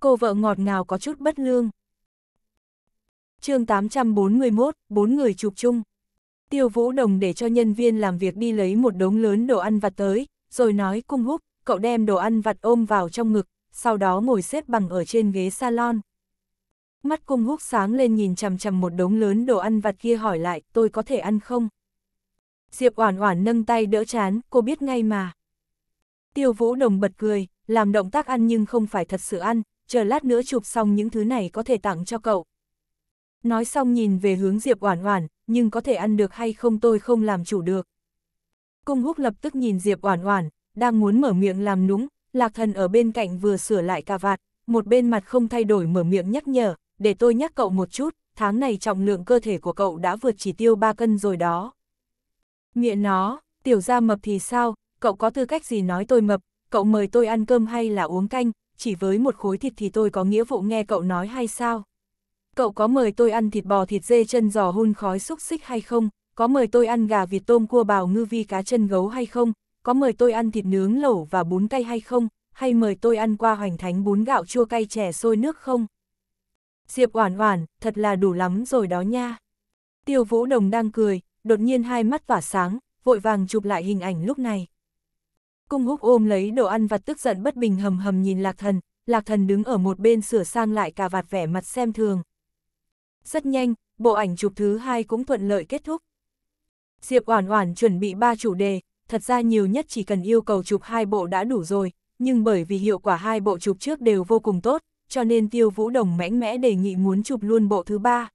Cô vợ ngọt ngào có chút bất lương. chương 841, bốn người chụp chung. Tiêu Vũ Đồng để cho nhân viên làm việc đi lấy một đống lớn đồ ăn vặt tới, rồi nói cung húc, cậu đem đồ ăn vặt ôm vào trong ngực, sau đó ngồi xếp bằng ở trên ghế salon. Mắt cung húc sáng lên nhìn chằm chằm một đống lớn đồ ăn vặt kia hỏi lại, tôi có thể ăn không? Diệp Oản Oản nâng tay đỡ chán, cô biết ngay mà. Tiêu Vũ Đồng bật cười, làm động tác ăn nhưng không phải thật sự ăn, chờ lát nữa chụp xong những thứ này có thể tặng cho cậu. Nói xong nhìn về hướng Diệp Oản Oản, nhưng có thể ăn được hay không tôi không làm chủ được. Cung Húc lập tức nhìn Diệp Oản Oản, đang muốn mở miệng làm nũng, Lạc Thần ở bên cạnh vừa sửa lại cà vạt, một bên mặt không thay đổi mở miệng nhắc nhở, "Để tôi nhắc cậu một chút, tháng này trọng lượng cơ thể của cậu đã vượt chỉ tiêu 3 cân rồi đó." Mẹ nó, tiểu gia mập thì sao, cậu có tư cách gì nói tôi mập, cậu mời tôi ăn cơm hay là uống canh, chỉ với một khối thịt thì tôi có nghĩa vụ nghe cậu nói hay sao? Cậu có mời tôi ăn thịt bò thịt dê chân giò hun khói xúc xích hay không? Có mời tôi ăn gà vịt tôm cua bào ngư vi cá chân gấu hay không? Có mời tôi ăn thịt nướng lẩu và bún cay hay không? Hay mời tôi ăn qua hoành thánh bún gạo chua cay chè sôi nước không? Diệp Oản Oản, thật là đủ lắm rồi đó nha. Tiêu Vũ Đồng đang cười, đột nhiên hai mắt tỏa sáng, vội vàng chụp lại hình ảnh lúc này. Cung húc ôm lấy đồ ăn vặt tức giận bất bình hầm hầm nhìn lạc thần, lạc thần đứng ở một bên sửa sang lại cả vạt vẻ mặt xem thường. Rất nhanh, bộ ảnh chụp thứ hai cũng thuận lợi kết thúc. Diệp Oản Oản chuẩn bị ba chủ đề, thật ra nhiều nhất chỉ cần yêu cầu chụp hai bộ đã đủ rồi, nhưng bởi vì hiệu quả hai bộ chụp trước đều vô cùng tốt, cho nên Tiêu Vũ Đồng mãnh mẽ đề nghị muốn chụp luôn bộ thứ ba.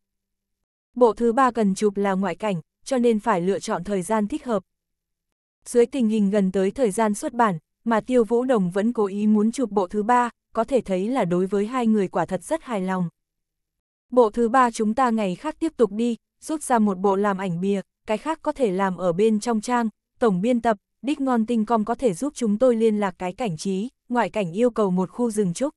Bộ thứ ba cần chụp là ngoại cảnh, cho nên phải lựa chọn thời gian thích hợp, dưới tình hình gần tới thời gian xuất bản, mà Tiêu Vũ Đồng vẫn cố ý muốn chụp bộ thứ ba, có thể thấy là đối với hai người quả thật rất hài lòng. Bộ thứ ba chúng ta ngày khác tiếp tục đi, rút ra một bộ làm ảnh bìa, cái khác có thể làm ở bên trong trang, tổng biên tập, đích ngon tinh com có thể giúp chúng tôi liên lạc cái cảnh trí, ngoại cảnh yêu cầu một khu rừng trúc.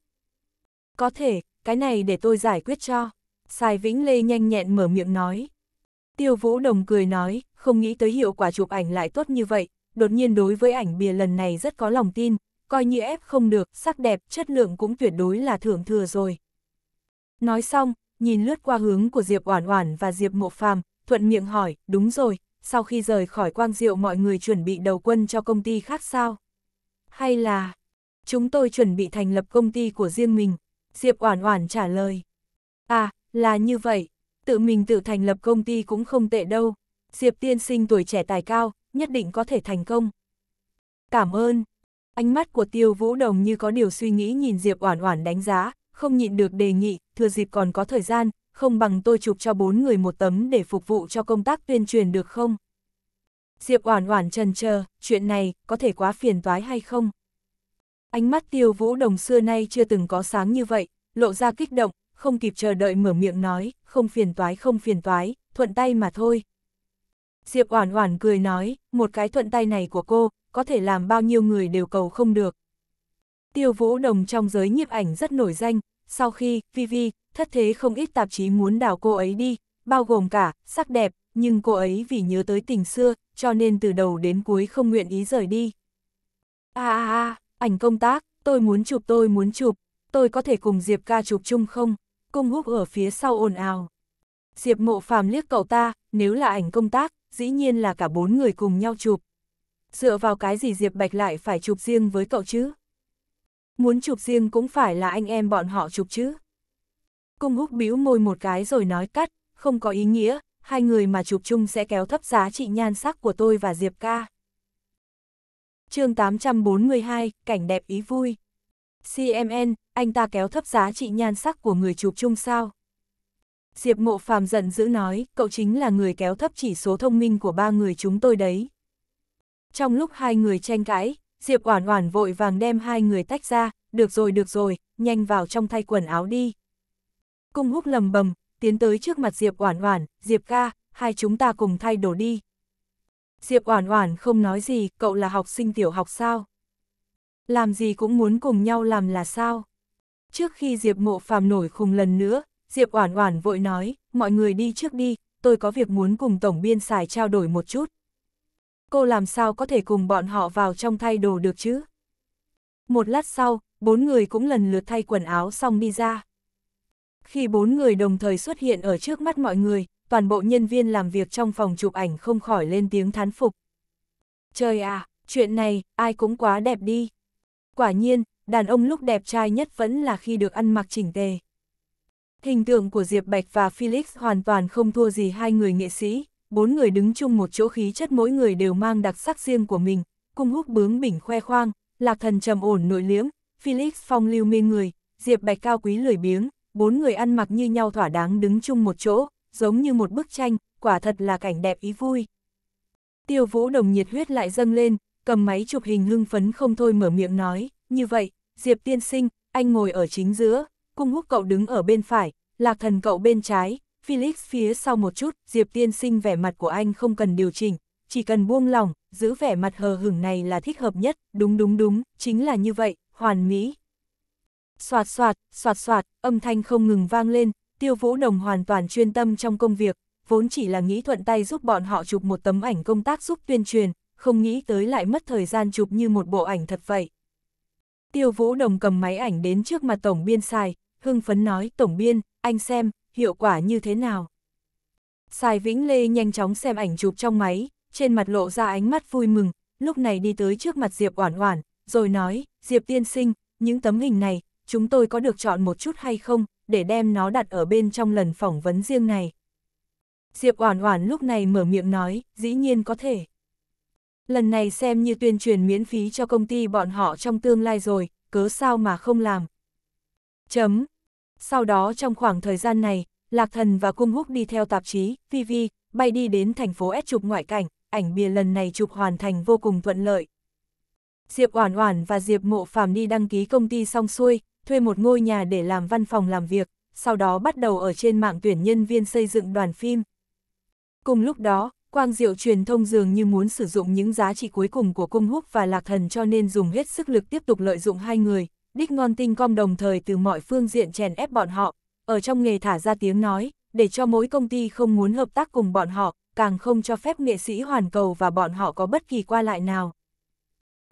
Có thể, cái này để tôi giải quyết cho. Sai Vĩnh Lê nhanh nhẹn mở miệng nói. Tiêu Vũ Đồng cười nói, không nghĩ tới hiệu quả chụp ảnh lại tốt như vậy, đột nhiên đối với ảnh bìa lần này rất có lòng tin, coi như ép không được, sắc đẹp, chất lượng cũng tuyệt đối là thưởng thừa rồi. Nói xong, nhìn lướt qua hướng của Diệp Oản Oản và Diệp Mộ Phàm, thuận miệng hỏi, đúng rồi, sau khi rời khỏi Quang Diệu mọi người chuẩn bị đầu quân cho công ty khác sao? Hay là, chúng tôi chuẩn bị thành lập công ty của riêng mình? Diệp Oản Oản trả lời. À, là như vậy, tự mình tự thành lập công ty cũng không tệ đâu. Diệp tiên sinh tuổi trẻ tài cao, nhất định có thể thành công. Cảm ơn. Ánh mắt của Tiêu Vũ Đồng như có điều suy nghĩ nhìn Diệp Oản Oản đánh giá, không nhịn được đề nghị, thừa dịp còn có thời gian, không bằng tôi chụp cho bốn người một tấm để phục vụ cho công tác tuyên truyền được không? Diệp Oản Oản chần chờ, chuyện này có thể quá phiền toái hay không? Ánh mắt Tiêu Vũ Đồng xưa nay chưa từng có sáng như vậy, lộ ra kích động, không kịp chờ đợi mở miệng nói, không phiền toái không phiền toái, thuận tay mà thôi, Diệp Oản Oản cười nói, một cái thuận tay này của cô, có thể làm bao nhiêu người đều cầu không được. Tiêu Vũ Đồng trong giới nhiếp ảnh rất nổi danh, sau khi VV thất thế không ít tạp chí muốn đào cô ấy đi, bao gồm cả sắc đẹp, nhưng cô ấy vì nhớ tới tình xưa, cho nên từ đầu đến cuối không nguyện ý rời đi. A a a, ảnh công tác, tôi muốn chụp tôi muốn chụp, tôi có thể cùng Diệp ca chụp chung không? Cung Húc ở phía sau ồn ào. Diệp Mộ Phàm liếc cậu ta, nếu là ảnh công tác, dĩ nhiên là cả bốn người cùng nhau chụp. Dựa vào cái gì Diệp Bạch lại phải chụp riêng với cậu chứ? Muốn chụp riêng cũng phải là anh em bọn họ chụp chứ? Cung húc bĩu môi một cái rồi nói cắt, không có ý nghĩa, hai người mà chụp chung sẽ kéo thấp giá trị nhan sắc của tôi và Diệp ca. chương 842, cảnh đẹp ý vui. CMN, anh ta kéo thấp giá trị nhan sắc của người chụp chung sao? Diệp Mộ Phàm giận dữ nói, cậu chính là người kéo thấp chỉ số thông minh của ba người chúng tôi đấy. Trong lúc hai người tranh cãi, Diệp Oản Oản vội vàng đem hai người tách ra, được rồi được rồi, nhanh vào trong thay quần áo đi. Cung húc lầm bầm, tiến tới trước mặt Diệp Oản Oản, Diệp ca, hai chúng ta cùng thay đồ đi. Diệp Oản Oản không nói gì, cậu là học sinh tiểu học sao? Làm gì cũng muốn cùng nhau làm là sao? Trước khi Diệp Mộ Phàm nổi khùng lần nữa, Diệp Oản Oản vội nói, mọi người đi trước đi, tôi có việc muốn cùng tổng biên xài trao đổi một chút. Cô làm sao có thể cùng bọn họ vào trong thay đồ được chứ? Một lát sau, bốn người cũng lần lượt thay quần áo xong đi ra. Khi bốn người đồng thời xuất hiện ở trước mắt mọi người, toàn bộ nhân viên làm việc trong phòng chụp ảnh không khỏi lên tiếng thán phục. Trời ạ, chuyện này, ai cũng quá đẹp đi. Quả nhiên, đàn ông lúc đẹp trai nhất vẫn là khi được ăn mặc chỉnh tề. Hình tượng của Diệp Bạch và Felix hoàn toàn không thua gì hai người nghệ sĩ, bốn người đứng chung một chỗ khí chất mỗi người đều mang đặc sắc riêng của mình, cung húc bướng bỉnh khoe khoang, lạc thần trầm ổn nội liễm, Felix phong lưu mê người, Diệp Bạch cao quý lười biếng, bốn người ăn mặc như nhau thỏa đáng đứng chung một chỗ, giống như một bức tranh, quả thật là cảnh đẹp ý vui. Tiêu vũ đồng nhiệt huyết lại dâng lên, cầm máy chụp hình hưng phấn không thôi mở miệng nói, như vậy, Diệp tiên sinh, anh ngồi ở chính giữa, cung húc cậu đứng ở bên phải, lạc thần cậu bên trái, Felix phía sau một chút, Diệp tiên sinh vẻ mặt của anh không cần điều chỉnh, chỉ cần buông lòng, giữ vẻ mặt hờ hững này là thích hợp nhất, đúng đúng đúng, chính là như vậy, hoàn mỹ. Soạt soạt, soạt soạt, âm thanh không ngừng vang lên, tiêu vũ đồng hoàn toàn chuyên tâm trong công việc, vốn chỉ là nghĩ thuận tay giúp bọn họ chụp một tấm ảnh công tác giúp tuyên truyền, không nghĩ tới lại mất thời gian chụp như một bộ ảnh thật vậy. Tiêu vũ đồng cầm máy ảnh đến trước mặt tổng biên xài, hưng phấn nói, tổng biên, anh xem, hiệu quả như thế nào. Sài Vĩnh Lê nhanh chóng xem ảnh chụp trong máy, trên mặt lộ ra ánh mắt vui mừng, lúc này đi tới trước mặt Diệp Oản Oản, rồi nói, Diệp tiên sinh, những tấm hình này, chúng tôi có được chọn một chút hay không, để đem nó đặt ở bên trong lần phỏng vấn riêng này. Diệp Oản Oản lúc này mở miệng nói, dĩ nhiên có thể. Lần này xem như tuyên truyền miễn phí cho công ty bọn họ trong tương lai rồi, cớ sao mà không làm. Chấm, sau đó trong khoảng thời gian này, Lạc Thần và Cung Húc đi theo tạp chí, VV, bay đi đến thành phố S chụp ngoại cảnh, ảnh bìa lần này chụp hoàn thành vô cùng thuận lợi. Diệp Oản Oản và Diệp Mộ Phàm đi đăng ký công ty xong xuôi, thuê một ngôi nhà để làm văn phòng làm việc, sau đó bắt đầu ở trên mạng tuyển nhân viên xây dựng đoàn phim. Cùng lúc đó, Quang Diệu truyền thông dường như muốn sử dụng những giá trị cuối cùng của Cung Húc và Lạc Thần cho nên dùng hết sức lực tiếp tục lợi dụng hai người, đích ngon tinh Tincom đồng thời từ mọi phương diện chèn ép bọn họ, ở trong nghề thả ra tiếng nói, để cho mỗi công ty không muốn hợp tác cùng bọn họ, càng không cho phép nghệ sĩ hoàn cầu và bọn họ có bất kỳ qua lại nào.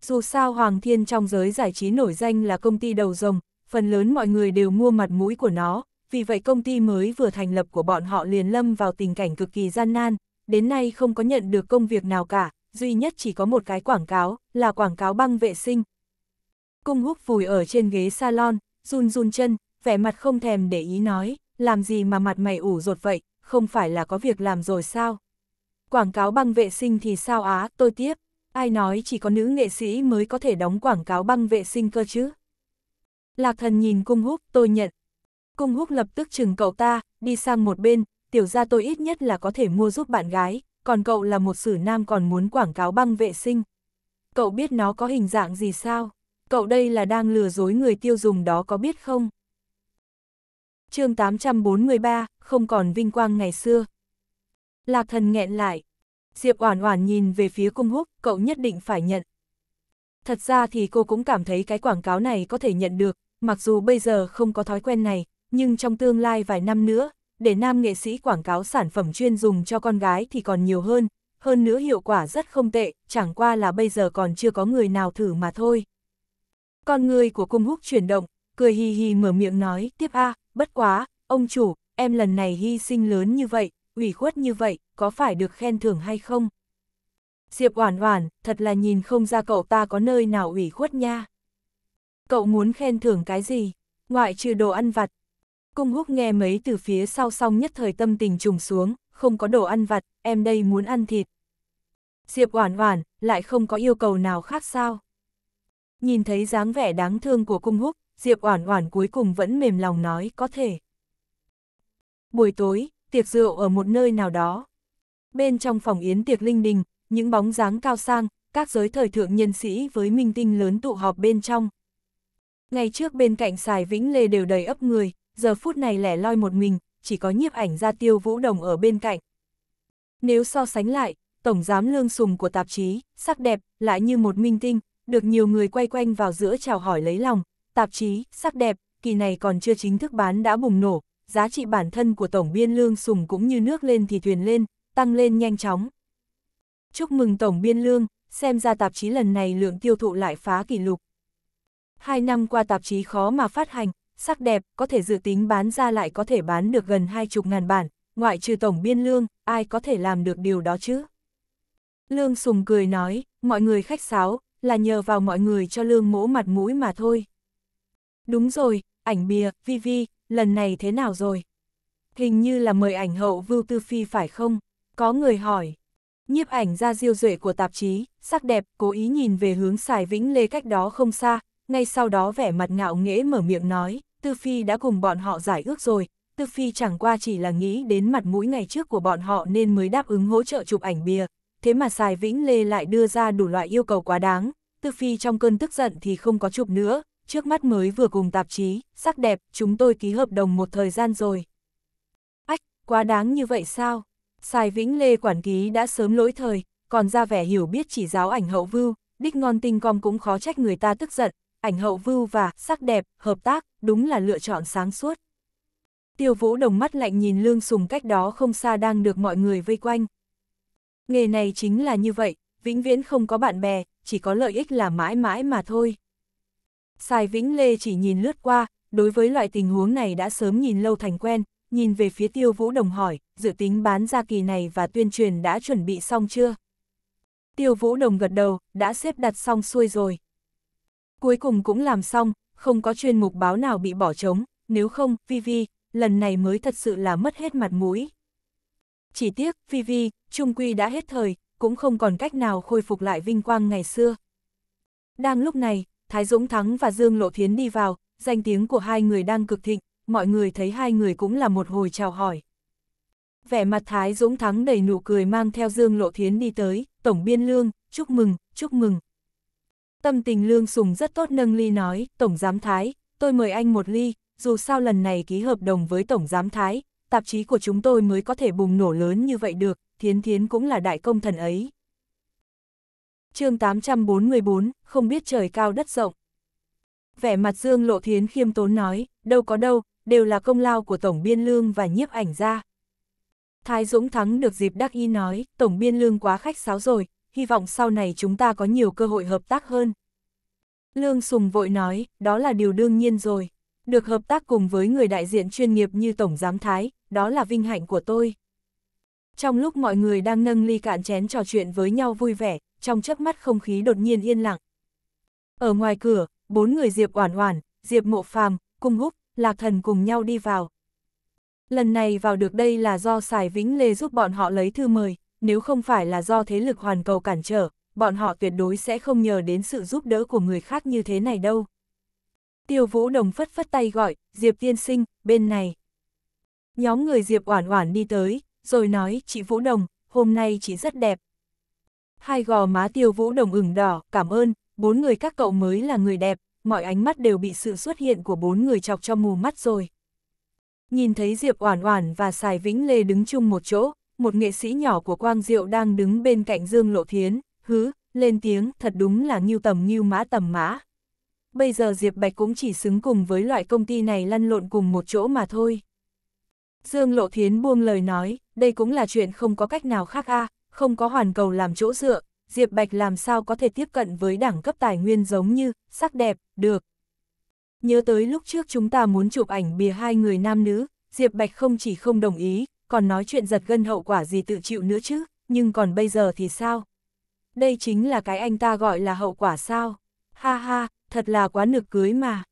Dù sao Hoàng Thiên trong giới giải trí nổi danh là công ty đầu rồng, phần lớn mọi người đều mua mặt mũi của nó, vì vậy công ty mới vừa thành lập của bọn họ liền lâm vào tình cảnh cực kỳ gian nan, đến nay không có nhận được công việc nào cả, duy nhất chỉ có một cái quảng cáo, là quảng cáo băng vệ sinh, Cung húc vùi ở trên ghế salon, run run chân, vẻ mặt không thèm để ý nói, làm gì mà mặt mày ủ rột vậy, không phải là có việc làm rồi sao? Quảng cáo băng vệ sinh thì sao á, tôi tiếp, ai nói chỉ có nữ nghệ sĩ mới có thể đóng quảng cáo băng vệ sinh cơ chứ? Lạc thần nhìn cung húc, tôi nhận. Cung húc lập tức chừng cậu ta, đi sang một bên, tiểu ra tôi ít nhất là có thể mua giúp bạn gái, còn cậu là một sử nam còn muốn quảng cáo băng vệ sinh. Cậu biết nó có hình dạng gì sao? cậu đây là đang lừa dối người tiêu dùng đó có biết không? chương 843, không còn vinh quang ngày xưa. Lạc thần nghẹn lại. Diệp Oản Oản nhìn về phía cung húc, cậu nhất định phải nhận. Thật ra thì cô cũng cảm thấy cái quảng cáo này có thể nhận được, mặc dù bây giờ không có thói quen này, nhưng trong tương lai vài năm nữa, để nam nghệ sĩ quảng cáo sản phẩm chuyên dùng cho con gái thì còn nhiều hơn, hơn nữa hiệu quả rất không tệ, chẳng qua là bây giờ còn chưa có người nào thử mà thôi. Con người của cung húc chuyển động, cười hì hì mở miệng nói, tiếp a, bất quá, ông chủ, em lần này hy sinh lớn như vậy, ủy khuất như vậy, có phải được khen thưởng hay không? Diệp Oản Oản, thật là nhìn không ra cậu ta có nơi nào ủy khuất nha. Cậu muốn khen thưởng cái gì? Ngoại trừ đồ ăn vặt. Cung Húc nghe mấy từ phía sau xong nhất thời tâm tình trùng xuống, không có đồ ăn vặt, em đây muốn ăn thịt. Diệp Oản Oản, lại không có yêu cầu nào khác sao? nhìn thấy dáng vẻ đáng thương của cung húc, Diệp Oản Oản cuối cùng vẫn mềm lòng nói có thể. Buổi tối, tiệc rượu ở một nơi nào đó. Bên trong phòng yến tiệc linh đình, những bóng dáng cao sang, các giới thời thượng nhân sĩ với minh tinh lớn tụ họp bên trong. Ngày trước bên cạnh xài vĩnh lê đều đầy ấp người, giờ phút này lẻ loi một mình, chỉ có nhiếp ảnh ra tiêu vũ đồng ở bên cạnh. Nếu so sánh lại, tổng giám lương sùng của tạp chí, sắc đẹp, lại như một minh tinh, được nhiều người quay quanh vào giữa chào hỏi lấy lòng, tạp chí, sắc đẹp, kỳ này còn chưa chính thức bán đã bùng nổ, giá trị bản thân của tổng biên lương sùng cũng như nước lên thì thuyền lên, tăng lên nhanh chóng. Chúc mừng tổng biên lương, xem ra tạp chí lần này lượng tiêu thụ lại phá kỷ lục. Hai năm qua tạp chí khó mà phát hành, sắc đẹp, có thể dự tính bán ra lại có thể bán được gần hai chục ngàn bản, ngoại trừ tổng biên lương, ai có thể làm được điều đó chứ? Lương Sùng cười nói, mọi người khách sáo, là nhờ vào mọi người cho lương mỗ mặt mũi mà thôi. Đúng rồi, ảnh bìa, vi vi, lần này thế nào rồi? Hình như là mời ảnh hậu Vưu Tư Phi phải không? Có người hỏi. Nhiếp ảnh ra diêu duệ của tạp chí, sắc đẹp, cố ý nhìn về hướng xài vĩnh lê cách đó không xa, ngay sau đó vẻ mặt ngạo nghễ mở miệng nói, Tư Phi đã cùng bọn họ giải ước rồi, Tư Phi chẳng qua chỉ là nghĩ đến mặt mũi ngày trước của bọn họ nên mới đáp ứng hỗ trợ chụp ảnh bìa, thế mà xài Vĩnh Lê lại đưa ra đủ loại yêu cầu quá đáng, Tư Phi trong cơn tức giận thì không có chụp nữa, trước mắt mới vừa cùng tạp chí, sắc đẹp, chúng tôi ký hợp đồng một thời gian rồi. Ách, quá đáng như vậy sao? xài Vĩnh Lê quản ký đã sớm lỗi thời, còn ra vẻ hiểu biết chỉ giáo ảnh hậu vưu, đích ngon tinh com cũng khó trách người ta tức giận, ảnh hậu vưu và sắc đẹp, hợp tác, đúng là lựa chọn sáng suốt. Tiêu vũ đồng mắt lạnh nhìn lương sùng cách đó không xa đang được mọi người vây quanh. Nghề này chính là như vậy, vĩnh viễn không có bạn bè, chỉ có lợi ích là mãi mãi mà thôi. Sai Vĩnh Lê chỉ nhìn lướt qua, đối với loại tình huống này đã sớm nhìn lâu thành quen, nhìn về phía tiêu vũ đồng hỏi, dự tính bán ra kỳ này và tuyên truyền đã chuẩn bị xong chưa? Tiêu vũ đồng gật đầu, đã xếp đặt xong xuôi rồi. Cuối cùng cũng làm xong, không có chuyên mục báo nào bị bỏ trống, nếu không, Vivi, lần này mới thật sự là mất hết mặt mũi chỉ tiếc, Phi Vi, trung quy đã hết thời, cũng không còn cách nào khôi phục lại vinh quang ngày xưa. Đang lúc này, Thái Dũng Thắng và Dương Lộ Thiến đi vào, danh tiếng của hai người đang cực thịnh, mọi người thấy hai người cũng là một hồi chào hỏi. Vẻ mặt Thái Dũng Thắng đầy nụ cười mang theo Dương Lộ Thiến đi tới, Tổng Biên Lương, chúc mừng, chúc mừng. Tâm tình Lương Sùng rất tốt nâng ly nói, Tổng Giám Thái, tôi mời anh một ly, dù sao lần này ký hợp đồng với Tổng Giám Thái, tạp chí của chúng tôi mới có thể bùng nổ lớn như vậy được, thiến thiến cũng là đại công thần ấy. chương 844, không biết trời cao đất rộng. Vẻ mặt Dương Lộ Thiến khiêm tốn nói, đâu có đâu, đều là công lao của Tổng Biên Lương và nhiếp ảnh gia. Thái Dũng Thắng được dịp đắc y nói, Tổng Biên Lương quá khách sáo rồi, hy vọng sau này chúng ta có nhiều cơ hội hợp tác hơn. Lương Sùng vội nói, đó là điều đương nhiên rồi. Được hợp tác cùng với người đại diện chuyên nghiệp như Tổng Giám Thái, đó là vinh hạnh của tôi. Trong lúc mọi người đang nâng ly cạn chén trò chuyện với nhau vui vẻ, trong chớp mắt không khí đột nhiên yên lặng. Ở ngoài cửa, bốn người Diệp Oản Oản, Diệp Mộ Phàm, Cung Húc, Lạc Thần cùng nhau đi vào. Lần này vào được đây là do Sài Vĩnh Lê giúp bọn họ lấy thư mời, nếu không phải là do thế lực hoàn cầu cản trở, bọn họ tuyệt đối sẽ không nhờ đến sự giúp đỡ của người khác như thế này đâu. Tiêu Vũ Đồng phất phất tay gọi, Diệp tiên sinh, bên này. Nhóm người Diệp Oản Oản đi tới, rồi nói, chị Vũ Đồng, hôm nay chị rất đẹp. Hai gò má Tiêu Vũ Đồng ửng đỏ, cảm ơn, bốn người các cậu mới là người đẹp, mọi ánh mắt đều bị sự xuất hiện của bốn người chọc cho mù mắt rồi. Nhìn thấy Diệp Oản Oản và Sài Vĩnh Lê đứng chung một chỗ, một nghệ sĩ nhỏ của Quang Diệu đang đứng bên cạnh Dương Lộ Thiến, hứ, lên tiếng, thật đúng là nghiêu tầm nghiêu mã tầm mã bây giờ Diệp Bạch cũng chỉ xứng cùng với loại công ty này lăn lộn cùng một chỗ mà thôi. Dương Lộ Thiến buông lời nói, đây cũng là chuyện không có cách nào khác a, à, không có hoàn cầu làm chỗ dựa, Diệp Bạch làm sao có thể tiếp cận với đẳng cấp tài nguyên giống như, sắc đẹp, được. Nhớ tới lúc trước chúng ta muốn chụp ảnh bìa hai người nam nữ, Diệp Bạch không chỉ không đồng ý, còn nói chuyện giật gân hậu quả gì tự chịu nữa chứ, nhưng còn bây giờ thì sao? Đây chính là cái anh ta gọi là hậu quả sao? Ha ha, thật là quá nực cưới mà.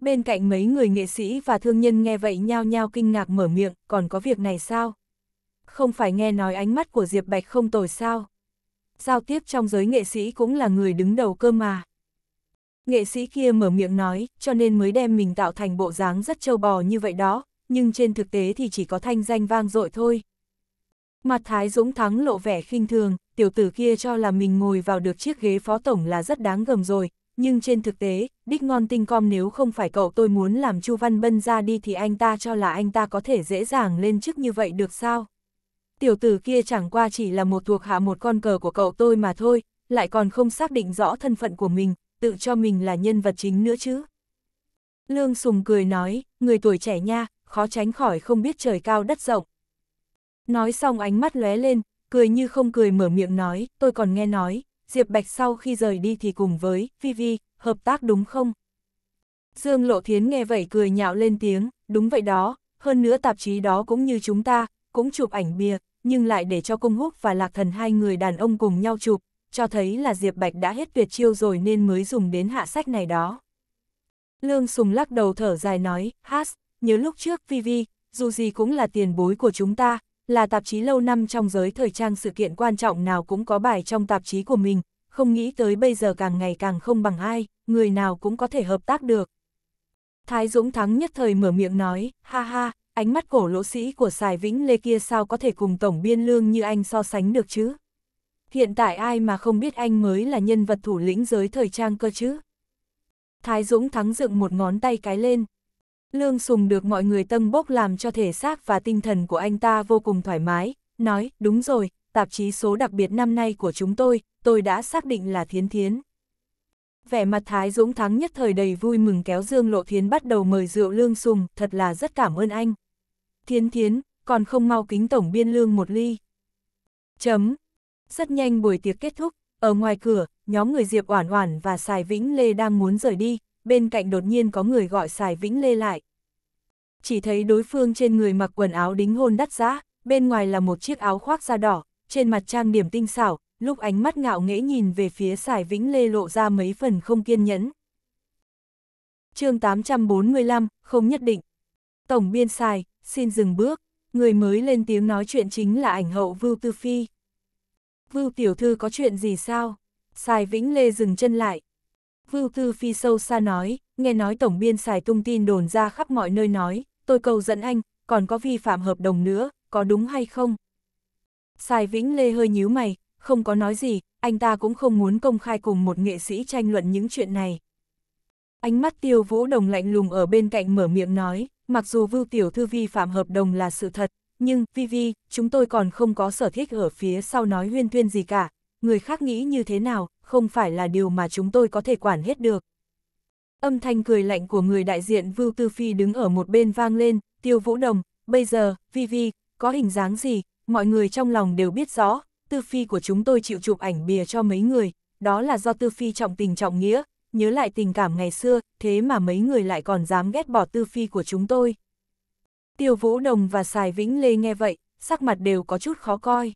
Bên cạnh mấy người nghệ sĩ và thương nhân nghe vậy nhao nhao kinh ngạc mở miệng, còn có việc này sao? Không phải nghe nói ánh mắt của Diệp Bạch không tồi sao? Giao tiếp trong giới nghệ sĩ cũng là người đứng đầu cơ mà. Nghệ sĩ kia mở miệng nói, cho nên mới đem mình tạo thành bộ dáng rất trâu bò như vậy đó, nhưng trên thực tế thì chỉ có thanh danh vang dội thôi. Mặt Thái Dũng Thắng lộ vẻ khinh thường, tiểu tử kia cho là mình ngồi vào được chiếc ghế phó tổng là rất đáng gầm rồi, nhưng trên thực tế, đích ngon tinh com nếu không phải cậu tôi muốn làm Chu Văn Bân ra đi thì anh ta cho là anh ta có thể dễ dàng lên chức như vậy được sao? Tiểu tử kia chẳng qua chỉ là một thuộc hạ một con cờ của cậu tôi mà thôi, lại còn không xác định rõ thân phận của mình, tự cho mình là nhân vật chính nữa chứ. Lương Sùng cười nói, người tuổi trẻ nha, khó tránh khỏi không biết trời cao đất rộng. Nói xong ánh mắt lóe lên, cười như không cười mở miệng nói, tôi còn nghe nói, Diệp Bạch sau khi rời đi thì cùng với Vivi, hợp tác đúng không? Dương Lộ Thiến nghe vậy cười nhạo lên tiếng, đúng vậy đó, hơn nữa tạp chí đó cũng như chúng ta, cũng chụp ảnh bìa, nhưng lại để cho Cung Húc và Lạc Thần hai người đàn ông cùng nhau chụp, cho thấy là Diệp Bạch đã hết tuyệt chiêu rồi nên mới dùng đến hạ sách này đó. Lương Sùng lắc đầu thở dài nói, hát, nhớ lúc trước Vivi, dù gì cũng là tiền bối của chúng ta, là tạp chí lâu năm trong giới thời trang sự kiện quan trọng nào cũng có bài trong tạp chí của mình, không nghĩ tới bây giờ càng ngày càng không bằng ai, người nào cũng có thể hợp tác được. Thái Dũng Thắng nhất thời mở miệng nói, ha ha, ánh mắt cổ lỗ sĩ của Sài Vĩnh Lê kia sao có thể cùng tổng biên lương như anh so sánh được chứ? Hiện tại ai mà không biết anh mới là nhân vật thủ lĩnh giới thời trang cơ chứ? Thái Dũng Thắng dựng một ngón tay cái lên, Lương Sùng được mọi người tân bốc làm cho thể xác và tinh thần của anh ta vô cùng thoải mái, nói, đúng rồi, tạp chí số đặc biệt năm nay của chúng tôi, tôi đã xác định là Thiến Thiến. Vẻ mặt Thái Dũng Thắng nhất thời đầy vui mừng kéo Dương Lộ Thiến bắt đầu mời rượu Lương Sùng, thật là rất cảm ơn anh. Thiến Thiến, còn không mau kính tổng biên lương một ly. Chấm. Rất nhanh buổi tiệc kết thúc, ở ngoài cửa, nhóm người Diệp Oản Oản và Sài Vĩnh Lê đang muốn rời đi, bên cạnh đột nhiên có người gọi xài vĩnh lê lại. Chỉ thấy đối phương trên người mặc quần áo đính hôn đắt giá, bên ngoài là một chiếc áo khoác da đỏ, trên mặt trang điểm tinh xảo, lúc ánh mắt ngạo nghễ nhìn về phía xài vĩnh lê lộ ra mấy phần không kiên nhẫn. chương 845, không nhất định. Tổng biên xài, xin dừng bước, người mới lên tiếng nói chuyện chính là ảnh hậu Vưu Tư Phi. Vưu Tiểu Thư có chuyện gì sao? Xài Vĩnh Lê dừng chân lại, Vưu Tư Phi sâu xa nói, nghe nói tổng biên xài tung tin đồn ra khắp mọi nơi nói, tôi cầu dẫn anh, còn có vi phạm hợp đồng nữa, có đúng hay không? Xài Vĩnh Lê hơi nhíu mày, không có nói gì, anh ta cũng không muốn công khai cùng một nghệ sĩ tranh luận những chuyện này. Ánh mắt tiêu vũ đồng lạnh lùng ở bên cạnh mở miệng nói, mặc dù Vưu Tiểu Thư vi phạm hợp đồng là sự thật, nhưng, vi vi chúng tôi còn không có sở thích ở phía sau nói huyên tuyên gì cả, người khác nghĩ như thế nào, không phải là điều mà chúng tôi có thể quản hết được. Âm thanh cười lạnh của người đại diện Vưu Tư Phi đứng ở một bên vang lên, Tiêu Vũ Đồng, bây giờ, Vi Vi, có hình dáng gì, mọi người trong lòng đều biết rõ, Tư Phi của chúng tôi chịu chụp ảnh bìa cho mấy người, đó là do Tư Phi trọng tình trọng nghĩa, nhớ lại tình cảm ngày xưa, thế mà mấy người lại còn dám ghét bỏ Tư Phi của chúng tôi. Tiêu Vũ Đồng và Sài Vĩnh Lê nghe vậy, sắc mặt đều có chút khó coi.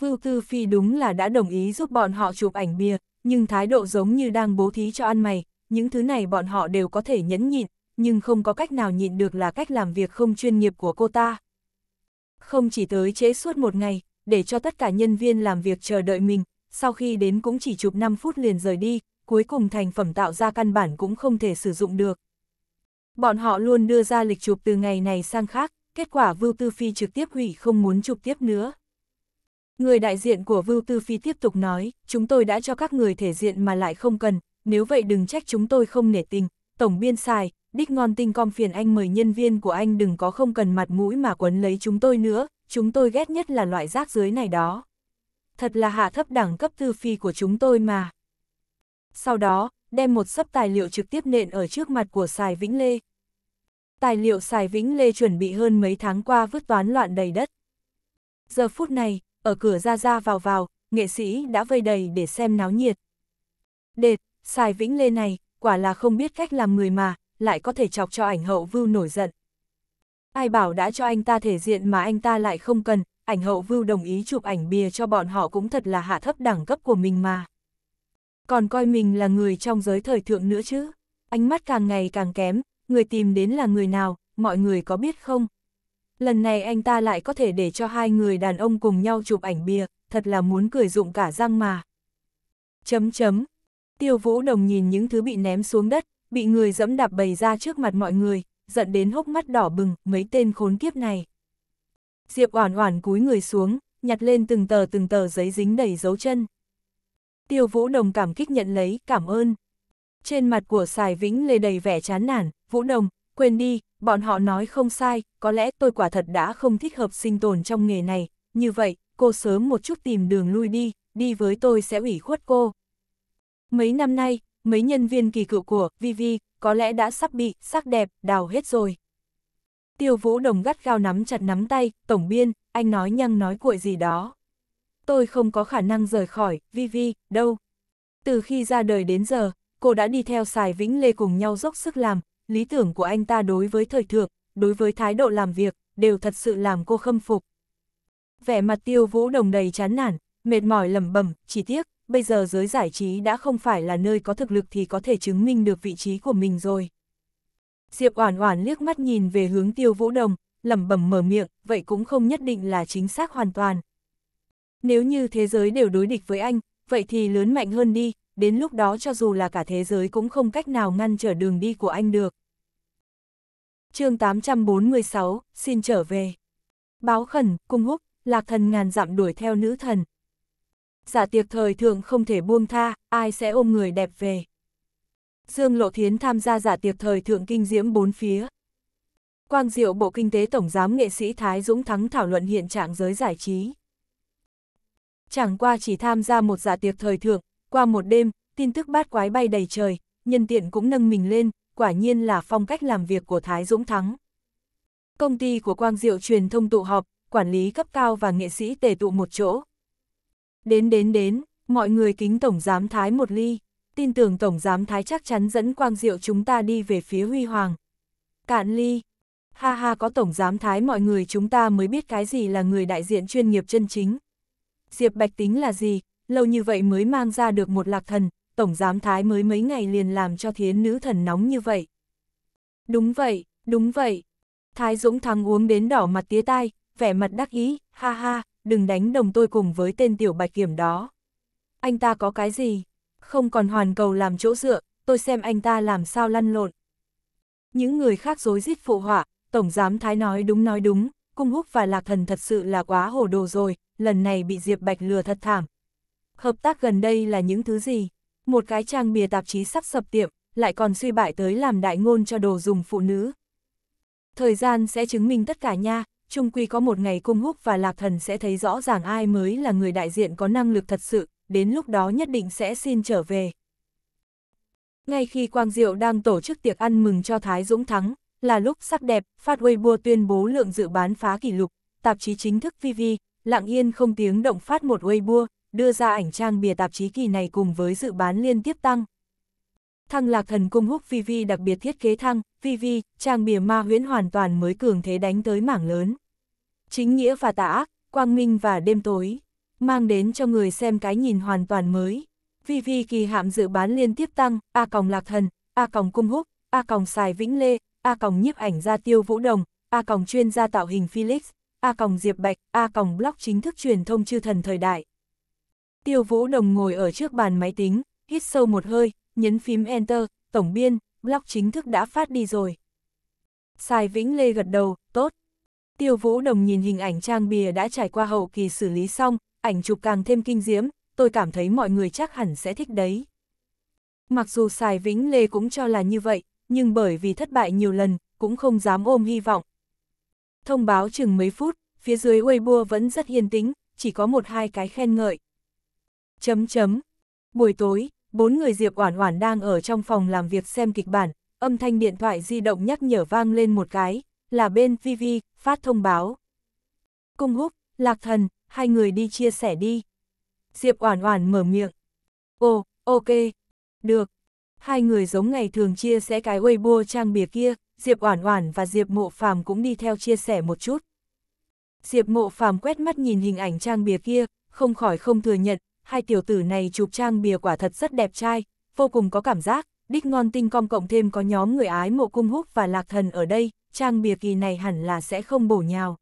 Vưu Tư Phi đúng là đã đồng ý giúp bọn họ chụp ảnh bia, nhưng thái độ giống như đang bố thí cho ăn mày, những thứ này bọn họ đều có thể nhẫn nhịn, nhưng không có cách nào nhịn được là cách làm việc không chuyên nghiệp của cô ta. Không chỉ tới chế suốt một ngày, để cho tất cả nhân viên làm việc chờ đợi mình, sau khi đến cũng chỉ chụp 5 phút liền rời đi, cuối cùng thành phẩm tạo ra căn bản cũng không thể sử dụng được. Bọn họ luôn đưa ra lịch chụp từ ngày này sang khác, kết quả Vưu Tư Phi trực tiếp hủy không muốn chụp tiếp nữa. Người đại diện của Vưu Tư Phi tiếp tục nói, chúng tôi đã cho các người thể diện mà lại không cần, nếu vậy đừng trách chúng tôi không nể tình, tổng biên xài, đích ngon tinh com phiền anh mời nhân viên của anh đừng có không cần mặt mũi mà quấn lấy chúng tôi nữa, chúng tôi ghét nhất là loại rác dưới này đó. Thật là hạ thấp đẳng cấp tư phi của chúng tôi mà. Sau đó, đem một sấp tài liệu trực tiếp nện ở trước mặt của Sài Vĩnh Lê. Tài liệu Sài Vĩnh Lê chuẩn bị hơn mấy tháng qua vứt toán loạn đầy đất. Giờ phút này, ở cửa ra ra vào vào, nghệ sĩ đã vây đầy để xem náo nhiệt. Đệt, xài vĩnh lê này, quả là không biết cách làm người mà, lại có thể chọc cho ảnh hậu vưu nổi giận. Ai bảo đã cho anh ta thể diện mà anh ta lại không cần, ảnh hậu vưu đồng ý chụp ảnh bìa cho bọn họ cũng thật là hạ thấp đẳng cấp của mình mà. Còn coi mình là người trong giới thời thượng nữa chứ. Ánh mắt càng ngày càng kém, người tìm đến là người nào, mọi người có biết không? lần này anh ta lại có thể để cho hai người đàn ông cùng nhau chụp ảnh bìa, thật là muốn cười dụng cả răng mà. Chấm chấm. Tiêu Vũ Đồng nhìn những thứ bị ném xuống đất, bị người dẫm đạp bày ra trước mặt mọi người, giận đến hốc mắt đỏ bừng, mấy tên khốn kiếp này. Diệp Oản Oản cúi người xuống, nhặt lên từng tờ từng tờ giấy dính đầy dấu chân. Tiêu Vũ Đồng cảm kích nhận lấy, cảm ơn. Trên mặt của Sài Vĩnh lê đầy vẻ chán nản, Vũ Đồng, quên đi, bọn họ nói không sai, có lẽ tôi quả thật đã không thích hợp sinh tồn trong nghề này, như vậy, cô sớm một chút tìm đường lui đi, đi với tôi sẽ ủy khuất cô. Mấy năm nay, mấy nhân viên kỳ cựu của Vivi có lẽ đã sắp bị sắc đẹp đào hết rồi. Tiêu Vũ Đồng gắt gao nắm chặt nắm tay, tổng biên, anh nói nhăng nói cuội gì đó. Tôi không có khả năng rời khỏi, Vivi, đâu. Từ khi ra đời đến giờ, cô đã đi theo xài Vĩnh Lê cùng nhau dốc sức làm, lý tưởng của anh ta đối với thời thượng, đối với thái độ làm việc, đều thật sự làm cô khâm phục. Vẻ mặt tiêu vũ đồng đầy chán nản, mệt mỏi lầm bẩm chỉ tiếc, bây giờ giới giải trí đã không phải là nơi có thực lực thì có thể chứng minh được vị trí của mình rồi. Diệp Oản Oản liếc mắt nhìn về hướng Tiêu Vũ Đồng, lẩm bẩm mở miệng, vậy cũng không nhất định là chính xác hoàn toàn. Nếu như thế giới đều đối địch với anh, vậy thì lớn mạnh hơn đi, đến lúc đó cho dù là cả thế giới cũng không cách nào ngăn trở đường đi của anh được. chương 846, xin trở về. Báo khẩn, cung húc, lạc thần ngàn dặm đuổi theo nữ thần. Giả tiệc thời thượng không thể buông tha, ai sẽ ôm người đẹp về. Dương Lộ Thiến tham gia giả tiệc thời thượng kinh diễm bốn phía. Quang Diệu Bộ Kinh tế Tổng giám nghệ sĩ Thái Dũng Thắng thảo luận hiện trạng giới giải trí. Chẳng qua chỉ tham gia một giả tiệc thời thượng, qua một đêm, tin tức bát quái bay đầy trời, nhân tiện cũng nâng mình lên, quả nhiên là phong cách làm việc của Thái Dũng Thắng. Công ty của Quang Diệu truyền thông tụ họp, quản lý cấp cao và nghệ sĩ tề tụ một chỗ. Đến đến đến, mọi người kính Tổng Giám Thái một ly, tin tưởng Tổng Giám Thái chắc chắn dẫn Quang Diệu chúng ta đi về phía Huy Hoàng. Cạn ly, ha ha có Tổng Giám Thái mọi người chúng ta mới biết cái gì là người đại diện chuyên nghiệp chân chính. Diệp Bạch tính là gì, lâu như vậy mới mang ra được một lạc thần, tổng giám thái mới mấy ngày liền làm cho thiến nữ thần nóng như vậy. Đúng vậy, đúng vậy. Thái Dũng thắng uống đến đỏ mặt tía tai, vẻ mặt đắc ý, ha ha, đừng đánh đồng tôi cùng với tên tiểu bạch kiểm đó. Anh ta có cái gì? Không còn hoàn cầu làm chỗ dựa, tôi xem anh ta làm sao lăn lộn. Những người khác dối rít phụ họa, Tổng Giám Thái nói đúng nói đúng, Cung Húc và Lạc Thần thật sự là quá hồ đồ rồi, lần này bị Diệp Bạch lừa thật thảm, Hợp tác gần đây là những thứ gì? Một cái trang bìa tạp chí sắp sập tiệm, lại còn suy bại tới làm đại ngôn cho đồ dùng phụ nữ. Thời gian sẽ chứng minh tất cả nha, chung quy có một ngày cung húc và lạc thần sẽ thấy rõ ràng ai mới là người đại diện có năng lực thật sự, đến lúc đó nhất định sẽ xin trở về. Ngay khi Quang Diệu đang tổ chức tiệc ăn mừng cho Thái Dũng thắng, là lúc sắc đẹp, phát Weibo tuyên bố lượng dự bán phá kỷ lục, tạp chí chính thức VV, lặng yên không tiếng động phát một Weibo, đưa ra ảnh trang bìa tạp chí kỳ này cùng với dự bán liên tiếp tăng. Thăng lạc thần cung húc VV đặc biệt thiết kế thăng, VV, trang bìa ma huyễn hoàn toàn mới cường thế đánh tới mảng lớn. Chính nghĩa và tà ác, quang minh và đêm tối, mang đến cho người xem cái nhìn hoàn toàn mới. VV kỳ hạm dự bán liên tiếp tăng, A còng lạc thần, A còng cung húc, A còng xài vĩnh lê, A còng nhiếp ảnh gia tiêu vũ đồng, A còng chuyên gia tạo hình Felix, A còng diệp bạch, A còng block chính thức truyền thông chư thần thời đại. Tiêu Vũ Đồng ngồi ở trước bàn máy tính, hít sâu một hơi, nhấn phím Enter, tổng biên, blog chính thức đã phát đi rồi. Sài Vĩnh Lê gật đầu, tốt. Tiêu Vũ Đồng nhìn hình ảnh trang bìa đã trải qua hậu kỳ xử lý xong, ảnh chụp càng thêm kinh diễm, tôi cảm thấy mọi người chắc hẳn sẽ thích đấy. Mặc dù Sài Vĩnh Lê cũng cho là như vậy, nhưng bởi vì thất bại nhiều lần, cũng không dám ôm hy vọng. Thông báo chừng mấy phút, phía dưới Weibo vẫn rất yên tĩnh, chỉ có một hai cái khen ngợi. Chấm chấm. Buổi tối, bốn người Diệp Oản Oản đang ở trong phòng làm việc xem kịch bản, âm thanh điện thoại di động nhắc nhở vang lên một cái, là bên VV phát thông báo. Cung Húc, Lạc Thần, hai người đi chia sẻ đi. Diệp Oản Oản mở miệng. Ồ, ok. Được. Hai người giống ngày thường chia sẻ cái Weibo trang bìa kia, Diệp Oản Oản và Diệp Mộ Phàm cũng đi theo chia sẻ một chút. Diệp Mộ Phàm quét mắt nhìn hình ảnh trang bìa kia, không khỏi không thừa nhận, hai tiểu tử này chụp trang bìa quả thật rất đẹp trai, vô cùng có cảm giác, đích ngon tinh com cộng thêm có nhóm người ái mộ cung húc và lạc thần ở đây, trang bìa kỳ này hẳn là sẽ không bổ nhào.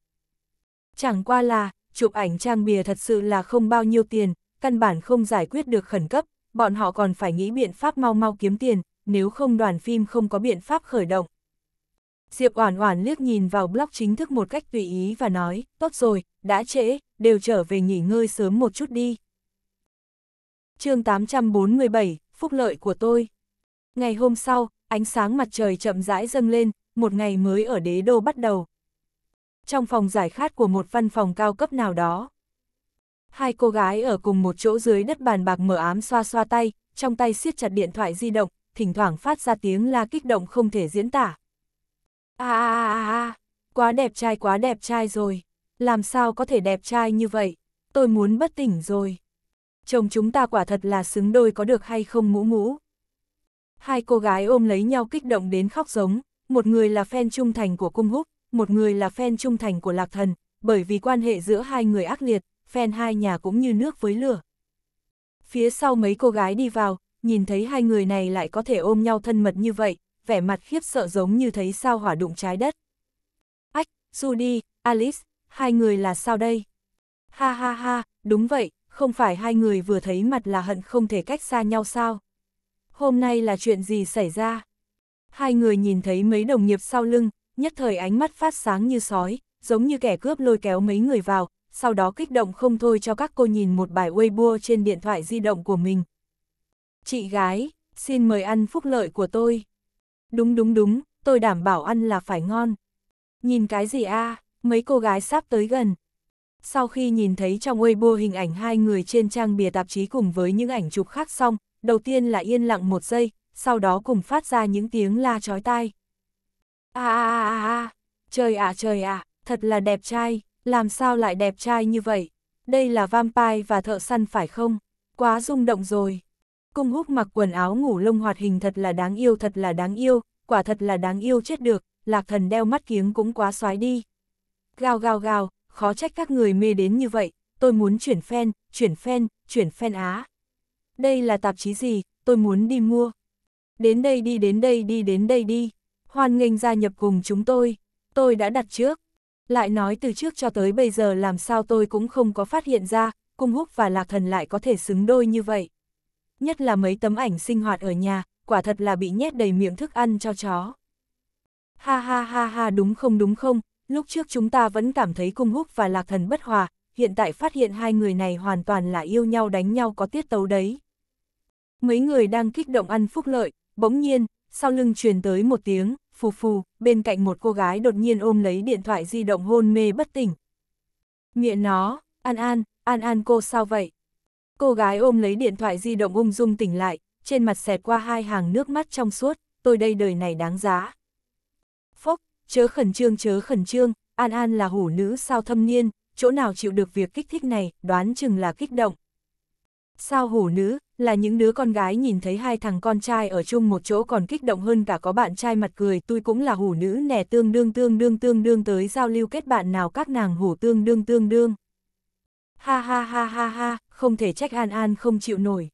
Chẳng qua là, chụp ảnh trang bìa thật sự là không bao nhiêu tiền, căn bản không giải quyết được khẩn cấp, bọn họ còn phải nghĩ biện pháp mau mau kiếm tiền, nếu không đoàn phim không có biện pháp khởi động. Diệp Oản Oản liếc nhìn vào blog chính thức một cách tùy ý và nói, tốt rồi, đã trễ, đều trở về nghỉ ngơi sớm một chút đi chương 847, phúc lợi của tôi. Ngày hôm sau, ánh sáng mặt trời chậm rãi dâng lên, một ngày mới ở đế đô bắt đầu. Trong phòng giải khát của một văn phòng cao cấp nào đó. Hai cô gái ở cùng một chỗ dưới đất bàn bạc mở ám xoa xoa tay, trong tay siết chặt điện thoại di động, thỉnh thoảng phát ra tiếng la kích động không thể diễn tả. À à à à, quá đẹp trai quá đẹp trai rồi, làm sao có thể đẹp trai như vậy, tôi muốn bất tỉnh rồi. Chồng chúng ta quả thật là xứng đôi có được hay không ngũ ngũ. Hai cô gái ôm lấy nhau kích động đến khóc giống, một người là fan trung thành của cung húc, một người là fan trung thành của lạc thần, bởi vì quan hệ giữa hai người ác liệt, fan hai nhà cũng như nước với lửa. Phía sau mấy cô gái đi vào, nhìn thấy hai người này lại có thể ôm nhau thân mật như vậy, vẻ mặt khiếp sợ giống như thấy sao hỏa đụng trái đất. Ách, Judy, Alice, hai người là sao đây? Ha ha ha, đúng vậy, không phải hai người vừa thấy mặt là hận không thể cách xa nhau sao? Hôm nay là chuyện gì xảy ra? Hai người nhìn thấy mấy đồng nghiệp sau lưng, nhất thời ánh mắt phát sáng như sói, giống như kẻ cướp lôi kéo mấy người vào, sau đó kích động không thôi cho các cô nhìn một bài Weibo trên điện thoại di động của mình. Chị gái, xin mời ăn phúc lợi của tôi. Đúng đúng đúng, tôi đảm bảo ăn là phải ngon. Nhìn cái gì a à? mấy cô gái sắp tới gần, sau khi nhìn thấy trong Weibo hình ảnh hai người trên trang bìa tạp chí cùng với những ảnh chụp khác xong, đầu tiên là yên lặng một giây, sau đó cùng phát ra những tiếng la chói tai. À à à à, trời ạ à, trời ạ, à, thật là đẹp trai, làm sao lại đẹp trai như vậy? Đây là vampire và thợ săn phải không? Quá rung động rồi. Cung húc mặc quần áo ngủ lông hoạt hình thật là đáng yêu thật là đáng yêu, quả thật là đáng yêu chết được, lạc thần đeo mắt kiếng cũng quá xoái đi. Gào gào gào, khó trách các người mê đến như vậy, tôi muốn chuyển fan, chuyển fan, chuyển fan Á. Đây là tạp chí gì, tôi muốn đi mua. Đến đây đi đến đây đi đến đây đi, hoan nghênh gia nhập cùng chúng tôi, tôi đã đặt trước. Lại nói từ trước cho tới bây giờ làm sao tôi cũng không có phát hiện ra, cung húc và lạc thần lại có thể xứng đôi như vậy. Nhất là mấy tấm ảnh sinh hoạt ở nhà, quả thật là bị nhét đầy miệng thức ăn cho chó. Ha ha ha ha đúng không đúng không, Lúc trước chúng ta vẫn cảm thấy cung húc và lạc thần bất hòa, hiện tại phát hiện hai người này hoàn toàn là yêu nhau đánh nhau có tiết tấu đấy. Mấy người đang kích động ăn phúc lợi, bỗng nhiên, sau lưng truyền tới một tiếng, phù phù, bên cạnh một cô gái đột nhiên ôm lấy điện thoại di động hôn mê bất tỉnh. Nghĩa nó, An An, An An cô sao vậy? Cô gái ôm lấy điện thoại di động ung dung tỉnh lại, trên mặt xẹt qua hai hàng nước mắt trong suốt, tôi đây đời này đáng giá. Chớ khẩn trương chớ khẩn trương, An An là hủ nữ sao thâm niên, chỗ nào chịu được việc kích thích này, đoán chừng là kích động. Sao hủ nữ, là những đứa con gái nhìn thấy hai thằng con trai ở chung một chỗ còn kích động hơn cả có bạn trai mặt cười, tôi cũng là hủ nữ nè tương đương tương đương tương đương tới giao lưu kết bạn nào các nàng hủ tương đương tương đương. Ha ha ha ha ha, không thể trách An An không chịu nổi.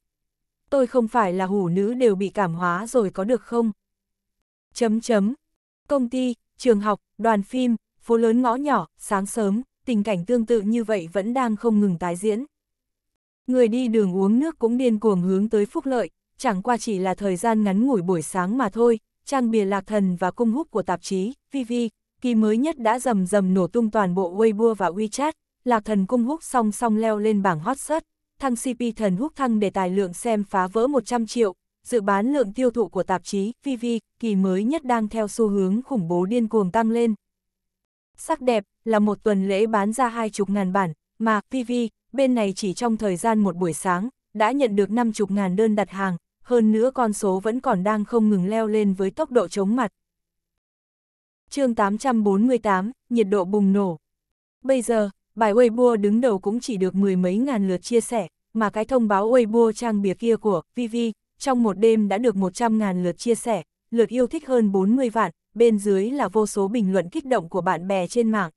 Tôi không phải là hủ nữ đều bị cảm hóa rồi có được không? Chấm chấm. Công ty, trường học, đoàn phim, phố lớn ngõ nhỏ, sáng sớm, tình cảnh tương tự như vậy vẫn đang không ngừng tái diễn. Người đi đường uống nước cũng điên cuồng hướng tới phúc lợi, chẳng qua chỉ là thời gian ngắn ngủi buổi sáng mà thôi, trang bìa lạc thần và cung húc của tạp chí, VV, kỳ mới nhất đã rầm rầm nổ tung toàn bộ Weibo và WeChat, lạc thần cung húc song song leo lên bảng hot search, thăng CP thần húc thăng để tài lượng xem phá vỡ 100 triệu, dự bán lượng tiêu thụ của tạp chí VV kỳ mới nhất đang theo xu hướng khủng bố điên cuồng tăng lên. Sắc đẹp là một tuần lễ bán ra hai chục ngàn bản, mà VV bên này chỉ trong thời gian một buổi sáng đã nhận được năm chục ngàn đơn đặt hàng, hơn nữa con số vẫn còn đang không ngừng leo lên với tốc độ chống mặt. chương 848, nhiệt độ bùng nổ. Bây giờ, bài Weibo đứng đầu cũng chỉ được mười mấy ngàn lượt chia sẻ, mà cái thông báo Weibo trang bìa kia của VV trong một đêm đã được 100.000 lượt chia sẻ, lượt yêu thích hơn 40 vạn, bên dưới là vô số bình luận kích động của bạn bè trên mạng.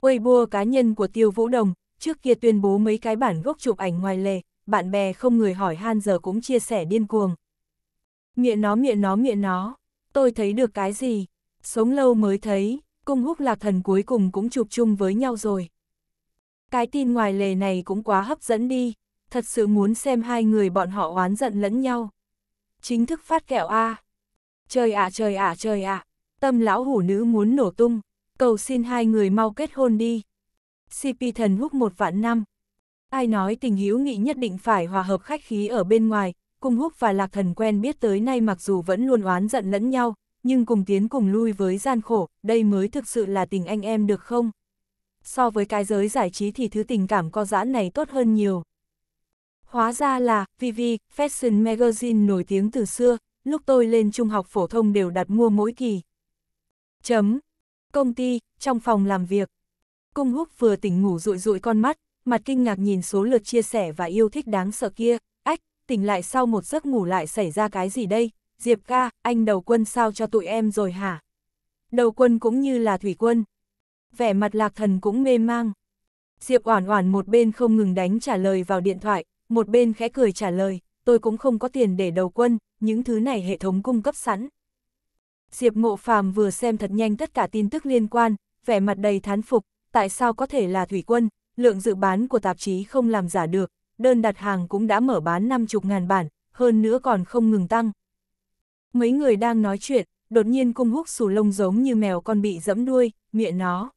Weibo cá nhân của Tiêu Vũ Đồng, trước kia tuyên bố mấy cái bản gốc chụp ảnh ngoài lề, bạn bè không người hỏi han giờ cũng chia sẻ điên cuồng. Miệng nó miệng nó miệng nó, tôi thấy được cái gì, sống lâu mới thấy, cung húc lạc thần cuối cùng cũng chụp chung với nhau rồi. Cái tin ngoài lề này cũng quá hấp dẫn đi, thật sự muốn xem hai người bọn họ oán giận lẫn nhau. Chính thức phát kẹo A. Trời ạ trời ạ trời ạ, tâm lão hủ nữ muốn nổ tung, cầu xin hai người mau kết hôn đi. CP thần hút một vạn năm. Ai nói tình hữu nghị nhất định phải hòa hợp khách khí ở bên ngoài, cùng húc và lạc thần quen biết tới nay mặc dù vẫn luôn oán giận lẫn nhau, nhưng cùng tiến cùng lui với gian khổ, đây mới thực sự là tình anh em được không? So với cái giới giải trí thì thứ tình cảm co giãn này tốt hơn nhiều. Hóa ra là, Vivi Fashion Magazine nổi tiếng từ xưa, lúc tôi lên trung học phổ thông đều đặt mua mỗi kỳ. Chấm. Công ty, trong phòng làm việc. Cung húc vừa tỉnh ngủ rụi rụi con mắt, mặt kinh ngạc nhìn số lượt chia sẻ và yêu thích đáng sợ kia. Ách, tỉnh lại sau một giấc ngủ lại xảy ra cái gì đây? Diệp ca, anh đầu quân sao cho tụi em rồi hả? Đầu quân cũng như là thủy quân. Vẻ mặt lạc thần cũng mê mang. Diệp oản oản một bên không ngừng đánh trả lời vào điện thoại, một bên khẽ cười trả lời, tôi cũng không có tiền để đầu quân, những thứ này hệ thống cung cấp sẵn. Diệp Mộ Phàm vừa xem thật nhanh tất cả tin tức liên quan, vẻ mặt đầy thán phục, tại sao có thể là thủy quân, lượng dự bán của tạp chí không làm giả được, đơn đặt hàng cũng đã mở bán 50 ngàn bản, hơn nữa còn không ngừng tăng. Mấy người đang nói chuyện, đột nhiên cung húc sù lông giống như mèo con bị dẫm đuôi, miệng nó.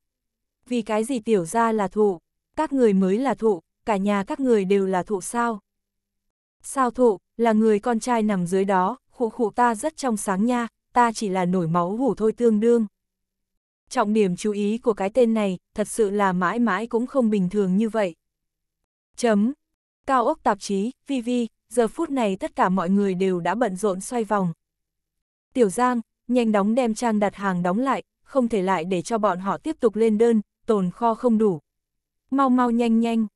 Vì cái gì tiểu ra là thụ, các người mới là thụ, cả nhà các người đều là thụ sao. Sao thụ, là người con trai nằm dưới đó, khụ khụ ta rất trong sáng nha, ta chỉ là nổi máu hủ thôi tương đương. Trọng điểm chú ý của cái tên này, thật sự là mãi mãi cũng không bình thường như vậy. Chấm. Cao ốc tạp chí, VV, giờ phút này tất cả mọi người đều đã bận rộn xoay vòng. Tiểu Giang, nhanh đóng đem trang đặt hàng đóng lại, không thể lại để cho bọn họ tiếp tục lên đơn, tồn kho không đủ. Mau mau nhanh nhanh.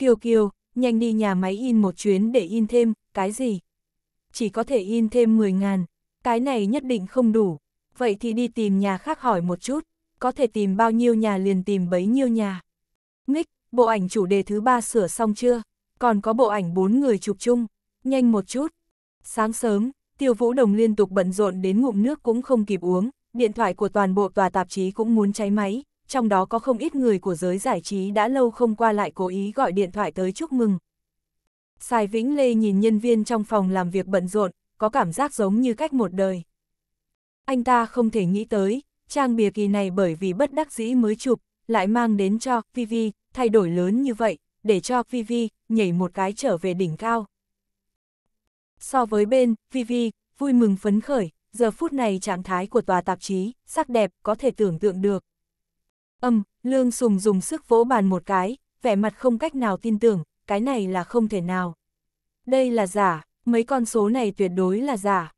Kiều Kiều, nhanh đi nhà máy in một chuyến để in thêm, cái gì? Chỉ có thể in thêm 10 ngàn, cái này nhất định không đủ. Vậy thì đi tìm nhà khác hỏi một chút, có thể tìm bao nhiêu nhà liền tìm bấy nhiêu nhà. Nick, bộ ảnh chủ đề thứ ba sửa xong chưa? Còn có bộ ảnh bốn người chụp chung, nhanh một chút. Sáng sớm, Tiêu Vũ Đồng liên tục bận rộn đến ngụm nước cũng không kịp uống, điện thoại của toàn bộ tòa tạp chí cũng muốn cháy máy, trong đó có không ít người của giới giải trí đã lâu không qua lại cố ý gọi điện thoại tới chúc mừng. Sài Vĩnh Lê nhìn nhân viên trong phòng làm việc bận rộn, có cảm giác giống như cách một đời. Anh ta không thể nghĩ tới, trang bìa kỳ này bởi vì bất đắc dĩ mới chụp, lại mang đến cho Vivi thay đổi lớn như vậy, để cho Vivi nhảy một cái trở về đỉnh cao. So với bên, Vivi vui mừng phấn khởi, giờ phút này trạng thái của tòa tạp chí, sắc đẹp, có thể tưởng tượng được. Âm, Lương Sùng dùng sức vỗ bàn một cái, vẻ mặt không cách nào tin tưởng, cái này là không thể nào. Đây là giả, mấy con số này tuyệt đối là giả.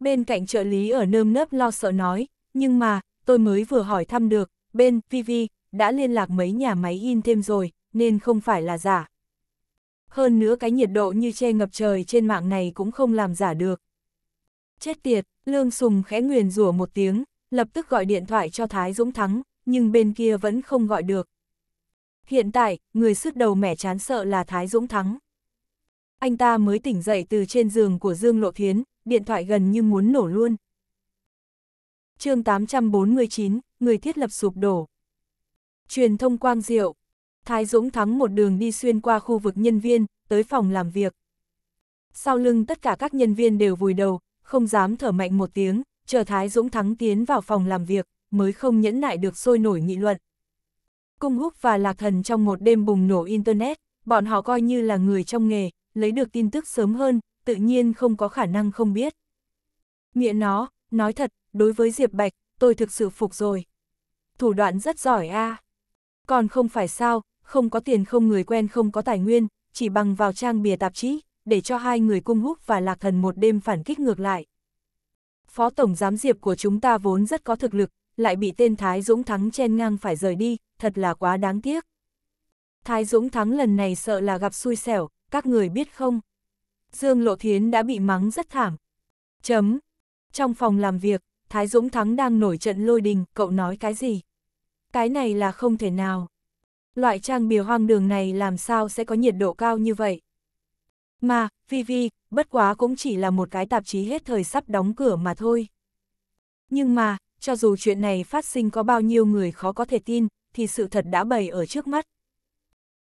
Bên cạnh trợ lý ở nơm nớp lo sợ nói, nhưng mà, tôi mới vừa hỏi thăm được, bên VV đã liên lạc mấy nhà máy in thêm rồi, nên không phải là giả. Hơn nữa cái nhiệt độ như che ngập trời trên mạng này cũng không làm giả được. Chết tiệt, Lương Sùng khẽ nguyền rủa một tiếng, lập tức gọi điện thoại cho Thái Dũng Thắng, nhưng bên kia vẫn không gọi được. Hiện tại, người sức đầu mẻ chán sợ là Thái Dũng Thắng. Anh ta mới tỉnh dậy từ trên giường của Dương Lộ Thiến, điện thoại gần như muốn nổ luôn. chương 849, người thiết lập sụp đổ. Truyền thông Quang Diệu. Thái Dũng Thắng một đường đi xuyên qua khu vực nhân viên, tới phòng làm việc. Sau lưng tất cả các nhân viên đều vùi đầu, không dám thở mạnh một tiếng, chờ Thái Dũng Thắng tiến vào phòng làm việc, mới không nhẫn nại được sôi nổi nghị luận. Cung Húc và Lạc Thần trong một đêm bùng nổ Internet, bọn họ coi như là người trong nghề, lấy được tin tức sớm hơn, tự nhiên không có khả năng không biết. Nghĩa nó, nói thật, đối với Diệp Bạch, tôi thực sự phục rồi. Thủ đoạn rất giỏi a à. Còn không phải sao, không có tiền không người quen không có tài nguyên, chỉ bằng vào trang bìa tạp chí, để cho hai người cung húc và lạc thần một đêm phản kích ngược lại. Phó Tổng Giám Diệp của chúng ta vốn rất có thực lực, lại bị tên Thái Dũng Thắng chen ngang phải rời đi, thật là quá đáng tiếc. Thái Dũng Thắng lần này sợ là gặp xui xẻo, các người biết không? Dương Lộ Thiến đã bị mắng rất thảm. Chấm. Trong phòng làm việc, Thái Dũng Thắng đang nổi trận lôi đình, cậu nói cái gì? Cái này là không thể nào. Loại trang bìa hoang đường này làm sao sẽ có nhiệt độ cao như vậy? Mà, Vivi, bất quá cũng chỉ là một cái tạp chí hết thời sắp đóng cửa mà thôi. Nhưng mà, cho dù chuyện này phát sinh có bao nhiêu người khó có thể tin, thì sự thật đã bày ở trước mắt.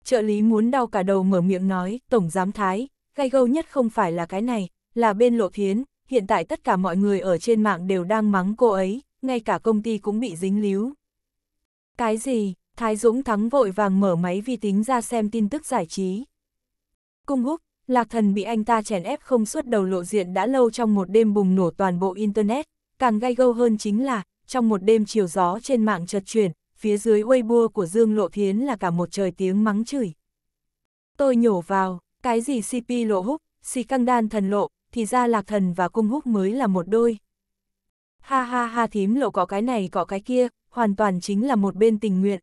Trợ lý muốn đau cả đầu mở miệng nói, Tổng Giám Thái, gai gâu nhất không phải là cái này, là bên lộ thiến, hiện tại tất cả mọi người ở trên mạng đều đang mắng cô ấy, ngay cả công ty cũng bị dính líu. Cái gì, Thái Dũng Thắng vội vàng mở máy vi tính ra xem tin tức giải trí. Cung húc, Lạc Thần bị anh ta chèn ép không suốt đầu lộ diện đã lâu trong một đêm bùng nổ toàn bộ Internet, càng gai gâu hơn chính là, trong một đêm chiều gió trên mạng chật chuyển, phía dưới Weibo của Dương Lộ Thiến là cả một trời tiếng mắng chửi. Tôi nhổ vào, cái gì CP lộ húc, si căng đan thần lộ, thì ra lạc thần và cung húc mới là một đôi. Ha ha ha thím lộ có cái này có cái kia, hoàn toàn chính là một bên tình nguyện.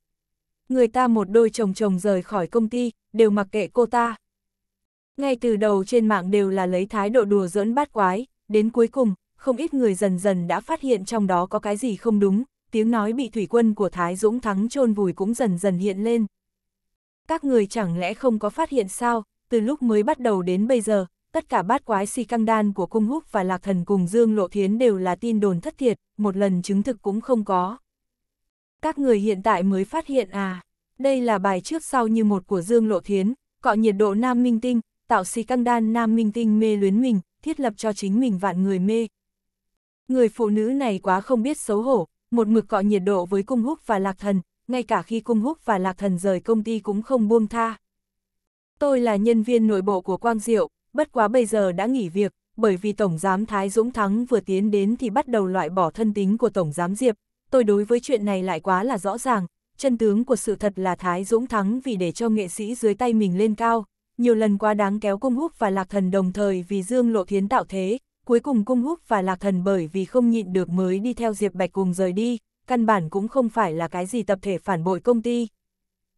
Người ta một đôi chồng chồng rời khỏi công ty, đều mặc kệ cô ta. Ngay từ đầu trên mạng đều là lấy thái độ đùa giỡn bát quái, đến cuối cùng, không ít người dần dần đã phát hiện trong đó có cái gì không đúng, tiếng nói bị thủy quân của Thái Dũng Thắng chôn vùi cũng dần dần hiện lên. Các người chẳng lẽ không có phát hiện sao, từ lúc mới bắt đầu đến bây giờ, tất cả bát quái si căng đan của cung húc và lạc thần cùng Dương Lộ Thiến đều là tin đồn thất thiệt, một lần chứng thực cũng không có. Các người hiện tại mới phát hiện à, đây là bài trước sau như một của Dương Lộ Thiến, cọ nhiệt độ nam minh tinh, tạo si căng đan nam minh tinh mê luyến mình, thiết lập cho chính mình vạn người mê, Người phụ nữ này quá không biết xấu hổ, một mực cọ nhiệt độ với cung húc và lạc thần, ngay cả khi cung húc và lạc thần rời công ty cũng không buông tha. Tôi là nhân viên nội bộ của Quang Diệu, bất quá bây giờ đã nghỉ việc, bởi vì Tổng Giám Thái Dũng Thắng vừa tiến đến thì bắt đầu loại bỏ thân tính của Tổng Giám Diệp. Tôi đối với chuyện này lại quá là rõ ràng, chân tướng của sự thật là Thái Dũng Thắng vì để cho nghệ sĩ dưới tay mình lên cao, nhiều lần quá đáng kéo cung húc và lạc thần đồng thời vì Dương Lộ Thiến tạo thế, cuối cùng cung húc và lạc thần bởi vì không nhịn được mới đi theo Diệp Bạch cùng rời đi, căn bản cũng không phải là cái gì tập thể phản bội công ty.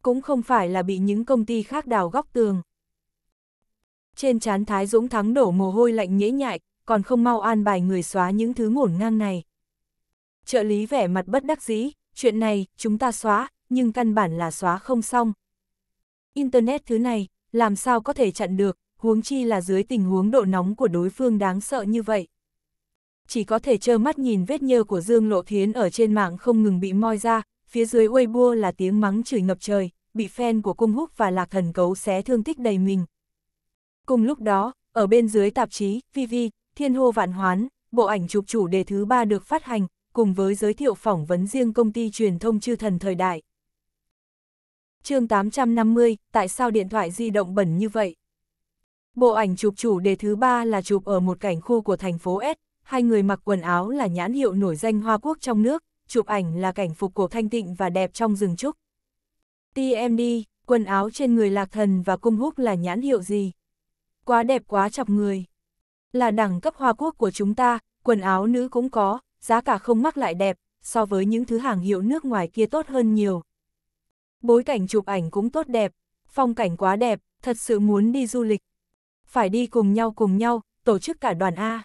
Cũng không phải là bị những công ty khác đào góc tường. Trên chán Thái Dũng thắng đổ mồ hôi lạnh nhễ nhại, còn không mau an bài người xóa những thứ ngổn ngang này. Trợ lý vẻ mặt bất đắc dĩ, chuyện này chúng ta xóa, nhưng căn bản là xóa không xong. Internet thứ này, làm sao có thể chặn được, huống chi là dưới tình huống độ nóng của đối phương đáng sợ như vậy. Chỉ có thể trơ mắt nhìn vết nhơ của Dương Lộ Thiến ở trên mạng không ngừng bị moi ra, phía dưới Weibo là tiếng mắng chửi ngập trời, bị fan của Cung Húc và Lạc Thần cấu xé thương tích đầy mình. Cùng lúc đó, ở bên dưới tạp chí, VV, Thiên Hô Vạn Hoán, bộ ảnh chụp chủ đề thứ ba được phát hành, cùng với giới thiệu phỏng vấn riêng công ty truyền thông chư thần thời đại. chương 850, tại sao điện thoại di động bẩn như vậy? Bộ ảnh chụp chủ đề thứ ba là chụp ở một cảnh khu của thành phố S, hai người mặc quần áo là nhãn hiệu nổi danh Hoa Quốc trong nước, chụp ảnh là cảnh phục cổ thanh tịnh và đẹp trong rừng trúc. TMD, quần áo trên người lạc thần và cung húc là nhãn hiệu gì? Quá đẹp quá chọc người. Là đẳng cấp Hoa Quốc của chúng ta, quần áo nữ cũng có, giá cả không mắc lại đẹp, so với những thứ hàng hiệu nước ngoài kia tốt hơn nhiều. Bối cảnh chụp ảnh cũng tốt đẹp, phong cảnh quá đẹp, thật sự muốn đi du lịch phải đi cùng nhau cùng nhau, tổ chức cả đoàn A.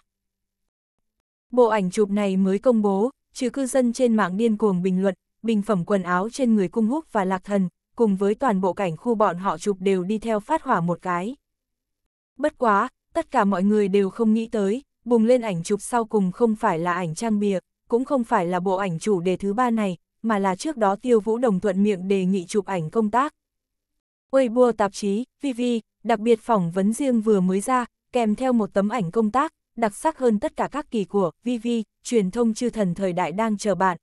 Bộ ảnh chụp này mới công bố, trừ cư dân trên mạng điên cuồng bình luận, bình phẩm quần áo trên người cung húc và lạc thần, cùng với toàn bộ cảnh khu bọn họ chụp đều đi theo phát hỏa một cái. Bất quá, tất cả mọi người đều không nghĩ tới, bùng lên ảnh chụp sau cùng không phải là ảnh trang bìa, cũng không phải là bộ ảnh chủ đề thứ ba này, mà là trước đó tiêu vũ đồng thuận miệng đề nghị chụp ảnh công tác. Weibo tạp chí, VV, đặc biệt phỏng vấn riêng vừa mới ra, kèm theo một tấm ảnh công tác, đặc sắc hơn tất cả các kỳ của VV, truyền thông chư thần thời đại đang chờ bạn.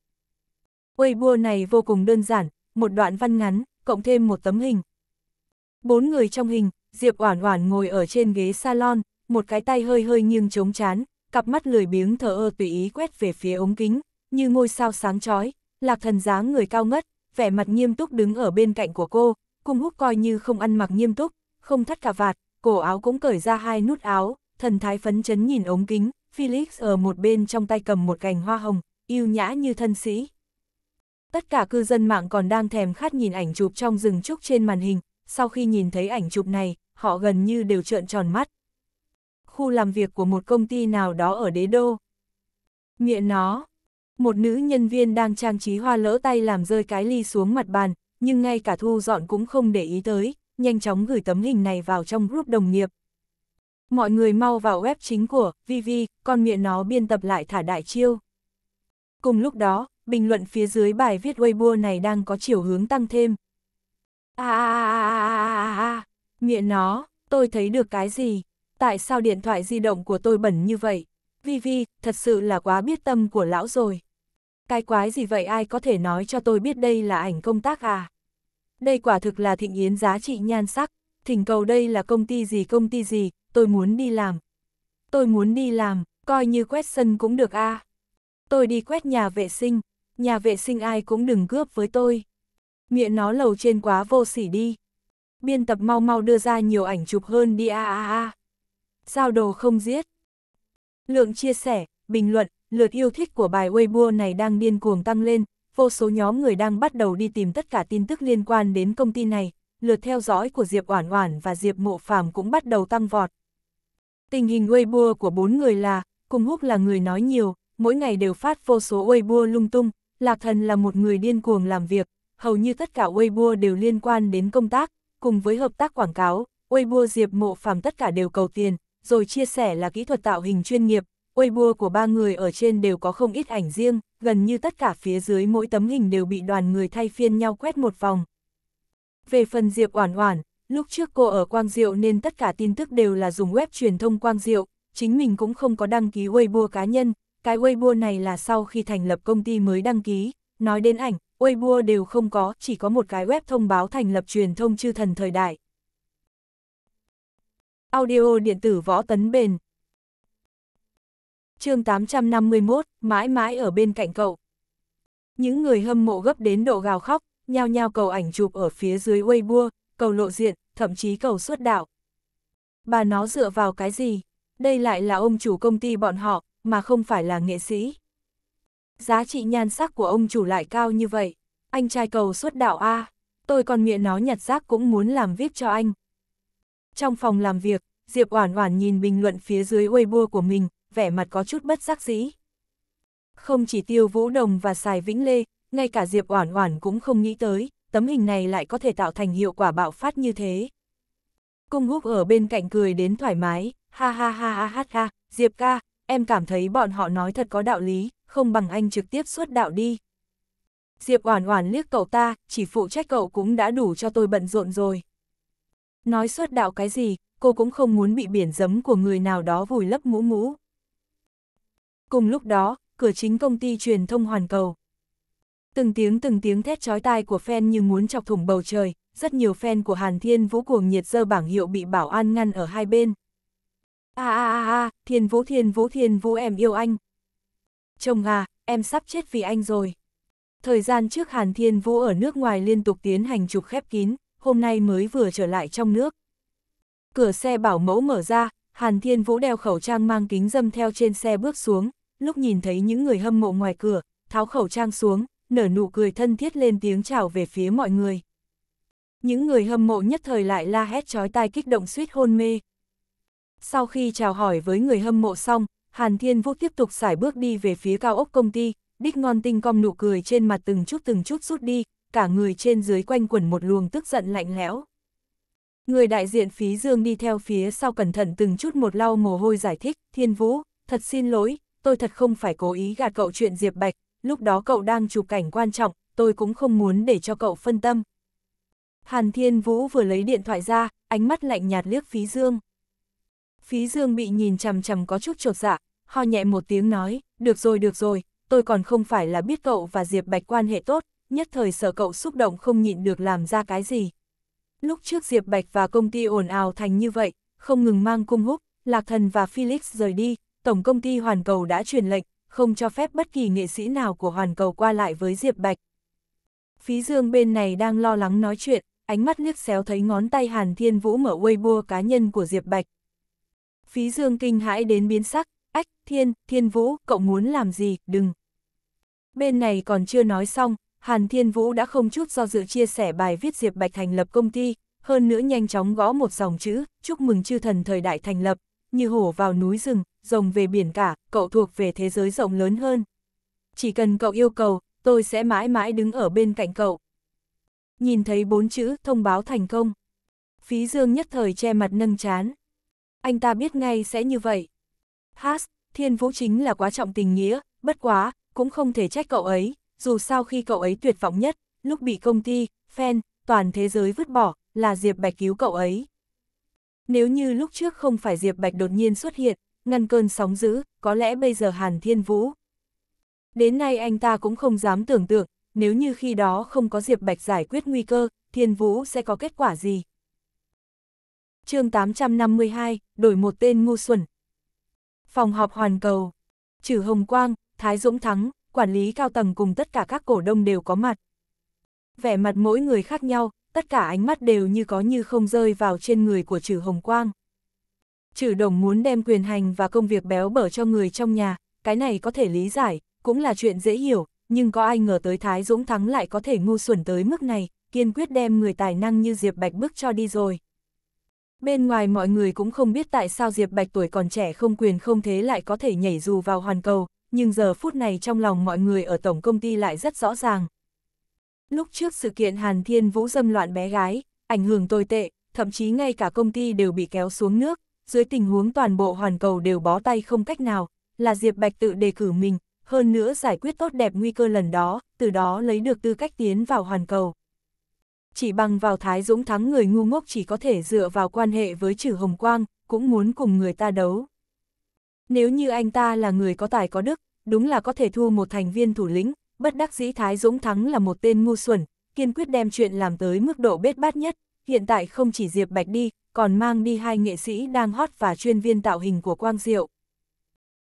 Weibo này vô cùng đơn giản, một đoạn văn ngắn, cộng thêm một tấm hình. Bốn người trong hình, Diệp Oản Oản ngồi ở trên ghế salon, một cái tay hơi hơi nghiêng chống chán, cặp mắt lười biếng thờ ơ tùy ý quét về phía ống kính, như ngôi sao sáng chói, Lạc Thần dáng người cao ngất, vẻ mặt nghiêm túc đứng ở bên cạnh của cô, cùng hút coi như không ăn mặc nghiêm túc, không thắt cà vạt, cổ áo cũng cởi ra hai nút áo, thần thái phấn chấn nhìn ống kính, Felix ở một bên trong tay cầm một gành hoa hồng, yêu nhã như thân sĩ. Tất cả cư dân mạng còn đang thèm khát nhìn ảnh chụp trong rừng trúc trên màn hình, sau khi nhìn thấy ảnh chụp này, họ gần như đều trợn tròn mắt. Khu làm việc của một công ty nào đó ở đế đô. Mịa nó, một nữ nhân viên đang trang trí hoa lỡ tay làm rơi cái ly xuống mặt bàn, nhưng ngay cả thu dọn cũng không để ý tới, nhanh chóng gửi tấm hình này vào trong group đồng nghiệp. Mọi người mau vào web chính của VV, con miệng nó biên tập lại thả đại chiêu. Cùng lúc đó, bình luận phía dưới bài viết Weibo này đang có chiều hướng tăng thêm. À à à à à à à, miệng nó, tôi thấy được cái gì? Tại sao điện thoại di động của tôi bẩn như vậy? Vivi, thật sự là quá biết tâm của lão rồi. Cái quái gì vậy ai có thể nói cho tôi biết đây là ảnh công tác à? Đây quả thực là thịnh yến giá trị nhan sắc, thỉnh cầu đây là công ty gì công ty gì, tôi muốn đi làm. Tôi muốn đi làm, coi như quét sân cũng được a. À. Tôi đi quét nhà vệ sinh, nhà vệ sinh ai cũng đừng cướp với tôi. Miệng nó lầu trên quá vô sỉ đi. Biên tập mau mau đưa ra nhiều ảnh chụp hơn đi a a a. Giao đồ không giết. Lượng chia sẻ, bình luận, lượt yêu thích của bài Weibo này đang điên cuồng tăng lên, vô số nhóm người đang bắt đầu đi tìm tất cả tin tức liên quan đến công ty này, lượt theo dõi của Diệp Oản Oản và Diệp Mộ Phàm cũng bắt đầu tăng vọt. Tình hình Weibo của bốn người là, cùng Húc là người nói nhiều, mỗi ngày đều phát vô số Weibo lung tung, Lạc Thần là một người điên cuồng làm việc, hầu như tất cả Weibo đều liên quan đến công tác, cùng với hợp tác quảng cáo, Weibo Diệp Mộ Phàm tất cả đều cầu tiền, rồi chia sẻ là kỹ thuật tạo hình chuyên nghiệp, Weibo của ba người ở trên đều có không ít ảnh riêng, gần như tất cả phía dưới mỗi tấm hình đều bị đoàn người thay phiên nhau quét một vòng. Về phần Diệp Oản Oản, lúc trước cô ở Quang Diệu nên tất cả tin tức đều là dùng web truyền thông Quang Diệu, chính mình cũng không có đăng ký Weibo cá nhân, cái Weibo này là sau khi thành lập công ty mới đăng ký, nói đến ảnh, Weibo đều không có, chỉ có một cái web thông báo thành lập truyền thông chư thần thời đại. Audio điện tử võ tấn bền chương 851, mãi mãi ở bên cạnh cậu. Những người hâm mộ gấp đến độ gào khóc, nhao nhao cầu ảnh chụp ở phía dưới Weibo, cầu lộ diện, thậm chí cầu xuất đạo. Bà nó dựa vào cái gì? Đây lại là ông chủ công ty bọn họ, mà không phải là nghệ sĩ. Giá trị nhan sắc của ông chủ lại cao như vậy. Anh trai cầu xuất đạo A, tôi còn miệng nó nhặt rác cũng muốn làm vip cho anh. Trong phòng làm việc, Diệp Oản Oản nhìn bình luận phía dưới Weibo của mình, vẻ mặt có chút bất giác dĩ. Không chỉ tiêu vũ đồng và xài vĩnh lê, ngay cả Diệp Oản Oản cũng không nghĩ tới, tấm hình này lại có thể tạo thành hiệu quả bạo phát như thế. Cung húc ở bên cạnh cười đến thoải mái, ha ha ha ha ha ha, Diệp ca, em cảm thấy bọn họ nói thật có đạo lý, không bằng anh trực tiếp xuất đạo đi. Diệp Oản Oản liếc cậu ta, chỉ phụ trách cậu cũng đã đủ cho tôi bận rộn rồi. Nói xuất đạo cái gì, cô cũng không muốn bị biển dấm của người nào đó vùi lấp mũ mũ. Cùng lúc đó, cửa chính công ty truyền thông hoàn cầu. Từng tiếng từng tiếng thét chói tai của fan như muốn chọc thủng bầu trời, rất nhiều fan của Hàn Thiên Vũ cuồng nhiệt dơ bảng hiệu bị bảo an ngăn ở hai bên. A a a a, Thiên Vũ Thiên Vũ Thiên Vũ em yêu anh. Chồng à, em sắp chết vì anh rồi. Thời gian trước Hàn Thiên Vũ ở nước ngoài liên tục tiến hành chụp khép kín, hôm nay mới vừa trở lại trong nước. Cửa xe bảo mẫu mở ra, Hàn Thiên Vũ đeo khẩu trang mang kính dâm theo trên xe bước xuống, lúc nhìn thấy những người hâm mộ ngoài cửa, tháo khẩu trang xuống, nở nụ cười thân thiết lên tiếng chào về phía mọi người. Những người hâm mộ nhất thời lại la hét chói tai kích động suýt hôn mê. Sau khi chào hỏi với người hâm mộ xong, Hàn Thiên Vũ tiếp tục xài bước đi về phía cao ốc công ty, đích ngon tinh cong nụ cười trên mặt từng chút từng chút rút đi, cả người trên dưới quanh quẩn một luồng tức giận lạnh lẽo. Người đại diện phí dương đi theo phía sau cẩn thận từng chút một lau mồ hôi giải thích, thiên vũ, thật xin lỗi, tôi thật không phải cố ý gạt cậu chuyện Diệp Bạch, lúc đó cậu đang chụp cảnh quan trọng, tôi cũng không muốn để cho cậu phân tâm. Hàn Thiên Vũ vừa lấy điện thoại ra, ánh mắt lạnh nhạt liếc Phí Dương. Phí Dương bị nhìn chằm chằm có chút trột dạ, ho nhẹ một tiếng nói, được rồi được rồi, tôi còn không phải là biết cậu và Diệp Bạch quan hệ tốt, nhất thời sợ cậu xúc động không nhịn được làm ra cái gì, Lúc trước Diệp Bạch và công ty ồn ào thành như vậy, không ngừng mang cung húc, Lạc Thần và Felix rời đi, Tổng công ty Hoàn Cầu đã truyền lệnh, không cho phép bất kỳ nghệ sĩ nào của Hoàn Cầu qua lại với Diệp Bạch. Phí Dương bên này đang lo lắng nói chuyện, ánh mắt liếc xéo thấy ngón tay Hàn Thiên Vũ mở Weibo cá nhân của Diệp Bạch. Phí Dương kinh hãi đến biến sắc, ách, Thiên, Thiên Vũ, cậu muốn làm gì, đừng. Bên này còn chưa nói xong, Hàn Thiên Vũ đã không chút do dự chia sẻ bài viết Diệp Bạch thành lập công ty, hơn nữa nhanh chóng gõ một dòng chữ, chúc mừng chư thần thời đại thành lập, như hổ vào núi rừng, rồng về biển cả, cậu thuộc về thế giới rộng lớn hơn. Chỉ cần cậu yêu cầu, tôi sẽ mãi mãi đứng ở bên cạnh cậu. Nhìn thấy bốn chữ thông báo thành công. Phí Dương nhất thời che mặt nâng chán. Anh ta biết ngay sẽ như vậy. Hát, Thiên Vũ chính là quá trọng tình nghĩa, bất quá, cũng không thể trách cậu ấy, dù sao khi cậu ấy tuyệt vọng nhất, lúc bị công ty, fan, toàn thế giới vứt bỏ, là Diệp Bạch cứu cậu ấy. Nếu như lúc trước không phải Diệp Bạch đột nhiên xuất hiện, ngăn cơn sóng dữ, có lẽ bây giờ Hàn Thiên Vũ. Đến nay anh ta cũng không dám tưởng tượng, nếu như khi đó không có Diệp Bạch giải quyết nguy cơ, Thiên Vũ sẽ có kết quả gì. chương 852, đổi một tên ngu xuẩn. Phòng họp hoàn cầu. Trừ Hồng Quang, Thái Dũng thắng, quản lý cao tầng cùng tất cả các cổ đông đều có mặt. Vẻ mặt mỗi người khác nhau, tất cả ánh mắt đều như có như không rơi vào trên người của trừ Hồng Quang. Trừ Đồng muốn đem quyền hành và công việc béo bở cho người trong nhà, cái này có thể lý giải, cũng là chuyện dễ hiểu, nhưng có ai ngờ tới Thái Dũng Thắng lại có thể ngu xuẩn tới mức này, kiên quyết đem người tài năng như Diệp Bạch bước cho đi rồi. Bên ngoài mọi người cũng không biết tại sao Diệp Bạch tuổi còn trẻ không quyền không thế lại có thể nhảy dù vào hoàn cầu, nhưng giờ phút này trong lòng mọi người ở tổng công ty lại rất rõ ràng. Lúc trước sự kiện Hàn Thiên Vũ dâm loạn bé gái, ảnh hưởng tồi tệ, thậm chí ngay cả công ty đều bị kéo xuống nước, dưới tình huống toàn bộ hoàn cầu đều bó tay không cách nào, là Diệp Bạch tự đề cử mình, hơn nữa giải quyết tốt đẹp nguy cơ lần đó, từ đó lấy được tư cách tiến vào hoàn cầu. Chỉ bằng vào Thái Dũng thắng người ngu ngốc chỉ có thể dựa vào quan hệ với Trử Hồng Quang, cũng muốn cùng người ta đấu. Nếu như anh ta là người có tài có đức, đúng là có thể thua một thành viên thủ lĩnh, bất đắc dĩ Thái Dũng Thắng là một tên ngu xuẩn, kiên quyết đem chuyện làm tới mức độ bết bát nhất, hiện tại không chỉ Diệp Bạch đi, còn mang đi hai nghệ sĩ đang hot và chuyên viên tạo hình của Quang Diệu.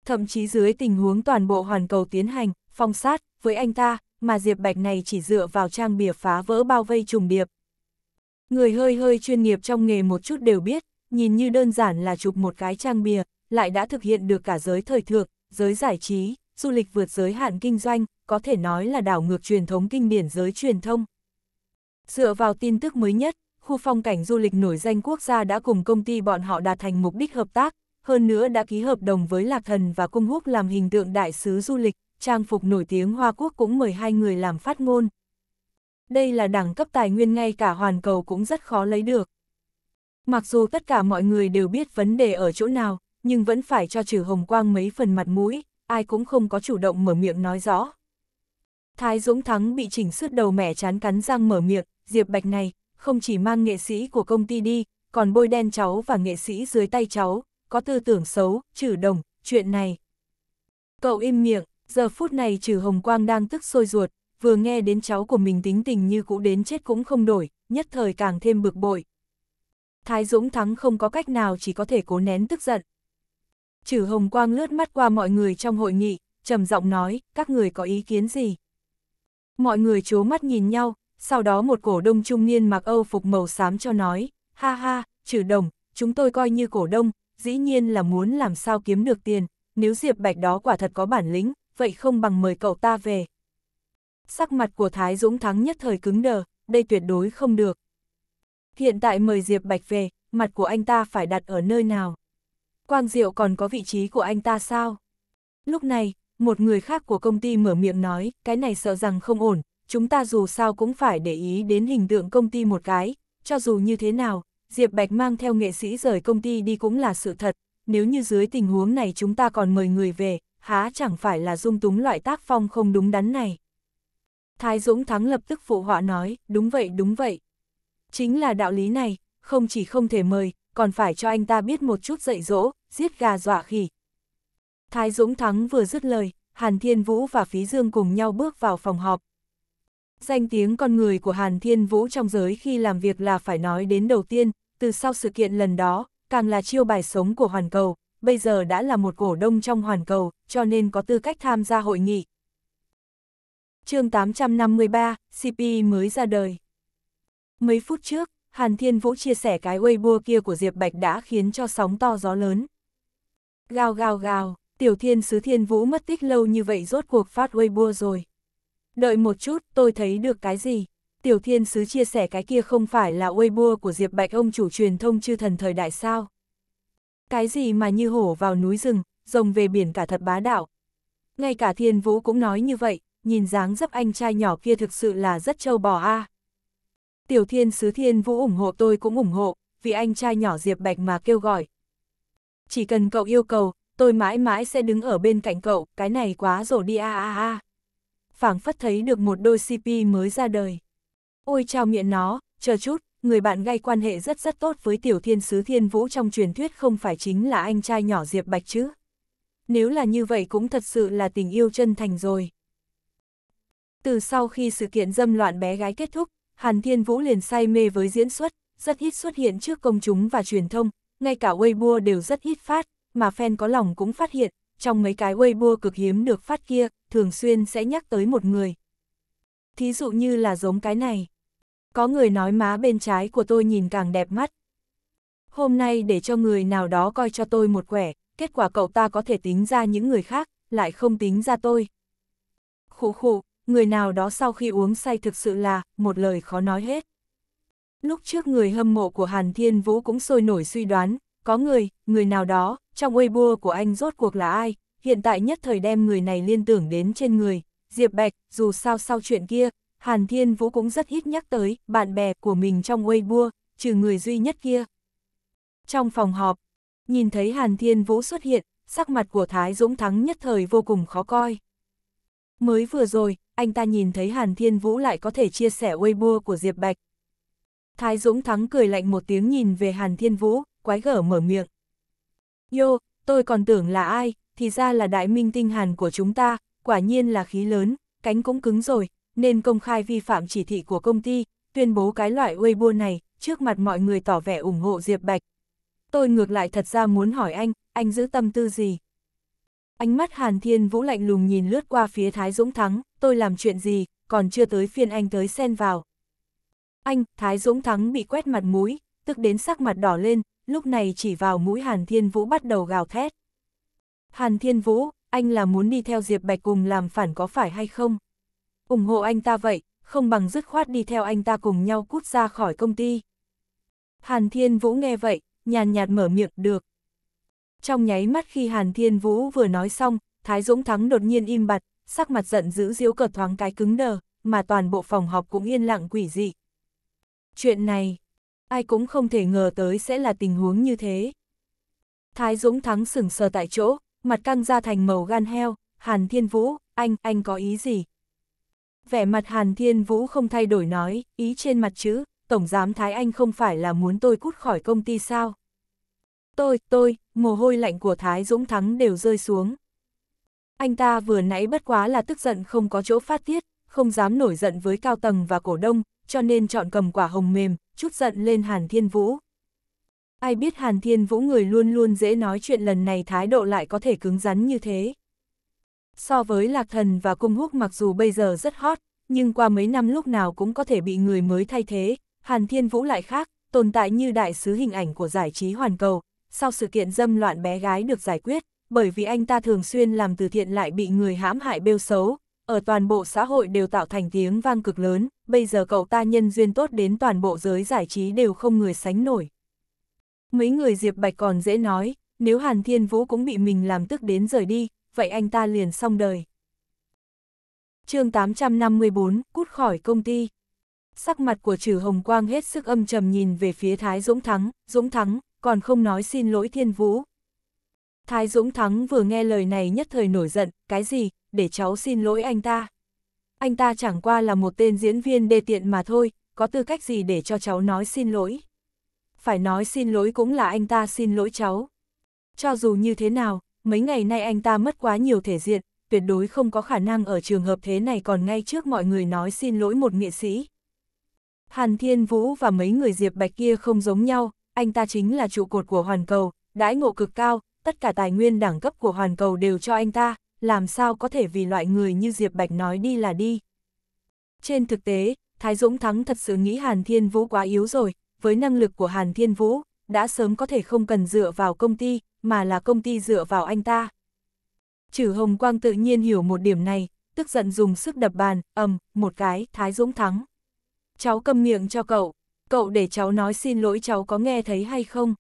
Thậm chí dưới tình huống toàn bộ hoàn cầu tiến hành, phong sát, với anh ta, mà Diệp Bạch này chỉ dựa vào trang bìa phá vỡ bao vây trùng điệp. Người hơi hơi chuyên nghiệp trong nghề một chút đều biết, nhìn như đơn giản là chụp một cái trang bìa, lại đã thực hiện được cả giới thời thượng, giới giải trí, du lịch vượt giới hạn kinh doanh, có thể nói là đảo ngược truyền thống kinh điển giới truyền thông. Dựa vào tin tức mới nhất, khu phong cảnh du lịch nổi danh quốc gia đã cùng công ty bọn họ đạt thành mục đích hợp tác, hơn nữa đã ký hợp đồng với Lạc Thần và Cung Húc làm hình tượng đại sứ du lịch, trang phục nổi tiếng Hoa Quốc cũng mời hai người làm phát ngôn. Đây là đẳng cấp tài nguyên ngay cả hoàn cầu cũng rất khó lấy được. Mặc dù tất cả mọi người đều biết vấn đề ở chỗ nào, nhưng vẫn phải cho trừ hồng quang mấy phần mặt mũi, ai cũng không có chủ động mở miệng nói rõ. Thái Dũng Thắng bị chỉnh suốt đầu mẻ chán cắn răng mở miệng, Diệp Bạch này, không chỉ mang nghệ sĩ của công ty đi, còn bôi đen cháu và nghệ sĩ dưới tay cháu, có tư tưởng xấu, trừ đồng, chuyện này. Cậu im miệng, giờ phút này trừ Hồng Quang đang tức sôi ruột, vừa nghe đến cháu của mình tính tình như cũ đến chết cũng không đổi, nhất thời càng thêm bực bội. Thái Dũng Thắng không có cách nào chỉ có thể cố nén tức giận, Trừ hồng quang lướt mắt qua mọi người trong hội nghị, trầm giọng nói, các người có ý kiến gì? Mọi người chố mắt nhìn nhau, sau đó một cổ đông trung niên mặc âu phục màu xám cho nói, ha ha, trừ đồng, chúng tôi coi như cổ đông, dĩ nhiên là muốn làm sao kiếm được tiền, nếu Diệp Bạch đó quả thật có bản lĩnh, vậy không bằng mời cậu ta về. Sắc mặt của Thái Dũng Thắng nhất thời cứng đờ, đây tuyệt đối không được. Hiện tại mời Diệp Bạch về, mặt của anh ta phải đặt ở nơi nào? Quang Diệu còn có vị trí của anh ta sao? Lúc này, một người khác của công ty mở miệng nói, cái này sợ rằng không ổn, chúng ta dù sao cũng phải để ý đến hình tượng công ty một cái, cho dù như thế nào, Diệp Bạch mang theo nghệ sĩ rời công ty đi cũng là sự thật, nếu như dưới tình huống này chúng ta còn mời người về, há chẳng phải là dung túng loại tác phong không đúng đắn này. Thái Dũng Thắng lập tức phụ họa nói, đúng vậy đúng vậy. Chính là đạo lý này, không chỉ không thể mời, còn phải cho anh ta biết một chút dạy dỗ, giết gà dọa khỉ. Thái Dũng Thắng vừa dứt lời, Hàn Thiên Vũ và Phí Dương cùng nhau bước vào phòng họp. Danh tiếng con người của Hàn Thiên Vũ trong giới khi làm việc là phải nói đến đầu tiên, từ sau sự kiện lần đó, càng là chiêu bài sống của Hoàn Cầu, bây giờ đã là một cổ đông trong Hoàn Cầu, cho nên có tư cách tham gia hội nghị. chương 853, CP mới ra đời. Mấy phút trước, Hàn Thiên Vũ chia sẻ cái Weibo kia của Diệp Bạch đã khiến cho sóng to gió lớn. Gào gào gào, tiểu thiên sứ thiên vũ mất tích lâu như vậy rốt cuộc phát Weibo rồi. Đợi một chút, tôi thấy được cái gì? Tiểu thiên sứ chia sẻ cái kia không phải là Weibo của Diệp Bạch ông chủ truyền thông chư thần thời đại sao? Cái gì mà như hổ vào núi rừng, rồng về biển cả thật bá đạo. Ngay cả thiên vũ cũng nói như vậy, nhìn dáng dấp anh trai nhỏ kia thực sự là rất trâu bò a. À. Tiểu thiên sứ thiên vũ ủng hộ tôi cũng ủng hộ, vì anh trai nhỏ Diệp Bạch mà kêu gọi, chỉ cần cậu yêu cầu, tôi mãi mãi sẽ đứng ở bên cạnh cậu, cái này quá rổ đi a a a. Phảng phất thấy được một đôi CP mới ra đời. Ôi chào miệng nó, chờ chút, người bạn gây quan hệ rất rất tốt với tiểu thiên sứ thiên vũ trong truyền thuyết không phải chính là anh trai nhỏ Diệp Bạch chứ. Nếu là như vậy cũng thật sự là tình yêu chân thành rồi. Từ sau khi sự kiện dâm loạn bé gái kết thúc, Hàn Thiên Vũ liền say mê với diễn xuất, rất ít xuất hiện trước công chúng và truyền thông, ngay cả Weibo đều rất ít phát, mà fan có lòng cũng phát hiện, trong mấy cái Weibo cực hiếm được phát kia, thường xuyên sẽ nhắc tới một người. Thí dụ như là giống cái này. Có người nói má bên trái của tôi nhìn càng đẹp mắt. Hôm nay để cho người nào đó coi cho tôi một quẻ, kết quả cậu ta có thể tính ra những người khác, lại không tính ra tôi. khủ khủ, người nào đó sau khi uống say thực sự là, một lời khó nói hết. Lúc trước người hâm mộ của Hàn Thiên Vũ cũng sôi nổi suy đoán, có người, người nào đó, trong Weibo của anh rốt cuộc là ai, hiện tại nhất thời đem người này liên tưởng đến trên người, Diệp Bạch, dù sao sau chuyện kia, Hàn Thiên Vũ cũng rất ít nhắc tới bạn bè của mình trong Weibo, trừ người duy nhất kia. Trong phòng họp, nhìn thấy Hàn Thiên Vũ xuất hiện, sắc mặt của Thái Dũng Thắng nhất thời vô cùng khó coi. Mới vừa rồi, anh ta nhìn thấy Hàn Thiên Vũ lại có thể chia sẻ Weibo của Diệp Bạch, Thái Dũng Thắng cười lạnh một tiếng nhìn về Hàn Thiên Vũ, quái gở mở miệng. Yo, tôi còn tưởng là ai, thì ra là đại minh tinh Hàn của chúng ta, quả nhiên là khí lớn, cánh cũng cứng rồi, nên công khai vi phạm chỉ thị của công ty, tuyên bố cái loại Weibo này, trước mặt mọi người tỏ vẻ ủng hộ Diệp Bạch. Tôi ngược lại thật ra muốn hỏi anh, anh giữ tâm tư gì? Ánh mắt Hàn Thiên Vũ lạnh lùng nhìn lướt qua phía Thái Dũng Thắng, tôi làm chuyện gì, còn chưa tới phiên anh tới xen vào. Anh, Thái Dũng Thắng bị quét mặt mũi, tức đến sắc mặt đỏ lên, lúc này chỉ vào mũi Hàn Thiên Vũ bắt đầu gào thét. Hàn Thiên Vũ, anh là muốn đi theo Diệp Bạch cùng làm phản có phải hay không? ủng hộ anh ta vậy, không bằng dứt khoát đi theo anh ta cùng nhau cút ra khỏi công ty. Hàn Thiên Vũ nghe vậy, nhàn nhạt mở miệng được. Trong nháy mắt khi Hàn Thiên Vũ vừa nói xong, Thái Dũng Thắng đột nhiên im bặt, sắc mặt giận dữ diếu cợt thoáng cái cứng đờ, mà toàn bộ phòng họp cũng yên lặng quỷ dị. Chuyện này, ai cũng không thể ngờ tới sẽ là tình huống như thế. Thái Dũng Thắng sửng sờ tại chỗ, mặt căng ra thành màu gan heo, Hàn Thiên Vũ, anh, anh có ý gì? Vẻ mặt Hàn Thiên Vũ không thay đổi nói, ý trên mặt chữ, Tổng Giám Thái Anh không phải là muốn tôi cút khỏi công ty sao? Tôi, tôi, mồ hôi lạnh của Thái Dũng Thắng đều rơi xuống. Anh ta vừa nãy bất quá là tức giận không có chỗ phát tiết, không dám nổi giận với cao tầng và cổ đông, cho nên chọn cầm quả hồng mềm, chút giận lên Hàn Thiên Vũ. Ai biết Hàn Thiên Vũ người luôn luôn dễ nói chuyện lần này thái độ lại có thể cứng rắn như thế. So với Lạc Thần và Cung Húc mặc dù bây giờ rất hot, nhưng qua mấy năm lúc nào cũng có thể bị người mới thay thế, Hàn Thiên Vũ lại khác, tồn tại như đại sứ hình ảnh của giải trí hoàn cầu, sau sự kiện dâm loạn bé gái được giải quyết, bởi vì anh ta thường xuyên làm từ thiện lại bị người hãm hại bêu xấu, ở toàn bộ xã hội đều tạo thành tiếng vang cực lớn, bây giờ cậu ta nhân duyên tốt đến toàn bộ giới giải trí đều không người sánh nổi. Mấy người Diệp Bạch còn dễ nói, nếu Hàn Thiên Vũ cũng bị mình làm tức đến rời đi, vậy anh ta liền xong đời. chương 854, cút khỏi công ty. Sắc mặt của trừ Hồng Quang hết sức âm trầm nhìn về phía Thái Dũng Thắng, Dũng Thắng, còn không nói xin lỗi Thiên Vũ, Thái Dũng Thắng vừa nghe lời này nhất thời nổi giận, cái gì, để cháu xin lỗi anh ta. Anh ta chẳng qua là một tên diễn viên đê tiện mà thôi, có tư cách gì để cho cháu nói xin lỗi. Phải nói xin lỗi cũng là anh ta xin lỗi cháu. Cho dù như thế nào, mấy ngày nay anh ta mất quá nhiều thể diện, tuyệt đối không có khả năng ở trường hợp thế này còn ngay trước mọi người nói xin lỗi một nghệ sĩ. Hàn Thiên Vũ và mấy người Diệp Bạch kia không giống nhau, anh ta chính là trụ cột của Hoàn Cầu, đãi ngộ cực cao, tất cả tài nguyên đẳng cấp của hoàn cầu đều cho anh ta, làm sao có thể vì loại người như Diệp Bạch nói đi là đi. Trên thực tế, Thái Dũng Thắng thật sự nghĩ Hàn Thiên Vũ quá yếu rồi, với năng lực của Hàn Thiên Vũ, đã sớm có thể không cần dựa vào công ty, mà là công ty dựa vào anh ta. Trừ Hồng Quang tự nhiên hiểu một điểm này, tức giận dùng sức đập bàn, ầm, một cái, Thái Dũng Thắng. Cháu cầm miệng cho cậu, cậu để cháu nói xin lỗi cháu có nghe thấy hay không?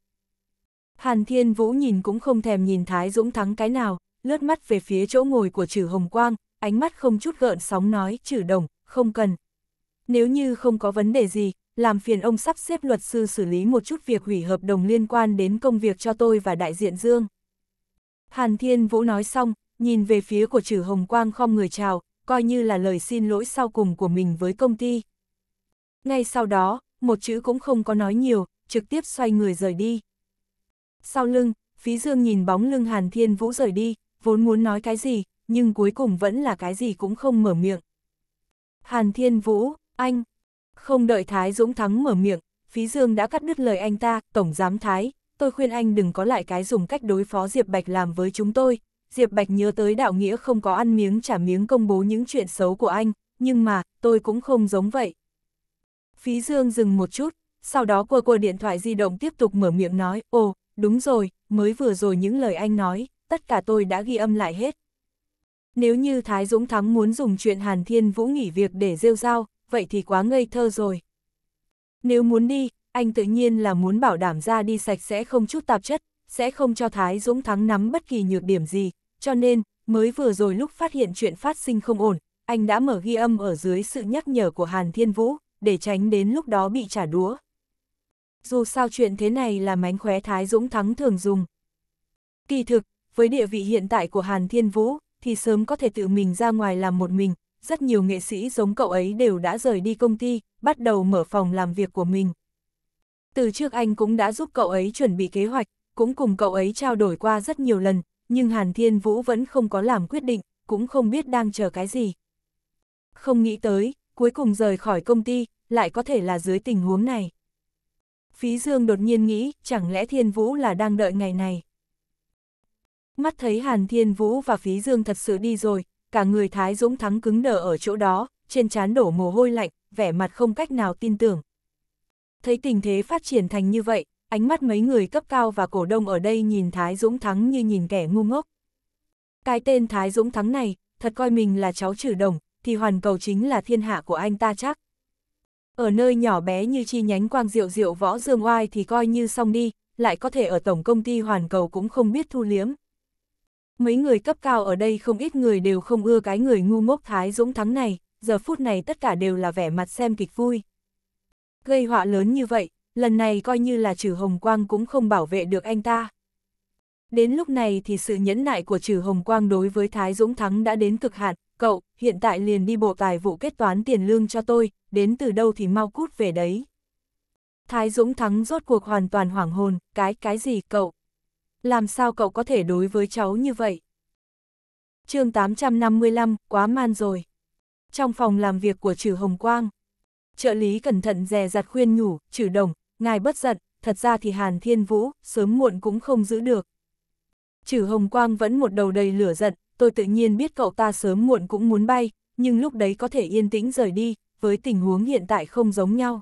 Hàn Thiên Vũ nhìn cũng không thèm nhìn Thái Dũng thắng cái nào, lướt mắt về phía chỗ ngồi của Trử Hồng Quang, ánh mắt không chút gợn sóng nói, Trử Đồng, không cần. Nếu như không có vấn đề gì, làm phiền ông sắp xếp luật sư xử lý một chút việc hủy hợp đồng liên quan đến công việc cho tôi và đại diện Dương. Hàn Thiên Vũ nói xong, nhìn về phía của Trử Hồng Quang khom người chào, coi như là lời xin lỗi sau cùng của mình với công ty. Ngay sau đó, một chữ cũng không có nói nhiều, trực tiếp xoay người rời đi. Sau lưng, phí dương nhìn bóng lưng Hàn Thiên Vũ rời đi, vốn muốn nói cái gì, nhưng cuối cùng vẫn là cái gì cũng không mở miệng. Hàn Thiên Vũ, anh! Không đợi Thái Dũng Thắng mở miệng, phí dương đã cắt đứt lời anh ta, Tổng Giám Thái, tôi khuyên anh đừng có lại cái dùng cách đối phó Diệp Bạch làm với chúng tôi. Diệp Bạch nhớ tới đạo nghĩa không có ăn miếng trả miếng công bố những chuyện xấu của anh, nhưng mà, tôi cũng không giống vậy. Phí Dương dừng một chút, sau đó qua qua điện thoại di động tiếp tục mở miệng nói, ồ, đúng rồi, mới vừa rồi những lời anh nói, tất cả tôi đã ghi âm lại hết. Nếu như Thái Dũng Thắng muốn dùng chuyện Hàn Thiên Vũ nghỉ việc để rêu rao, vậy thì quá ngây thơ rồi. Nếu muốn đi, anh tự nhiên là muốn bảo đảm ra đi sạch sẽ không chút tạp chất, sẽ không cho Thái Dũng Thắng nắm bất kỳ nhược điểm gì, cho nên, mới vừa rồi lúc phát hiện chuyện phát sinh không ổn, anh đã mở ghi âm ở dưới sự nhắc nhở của Hàn Thiên Vũ, để tránh đến lúc đó bị trả đũa dù sao chuyện thế này là mánh khóe Thái Dũng Thắng thường dùng. Kỳ thực, với địa vị hiện tại của Hàn Thiên Vũ, thì sớm có thể tự mình ra ngoài làm một mình, rất nhiều nghệ sĩ giống cậu ấy đều đã rời đi công ty, bắt đầu mở phòng làm việc của mình. Từ trước anh cũng đã giúp cậu ấy chuẩn bị kế hoạch, cũng cùng cậu ấy trao đổi qua rất nhiều lần, nhưng Hàn Thiên Vũ vẫn không có làm quyết định, cũng không biết đang chờ cái gì. Không nghĩ tới, cuối cùng rời khỏi công ty, lại có thể là dưới tình huống này. Phí Dương đột nhiên nghĩ, chẳng lẽ Thiên Vũ là đang đợi ngày này. Mắt thấy Hàn Thiên Vũ và Phí Dương thật sự đi rồi, cả người Thái Dũng Thắng cứng đờ ở chỗ đó, trên trán đổ mồ hôi lạnh, vẻ mặt không cách nào tin tưởng. Thấy tình thế phát triển thành như vậy, ánh mắt mấy người cấp cao và cổ đông ở đây nhìn Thái Dũng Thắng như nhìn kẻ ngu ngốc. Cái tên Thái Dũng Thắng này, thật coi mình là cháu trừ đồng, thì hoàn cầu chính là thiên hạ của anh ta chắc. Ở nơi nhỏ bé như chi nhánh quang diệu diệu võ dương oai thì coi như xong đi, lại có thể ở tổng công ty hoàn cầu cũng không biết thu liếm. Mấy người cấp cao ở đây không ít người đều không ưa cái người ngu ngốc thái dũng thắng này, giờ phút này tất cả đều là vẻ mặt xem kịch vui. Gây họa lớn như vậy, lần này coi như là trừ hồng quang cũng không bảo vệ được anh ta. Đến lúc này thì sự nhẫn nại của trừ hồng quang đối với thái dũng thắng đã đến cực hạn, cậu, hiện tại liền đi bộ tài vụ kết toán tiền lương cho tôi, đến từ đâu thì mau cút về đấy. Thái Dũng Thắng rốt cuộc hoàn toàn hoảng hồn, cái, cái gì cậu? Làm sao cậu có thể đối với cháu như vậy? chương 855, quá man rồi. Trong phòng làm việc của trừ Hồng Quang, trợ lý cẩn thận dè dặt khuyên nhủ, trừ đồng, ngài bất giận, thật ra thì Hàn Thiên Vũ, sớm muộn cũng không giữ được. Trừ Hồng Quang vẫn một đầu đầy lửa giận, tôi tự nhiên biết cậu ta sớm muộn cũng muốn bay, nhưng lúc đấy có thể yên tĩnh rời đi, với tình huống hiện tại không giống nhau.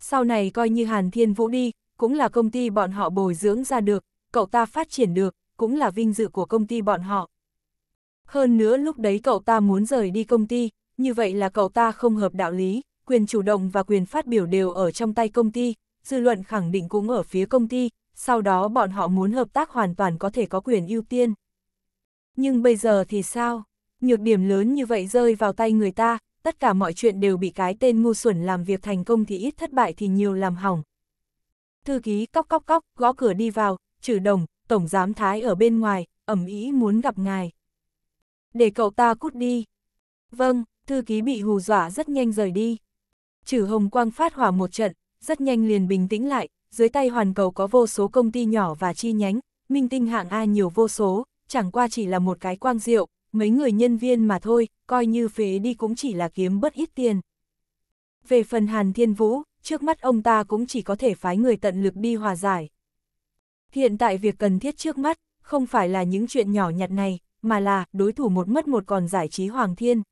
Sau này coi như Hàn Thiên Vũ đi, cũng là công ty bọn họ bồi dưỡng ra được, cậu ta phát triển được, cũng là vinh dự của công ty bọn họ. Hơn nữa lúc đấy cậu ta muốn rời đi công ty, như vậy là cậu ta không hợp đạo lý, quyền chủ động và quyền phát biểu đều ở trong tay công ty, dư luận khẳng định cũng ở phía công ty, sau đó bọn họ muốn hợp tác hoàn toàn có thể có quyền ưu tiên. Nhưng bây giờ thì sao? Nhược điểm lớn như vậy rơi vào tay người ta, tất cả mọi chuyện đều bị cái tên ngu xuẩn làm việc thành công thì ít thất bại thì nhiều làm hỏng. Thư ký cóc cóc cóc gõ cửa đi vào, trừ đồng, tổng giám thái ở bên ngoài, ẩm ý muốn gặp ngài. Để cậu ta cút đi. Vâng, thư ký bị hù dọa rất nhanh rời đi. Trừ hồng quang phát hỏa một trận, rất nhanh liền bình tĩnh lại, dưới tay hoàn cầu có vô số công ty nhỏ và chi nhánh, minh tinh hạng A nhiều vô số, chẳng qua chỉ là một cái quang rượu mấy người nhân viên mà thôi, coi như phế đi cũng chỉ là kiếm bất ít tiền. Về phần Hàn Thiên Vũ, trước mắt ông ta cũng chỉ có thể phái người tận lực đi hòa giải. Hiện tại việc cần thiết trước mắt, không phải là những chuyện nhỏ nhặt này, mà là đối thủ một mất một còn giải trí Hoàng Thiên.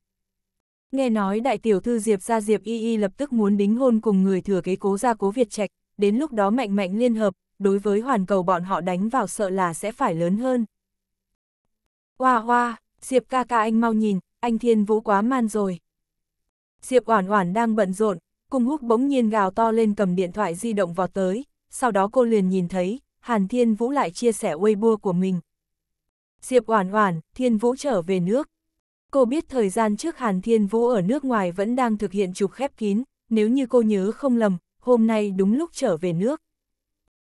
Nghe nói đại tiểu thư Diệp ra Diệp Y Y lập tức muốn đính hôn cùng người thừa kế cố gia cố Việt Trạch, đến lúc đó mạnh mạnh liên hợp, đối với hoàn cầu bọn họ đánh vào sợ là sẽ phải lớn hơn. Hoa hoa, Diệp ca ca anh mau nhìn, anh Thiên Vũ quá man rồi. Diệp Oản Oản đang bận rộn, cùng Húc bỗng nhiên gào to lên cầm điện thoại di động vọt tới, sau đó cô liền nhìn thấy, Hàn Thiên Vũ lại chia sẻ Weibo của mình. Diệp Oản Oản, Thiên Vũ trở về nước. Cô biết thời gian trước Hàn Thiên Vũ ở nước ngoài vẫn đang thực hiện trục khép kín, nếu như cô nhớ không lầm, hôm nay đúng lúc trở về nước.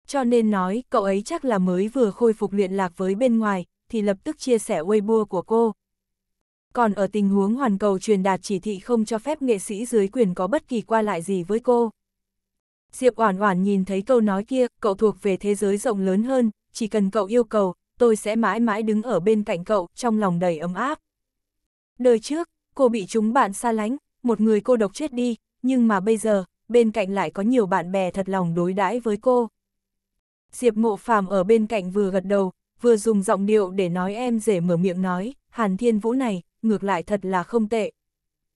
Cho nên nói, cậu ấy chắc là mới vừa khôi phục luyện lạc với bên ngoài, thì lập tức chia sẻ Weibo của cô. Còn ở tình huống hoàn cầu truyền đạt chỉ thị không cho phép nghệ sĩ dưới quyền có bất kỳ qua lại gì với cô. Diệp Oản Oản nhìn thấy câu nói kia, cậu thuộc về thế giới rộng lớn hơn, chỉ cần cậu yêu cầu, tôi sẽ mãi mãi đứng ở bên cạnh cậu, trong lòng đầy ấm áp. Đời trước, cô bị chúng bạn xa lánh, một người cô độc chết đi, nhưng mà bây giờ, bên cạnh lại có nhiều bạn bè thật lòng đối đãi với cô. Diệp Mộ Phàm ở bên cạnh vừa gật đầu, vừa dùng giọng điệu để nói em rể mở miệng nói, Hàn Thiên Vũ này, ngược lại thật là không tệ.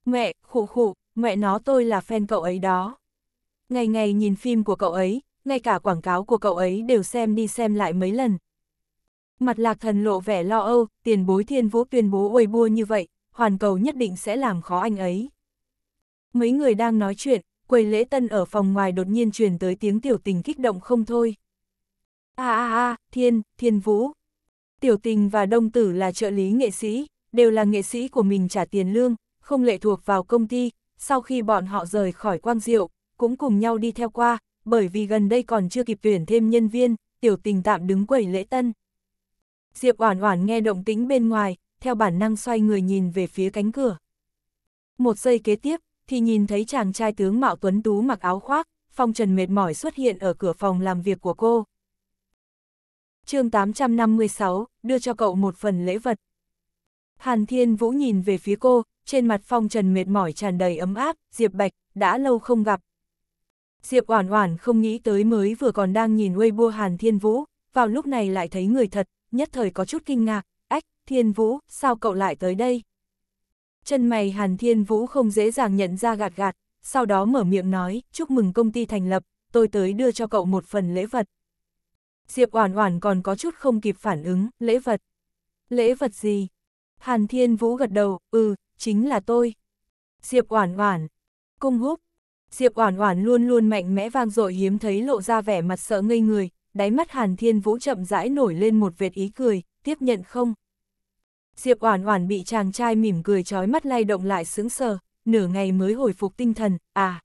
Mẹ, khụ khụ, mẹ nó tôi là fan cậu ấy đó. Ngày ngày nhìn phim của cậu ấy, ngay cả quảng cáo của cậu ấy đều xem đi xem lại mấy lần. Mặt lạc thần lộ vẻ lo âu, tiền bối thiên vũ tuyên bố uầy bua như vậy, hoàn cầu nhất định sẽ làm khó anh ấy. Mấy người đang nói chuyện, quầy lễ tân ở phòng ngoài đột nhiên truyền tới tiếng tiểu tình kích động không thôi a a a, thiên, thiên vũ. Tiểu tình và đông tử là trợ lý nghệ sĩ, đều là nghệ sĩ của mình trả tiền lương, không lệ thuộc vào công ty, sau khi bọn họ rời khỏi quang diệu, cũng cùng nhau đi theo qua, bởi vì gần đây còn chưa kịp tuyển thêm nhân viên, tiểu tình tạm đứng quẩy lễ tân. Diệp Oản Oản nghe động tĩnh bên ngoài, theo bản năng xoay người nhìn về phía cánh cửa. Một giây kế tiếp, thì nhìn thấy chàng trai tướng mạo tuấn tú mặc áo khoác, phong trần mệt mỏi xuất hiện ở cửa phòng làm việc của cô chương 856, đưa cho cậu một phần lễ vật. Hàn Thiên Vũ nhìn về phía cô, trên mặt phong trần mệt mỏi tràn đầy ấm áp, Diệp Bạch, đã lâu không gặp. Diệp Oản Oản không nghĩ tới mới vừa còn đang nhìn Weibo Hàn Thiên Vũ, vào lúc này lại thấy người thật, nhất thời có chút kinh ngạc, "Ách, Thiên Vũ, sao cậu lại tới đây?" Chân mày Hàn Thiên Vũ không dễ dàng nhận ra gạt gạt, sau đó mở miệng nói, "Chúc mừng công ty thành lập, tôi tới đưa cho cậu một phần lễ vật." Diệp Oản Oản còn có chút không kịp phản ứng, lễ vật. Lễ vật gì? Hàn Thiên Vũ gật đầu, ừ, chính là tôi. Diệp Oản Oản, cung húc. Diệp Oản Oản luôn luôn mạnh mẽ vang dội hiếm thấy lộ ra vẻ mặt sợ ngây người, đáy mắt Hàn Thiên Vũ chậm rãi nổi lên một vệt ý cười, tiếp nhận không? Diệp Oản Oản bị chàng trai mỉm cười chói mắt lay động lại sững sờ, nửa ngày mới hồi phục tinh thần, à.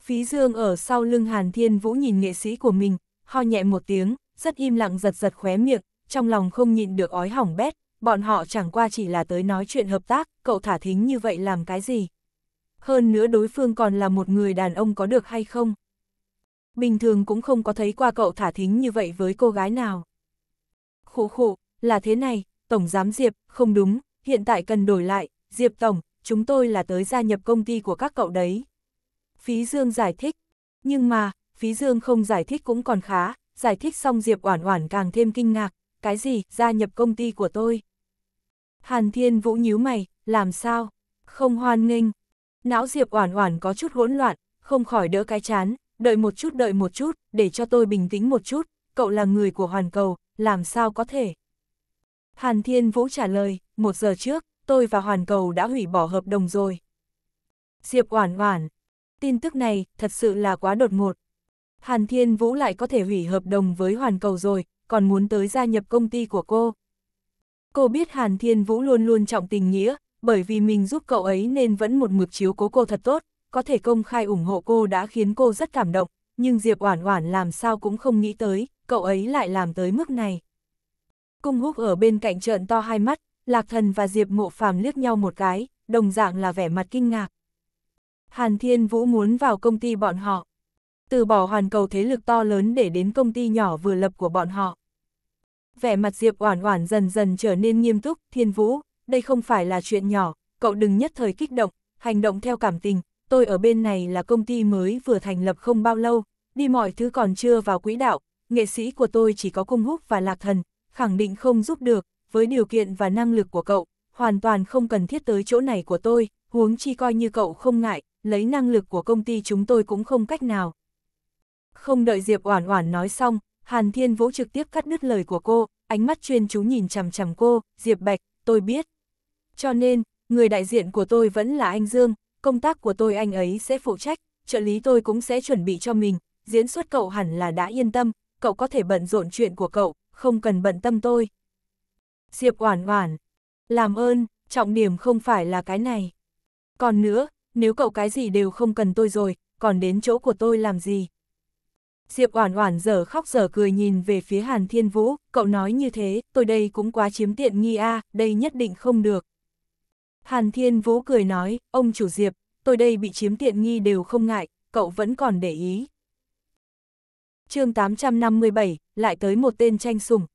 Phí Dương ở sau lưng Hàn Thiên Vũ nhìn nghệ sĩ của mình, ho nhẹ một tiếng, rất im lặng giật giật khóe miệng, trong lòng không nhịn được ói hỏng bét, bọn họ chẳng qua chỉ là tới nói chuyện hợp tác, cậu thả thính như vậy làm cái gì. Hơn nữa đối phương còn là một người đàn ông có được hay không. Bình thường cũng không có thấy qua cậu thả thính như vậy với cô gái nào. khụ khụ là thế này, Tổng Giám Diệp, không đúng, hiện tại cần đổi lại, Diệp Tổng, chúng tôi là tới gia nhập công ty của các cậu đấy. Phí Dương giải thích, nhưng mà, Phí Dương không giải thích cũng còn khá, giải thích xong Diệp Oản Oản càng thêm kinh ngạc, cái gì, gia nhập công ty của tôi. Hàn Thiên Vũ nhíu mày, làm sao? Không hoan nghênh. Não Diệp Oản Oản có chút hỗn loạn, không khỏi đỡ cái chán, đợi một chút đợi một chút, để cho tôi bình tĩnh một chút, cậu là người của hoàn cầu, làm sao có thể? Hàn Thiên Vũ trả lời, một giờ trước, tôi và hoàn cầu đã hủy bỏ hợp đồng rồi. Diệp Oản Oản, tin tức này thật sự là quá đột ngột, Hàn Thiên Vũ lại có thể hủy hợp đồng với Hoàn Cầu rồi, còn muốn tới gia nhập công ty của cô. Cô biết Hàn Thiên Vũ luôn luôn trọng tình nghĩa, bởi vì mình giúp cậu ấy nên vẫn một mực chiếu cố cô thật tốt, có thể công khai ủng hộ cô đã khiến cô rất cảm động, nhưng Diệp Oản Oản làm sao cũng không nghĩ tới, cậu ấy lại làm tới mức này. Cung Húc ở bên cạnh trợn to hai mắt, Lạc Thần và Diệp Mộ Phàm liếc nhau một cái, đồng dạng là vẻ mặt kinh ngạc. Hàn Thiên Vũ muốn vào công ty bọn họ, từ bỏ hoàn cầu thế lực to lớn để đến công ty nhỏ vừa lập của bọn họ. Vẻ mặt Diệp Oản Oản dần dần trở nên nghiêm túc, Thiên Vũ, đây không phải là chuyện nhỏ, cậu đừng nhất thời kích động, hành động theo cảm tình, tôi ở bên này là công ty mới vừa thành lập không bao lâu, đi mọi thứ còn chưa vào quỹ đạo, nghệ sĩ của tôi chỉ có cung húc và lạc thần, khẳng định không giúp được, với điều kiện và năng lực của cậu, hoàn toàn không cần thiết tới chỗ này của tôi, huống chi coi như cậu không ngại, lấy năng lực của công ty chúng tôi cũng không cách nào. Không đợi Diệp Oản Oản nói xong, Hàn Thiên Vũ trực tiếp cắt đứt lời của cô, ánh mắt chuyên chú nhìn chằm chằm cô, Diệp Bạch, tôi biết. Cho nên, người đại diện của tôi vẫn là anh Dương, công tác của tôi anh ấy sẽ phụ trách, trợ lý tôi cũng sẽ chuẩn bị cho mình, diễn xuất cậu hẳn là đã yên tâm, cậu có thể bận rộn chuyện của cậu, không cần bận tâm tôi. Diệp Oản Oản, làm ơn, trọng điểm không phải là cái này. Còn nữa, nếu cậu cái gì đều không cần tôi rồi, còn đến chỗ của tôi làm gì, Diệp Oản Oản giờ khóc giờ cười nhìn về phía Hàn Thiên Vũ, cậu nói như thế, tôi đây cũng quá chiếm tiện nghi a, đây nhất định không được. Hàn Thiên Vũ cười nói, ông chủ Diệp, tôi đây bị chiếm tiện nghi đều không ngại, cậu vẫn còn để ý. chương 857, lại tới một tên tranh sủng.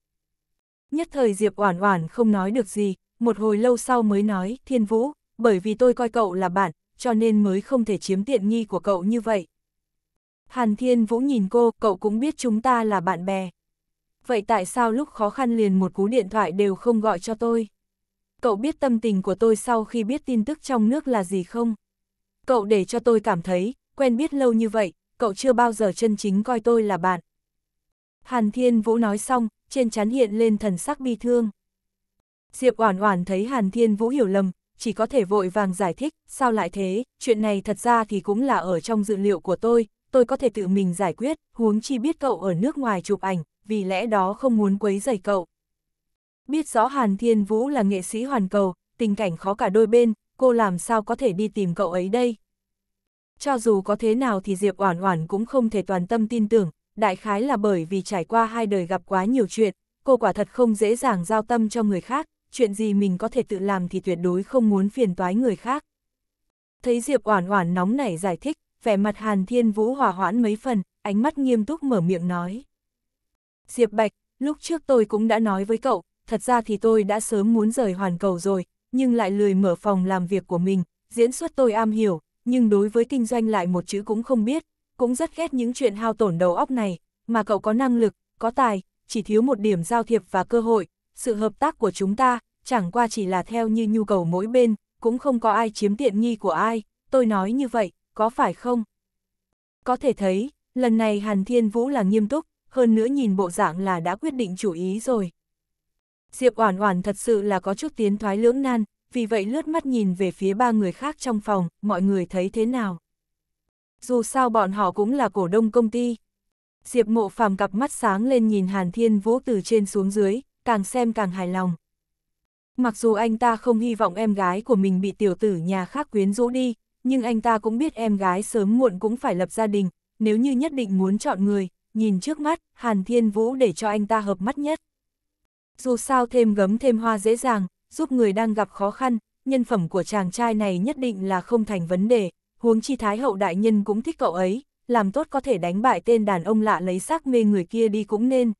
Nhất thời Diệp Oản Oản không nói được gì, một hồi lâu sau mới nói, Thiên Vũ, bởi vì tôi coi cậu là bạn, cho nên mới không thể chiếm tiện nghi của cậu như vậy. Hàn Thiên Vũ nhìn cô, cậu cũng biết chúng ta là bạn bè. Vậy tại sao lúc khó khăn liền một cú điện thoại đều không gọi cho tôi? Cậu biết tâm tình của tôi sau khi biết tin tức trong nước là gì không? Cậu để cho tôi cảm thấy, quen biết lâu như vậy, cậu chưa bao giờ chân chính coi tôi là bạn. Hàn Thiên Vũ nói xong, trên chán hiện lên thần sắc bi thương. Diệp Oản Oản thấy Hàn Thiên Vũ hiểu lầm, chỉ có thể vội vàng giải thích, sao lại thế, chuyện này thật ra thì cũng là ở trong dự liệu của tôi, tôi có thể tự mình giải quyết, huống chi biết cậu ở nước ngoài chụp ảnh, vì lẽ đó không muốn quấy rầy cậu. Biết rõ Hàn Thiên Vũ là nghệ sĩ hoàn cầu, tình cảnh khó cả đôi bên, cô làm sao có thể đi tìm cậu ấy đây? Cho dù có thế nào thì Diệp Oản Oản cũng không thể toàn tâm tin tưởng, đại khái là bởi vì trải qua hai đời gặp quá nhiều chuyện, cô quả thật không dễ dàng giao tâm cho người khác, chuyện gì mình có thể tự làm thì tuyệt đối không muốn phiền toái người khác. Thấy Diệp Oản Oản nóng nảy giải thích, vẻ mặt Hàn Thiên Vũ hòa hoãn mấy phần, ánh mắt nghiêm túc mở miệng nói. Diệp Bạch, lúc trước tôi cũng đã nói với cậu, thật ra thì tôi đã sớm muốn rời hoàn cầu rồi, nhưng lại lười mở phòng làm việc của mình, diễn xuất tôi am hiểu, nhưng đối với kinh doanh lại một chữ cũng không biết, cũng rất ghét những chuyện hao tổn đầu óc này, mà cậu có năng lực, có tài, chỉ thiếu một điểm giao thiệp và cơ hội, sự hợp tác của chúng ta, chẳng qua chỉ là theo như nhu cầu mỗi bên, cũng không có ai chiếm tiện nghi của ai, tôi nói như vậy, có phải không? Có thể thấy, lần này Hàn Thiên Vũ là nghiêm túc, hơn nữa nhìn bộ dạng là đã quyết định chủ ý rồi. Diệp Oản Oản thật sự là có chút tiến thoái lưỡng nan, vì vậy lướt mắt nhìn về phía ba người khác trong phòng, mọi người thấy thế nào? Dù sao bọn họ cũng là cổ đông công ty. Diệp Mộ Phàm cặp mắt sáng lên nhìn Hàn Thiên Vũ từ trên xuống dưới, càng xem càng hài lòng. Mặc dù anh ta không hy vọng em gái của mình bị tiểu tử nhà khác quyến rũ đi, nhưng anh ta cũng biết em gái sớm muộn cũng phải lập gia đình, nếu như nhất định muốn chọn người, nhìn trước mắt, Hàn Thiên Vũ để cho anh ta hợp mắt nhất. Dù sao thêm gấm thêm hoa dễ dàng, giúp người đang gặp khó khăn, nhân phẩm của chàng trai này nhất định là không thành vấn đề, huống chi Thái Hậu Đại Nhân cũng thích cậu ấy, làm tốt có thể đánh bại tên đàn ông lạ lấy xác mê người kia đi cũng nên.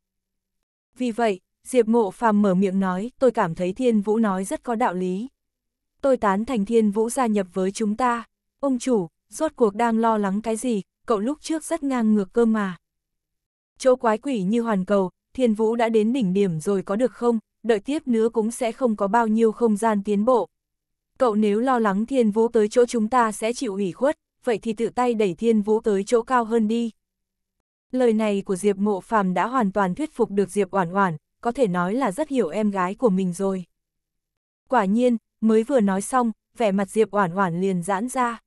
Vì vậy, Diệp Mộ Phàm mở miệng nói, tôi cảm thấy Thiên Vũ nói rất có đạo lý. Tôi tán thành Thiên Vũ gia nhập với chúng ta. Ông chủ, rốt cuộc đang lo lắng cái gì, cậu lúc trước rất ngang ngược cơ mà. Chỗ quái quỷ như hoàn cầu, thiên vũ đã đến đỉnh điểm rồi có được không, đợi tiếp nữa cũng sẽ không có bao nhiêu không gian tiến bộ. Cậu nếu lo lắng thiên vũ tới chỗ chúng ta sẽ chịu ủy khuất, vậy thì tự tay đẩy thiên vũ tới chỗ cao hơn đi. Lời này của Diệp Mộ Phàm đã hoàn toàn thuyết phục được Diệp Oản Oản, có thể nói là rất hiểu em gái của mình rồi. Quả nhiên, mới vừa nói xong, vẻ mặt Diệp Oản Oản liền giãn ra.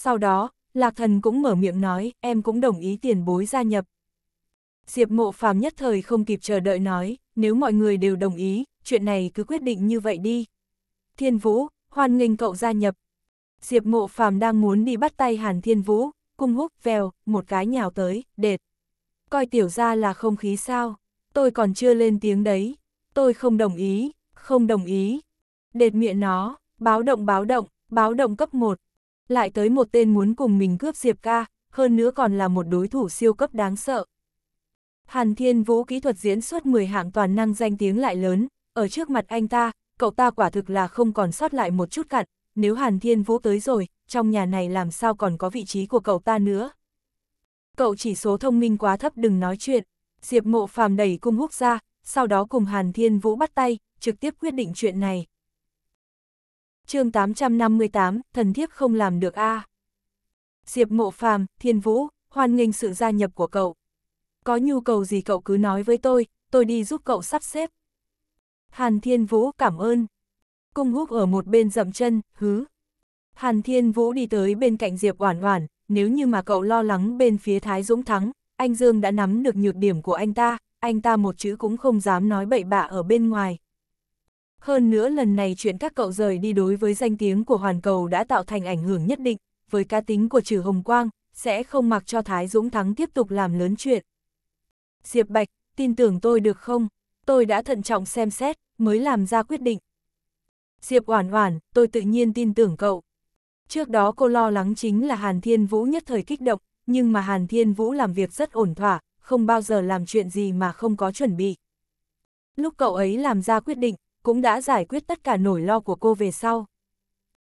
Sau đó, Lạc Thần cũng mở miệng nói, em cũng đồng ý tiền bối gia nhập. Diệp Mộ Phàm nhất thời không kịp chờ đợi nói, nếu mọi người đều đồng ý, chuyện này cứ quyết định như vậy đi. Thiên Vũ, hoan nghênh cậu gia nhập. Diệp Mộ Phàm đang muốn đi bắt tay Hàn Thiên Vũ, cung húc vèo, một cái nhào tới, đệt. Coi tiểu ra là không khí sao, tôi còn chưa lên tiếng đấy, tôi không đồng ý, không đồng ý. Đệt miệng nó, báo động báo động, báo động cấp 1 lại tới một tên muốn cùng mình cướp Diệp ca, hơn nữa còn là một đối thủ siêu cấp đáng sợ. Hàn Thiên Vũ kỹ thuật diễn xuất 10 hạng toàn năng danh tiếng lại lớn, ở trước mặt anh ta, cậu ta quả thực là không còn sót lại một chút cặn, nếu Hàn Thiên Vũ tới rồi, trong nhà này làm sao còn có vị trí của cậu ta nữa. Cậu chỉ số thông minh quá thấp đừng nói chuyện, Diệp Mộ Phàm đẩy cung húc ra, sau đó cùng Hàn Thiên Vũ bắt tay, trực tiếp quyết định chuyện này chương 858, thần thiếp không làm được a. À. Diệp Mộ Phàm, Thiên Vũ, hoan nghênh sự gia nhập của cậu. Có nhu cầu gì cậu cứ nói với tôi, tôi đi giúp cậu sắp xếp. Hàn Thiên Vũ cảm ơn. Cung húc ở một bên dậm chân, hứ. Hàn Thiên Vũ đi tới bên cạnh Diệp Oản Oản, nếu như mà cậu lo lắng bên phía Thái Dũng thắng, anh Dương đã nắm được nhược điểm của anh ta, anh ta một chữ cũng không dám nói bậy bạ ở bên ngoài, hơn nữa lần này chuyện các cậu rời đi đối với danh tiếng của Hoàn Cầu đã tạo thành ảnh hưởng nhất định, với cá tính của trừ Hồng Quang, sẽ không mặc cho Thái Dũng Thắng tiếp tục làm lớn chuyện. Diệp Bạch, tin tưởng tôi được không? Tôi đã thận trọng xem xét, mới làm ra quyết định. Diệp Oản Oản, tôi tự nhiên tin tưởng cậu. Trước đó cô lo lắng chính là Hàn Thiên Vũ nhất thời kích động, nhưng mà Hàn Thiên Vũ làm việc rất ổn thỏa, không bao giờ làm chuyện gì mà không có chuẩn bị. Lúc cậu ấy làm ra quyết định, cũng đã giải quyết tất cả nỗi lo của cô về sau.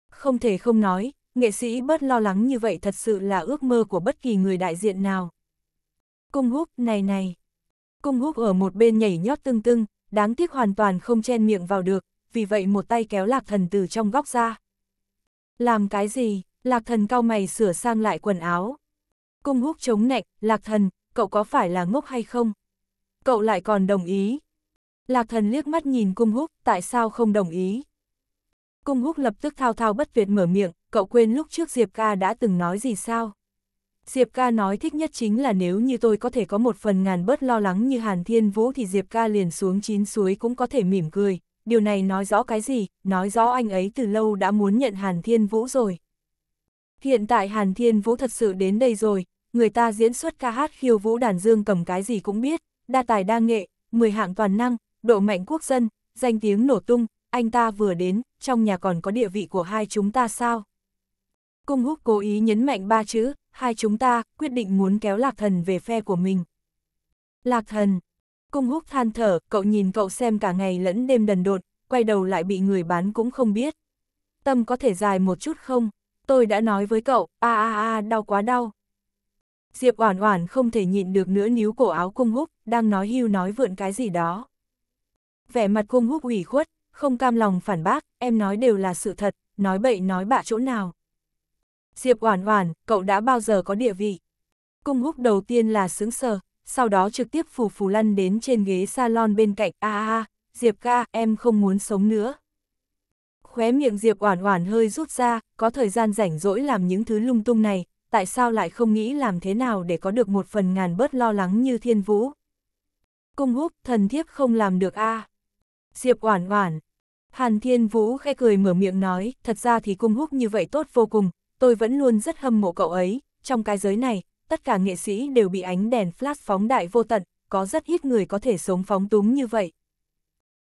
Không thể không nói, nghệ sĩ bớt lo lắng như vậy thật sự là ước mơ của bất kỳ người đại diện nào. Cung húc này này. Cung húc ở một bên nhảy nhót tưng tưng, đáng tiếc hoàn toàn không chen miệng vào được, vì vậy một tay kéo lạc thần từ trong góc ra. Làm cái gì? Lạc thần cao mày sửa sang lại quần áo. Cung húc chống nạnh, lạc thần, cậu có phải là ngốc hay không? Cậu lại còn đồng ý, Lạc thần liếc mắt nhìn cung húc, tại sao không đồng ý? Cung húc lập tức thao thao bất tuyệt mở miệng, cậu quên lúc trước Diệp ca đã từng nói gì sao? Diệp ca nói thích nhất chính là nếu như tôi có thể có một phần ngàn bớt lo lắng như Hàn Thiên Vũ thì Diệp ca liền xuống chín suối cũng có thể mỉm cười. Điều này nói rõ cái gì, nói rõ anh ấy từ lâu đã muốn nhận Hàn Thiên Vũ rồi. Hiện tại Hàn Thiên Vũ thật sự đến đây rồi, người ta diễn xuất ca hát khiêu vũ đàn dương cầm cái gì cũng biết, đa tài đa nghệ, 10 hạng toàn năng, độ mạnh quốc dân, danh tiếng nổ tung, anh ta vừa đến, trong nhà còn có địa vị của hai chúng ta sao? Cung húc cố ý nhấn mạnh ba chữ, hai chúng ta quyết định muốn kéo lạc thần về phe của mình. Lạc thần, cung húc than thở, cậu nhìn cậu xem cả ngày lẫn đêm đần đột, quay đầu lại bị người bán cũng không biết. Tâm có thể dài một chút không? Tôi đã nói với cậu, a a a đau quá đau. Diệp Oản Oản không thể nhịn được nữa níu cổ áo cung húc, đang nói hưu nói vượn cái gì đó vẻ mặt cung húc ủy khuất, không cam lòng phản bác, em nói đều là sự thật, nói bậy nói bạ chỗ nào. Diệp Oản Oản, cậu đã bao giờ có địa vị? Cung húc đầu tiên là sướng sờ, sau đó trực tiếp phù phù lăn đến trên ghế salon bên cạnh, a a, Diệp ca, em không muốn sống nữa. Khóe miệng Diệp Oản Oản hơi rút ra, có thời gian rảnh rỗi làm những thứ lung tung này, tại sao lại không nghĩ làm thế nào để có được một phần ngàn bớt lo lắng như Thiên Vũ? Cung húc, thần thiếp không làm được a. À. Diệp Oản Oản. Hàn Thiên Vũ khẽ cười mở miệng nói, thật ra thì cung húc như vậy tốt vô cùng, tôi vẫn luôn rất hâm mộ cậu ấy, trong cái giới này, tất cả nghệ sĩ đều bị ánh đèn flash phóng đại vô tận, có rất ít người có thể sống phóng túng như vậy.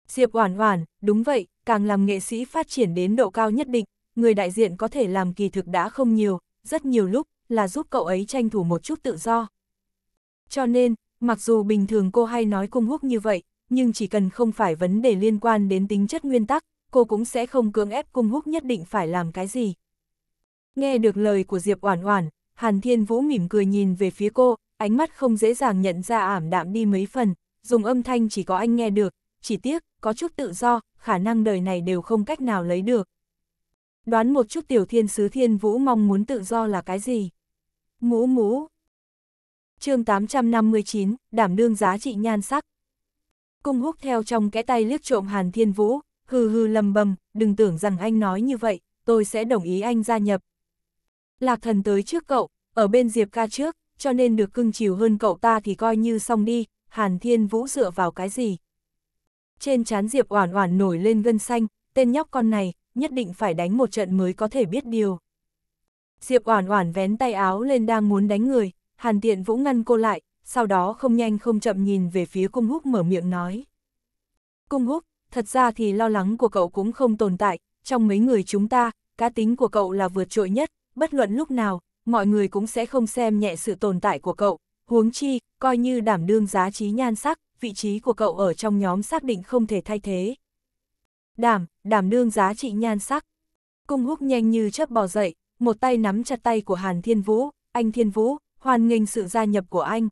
Diệp Oản Oản, đúng vậy, càng làm nghệ sĩ phát triển đến độ cao nhất định, người đại diện có thể làm kỳ thực đã không nhiều, rất nhiều lúc là giúp cậu ấy tranh thủ một chút tự do. Cho nên, mặc dù bình thường cô hay nói cung húc như vậy, nhưng chỉ cần không phải vấn đề liên quan đến tính chất nguyên tắc, cô cũng sẽ không cưỡng ép cung húc nhất định phải làm cái gì. Nghe được lời của Diệp Oản Oản, Hàn Thiên Vũ mỉm cười nhìn về phía cô, ánh mắt không dễ dàng nhận ra ảm đạm đi mấy phần, dùng âm thanh chỉ có anh nghe được, chỉ tiếc, có chút tự do, khả năng đời này đều không cách nào lấy được. Đoán một chút tiểu thiên sứ thiên vũ mong muốn tự do là cái gì? Mũ mũ. chương 859, đảm đương giá trị nhan sắc. Cung húc theo trong cái tay liếc trộm Hàn Thiên Vũ, hừ hừ lầm bầm, đừng tưởng rằng anh nói như vậy, tôi sẽ đồng ý anh gia nhập. Lạc thần tới trước cậu, ở bên Diệp ca trước, cho nên được cưng chiều hơn cậu ta thì coi như xong đi, Hàn Thiên Vũ dựa vào cái gì. Trên trán Diệp oản oản nổi lên gân xanh, tên nhóc con này, nhất định phải đánh một trận mới có thể biết điều. Diệp oản oản vén tay áo lên đang muốn đánh người, Hàn Tiện Vũ ngăn cô lại, sau đó không nhanh không chậm nhìn về phía cung húc mở miệng nói. Cung húc, thật ra thì lo lắng của cậu cũng không tồn tại, trong mấy người chúng ta, cá tính của cậu là vượt trội nhất, bất luận lúc nào, mọi người cũng sẽ không xem nhẹ sự tồn tại của cậu, huống chi, coi như đảm đương giá trí nhan sắc, vị trí của cậu ở trong nhóm xác định không thể thay thế. Đảm, đảm đương giá trị nhan sắc. Cung húc nhanh như chớp bò dậy, một tay nắm chặt tay của Hàn Thiên Vũ, anh Thiên Vũ, hoan nghênh sự gia nhập của anh,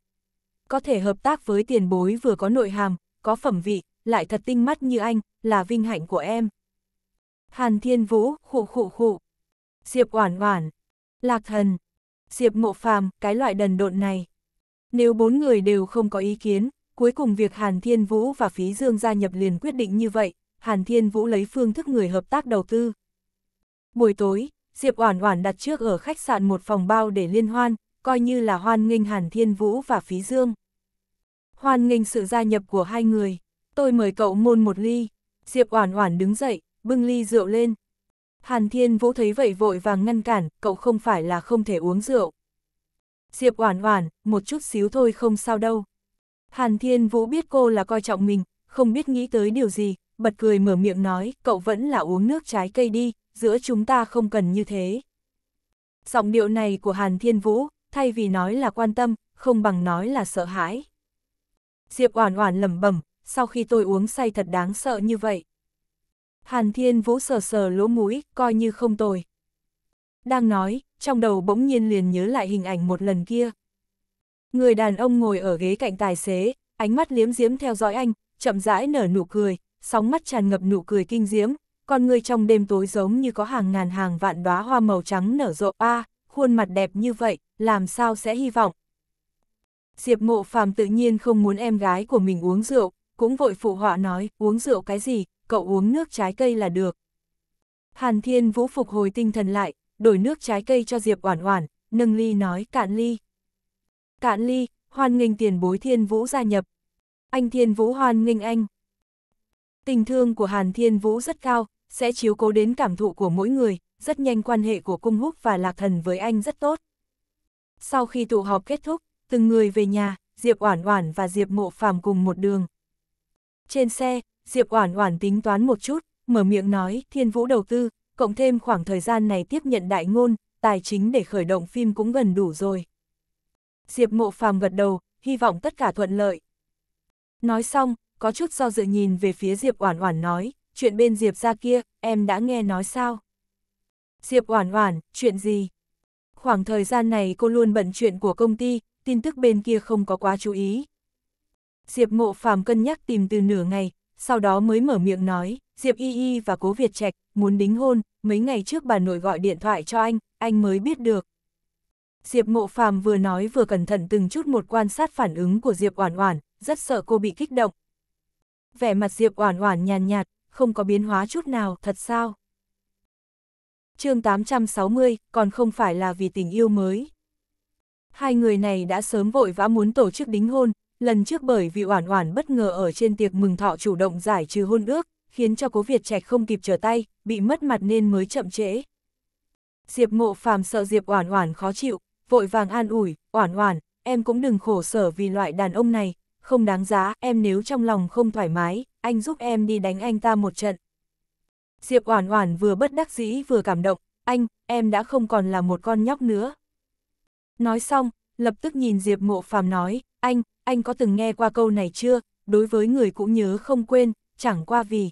có thể hợp tác với tiền bối vừa có nội hàm, có phẩm vị, lại thật tinh mắt như anh, là vinh hạnh của em. Hàn Thiên Vũ, khụ khụ khụ. Diệp Oản Oản, Lạc Thần, Diệp Mộ Phàm, cái loại đần độn này. Nếu bốn người đều không có ý kiến, cuối cùng việc Hàn Thiên Vũ và Phí Dương gia nhập liền quyết định như vậy, Hàn Thiên Vũ lấy phương thức người hợp tác đầu tư. Buổi tối, Diệp Oản Oản đặt trước ở khách sạn một phòng bao để liên hoan, coi như là hoan nghênh Hàn Thiên Vũ và Phí Dương. Hoan nghênh sự gia nhập của hai người, tôi mời cậu môn một ly. Diệp Oản Oản đứng dậy, bưng ly rượu lên. Hàn Thiên Vũ thấy vậy vội vàng ngăn cản, cậu không phải là không thể uống rượu. Diệp Oản Oản, một chút xíu thôi không sao đâu. Hàn Thiên Vũ biết cô là coi trọng mình, không biết nghĩ tới điều gì, bật cười mở miệng nói, cậu vẫn là uống nước trái cây đi, giữa chúng ta không cần như thế. Giọng điệu này của Hàn Thiên Vũ, thay vì nói là quan tâm, không bằng nói là sợ hãi. Diệp Oản Oản lẩm bẩm, sau khi tôi uống say thật đáng sợ như vậy. Hàn Thiên Vũ sờ sờ lỗ mũi, coi như không tồi. Đang nói, trong đầu bỗng nhiên liền nhớ lại hình ảnh một lần kia. Người đàn ông ngồi ở ghế cạnh tài xế, ánh mắt liếm diếm theo dõi anh, chậm rãi nở nụ cười, sóng mắt tràn ngập nụ cười kinh diễm, con người trong đêm tối giống như có hàng ngàn hàng vạn đóa hoa màu trắng nở rộ a, khuôn mặt đẹp như vậy, làm sao sẽ hy vọng. Diệp mộ phàm tự nhiên không muốn em gái của mình uống rượu, cũng vội phụ họa nói, uống rượu cái gì, cậu uống nước trái cây là được. Hàn Thiên Vũ phục hồi tinh thần lại, đổi nước trái cây cho Diệp Oản Oản, nâng ly nói cạn ly. Cạn ly, hoan nghênh tiền bối Thiên Vũ gia nhập. Anh Thiên Vũ hoan nghênh anh. Tình thương của Hàn Thiên Vũ rất cao, sẽ chiếu cố đến cảm thụ của mỗi người, rất nhanh quan hệ của cung húc và lạc thần với anh rất tốt. Sau khi tụ họp kết thúc, từng người về nhà, Diệp Oản Oản và Diệp Mộ Phàm cùng một đường. Trên xe, Diệp Oản Oản tính toán một chút, mở miệng nói, Thiên Vũ đầu tư, cộng thêm khoảng thời gian này tiếp nhận đại ngôn, tài chính để khởi động phim cũng gần đủ rồi. Diệp Mộ Phàm gật đầu, hy vọng tất cả thuận lợi. Nói xong, có chút do dự nhìn về phía Diệp Oản Oản nói, chuyện bên Diệp gia kia, em đã nghe nói sao? Diệp Oản Oản, chuyện gì? Khoảng thời gian này cô luôn bận chuyện của công ty, tin tức bên kia không có quá chú ý. Diệp Mộ Phàm cân nhắc tìm từ nửa ngày, sau đó mới mở miệng nói, Diệp Y Y và Cố Việt Trạch muốn đính hôn, mấy ngày trước bà nội gọi điện thoại cho anh, anh mới biết được. Diệp Mộ Phàm vừa nói vừa cẩn thận từng chút một quan sát phản ứng của Diệp Oản Oản, rất sợ cô bị kích động. Vẻ mặt Diệp Oản Oản nhàn nhạt, không có biến hóa chút nào, thật sao? chương 860, còn không phải là vì tình yêu mới. Hai người này đã sớm vội vã muốn tổ chức đính hôn, lần trước bởi vì Oản Oản bất ngờ ở trên tiệc mừng thọ chủ động giải trừ hôn ước, khiến cho Cố Việt Trạch không kịp trở tay, bị mất mặt nên mới chậm trễ. Diệp Mộ Phàm sợ Diệp Oản Oản khó chịu, vội vàng an ủi, "Oản Oản, em cũng đừng khổ sở vì loại đàn ông này, không đáng giá, em nếu trong lòng không thoải mái, anh giúp em đi đánh anh ta một trận." Diệp Oản Oản vừa bất đắc dĩ vừa cảm động, anh, em đã không còn là một con nhóc nữa. Nói xong, lập tức nhìn Diệp Mộ Phàm nói, anh, anh có từng nghe qua câu này chưa, đối với người cũng nhớ không quên, chẳng qua vì.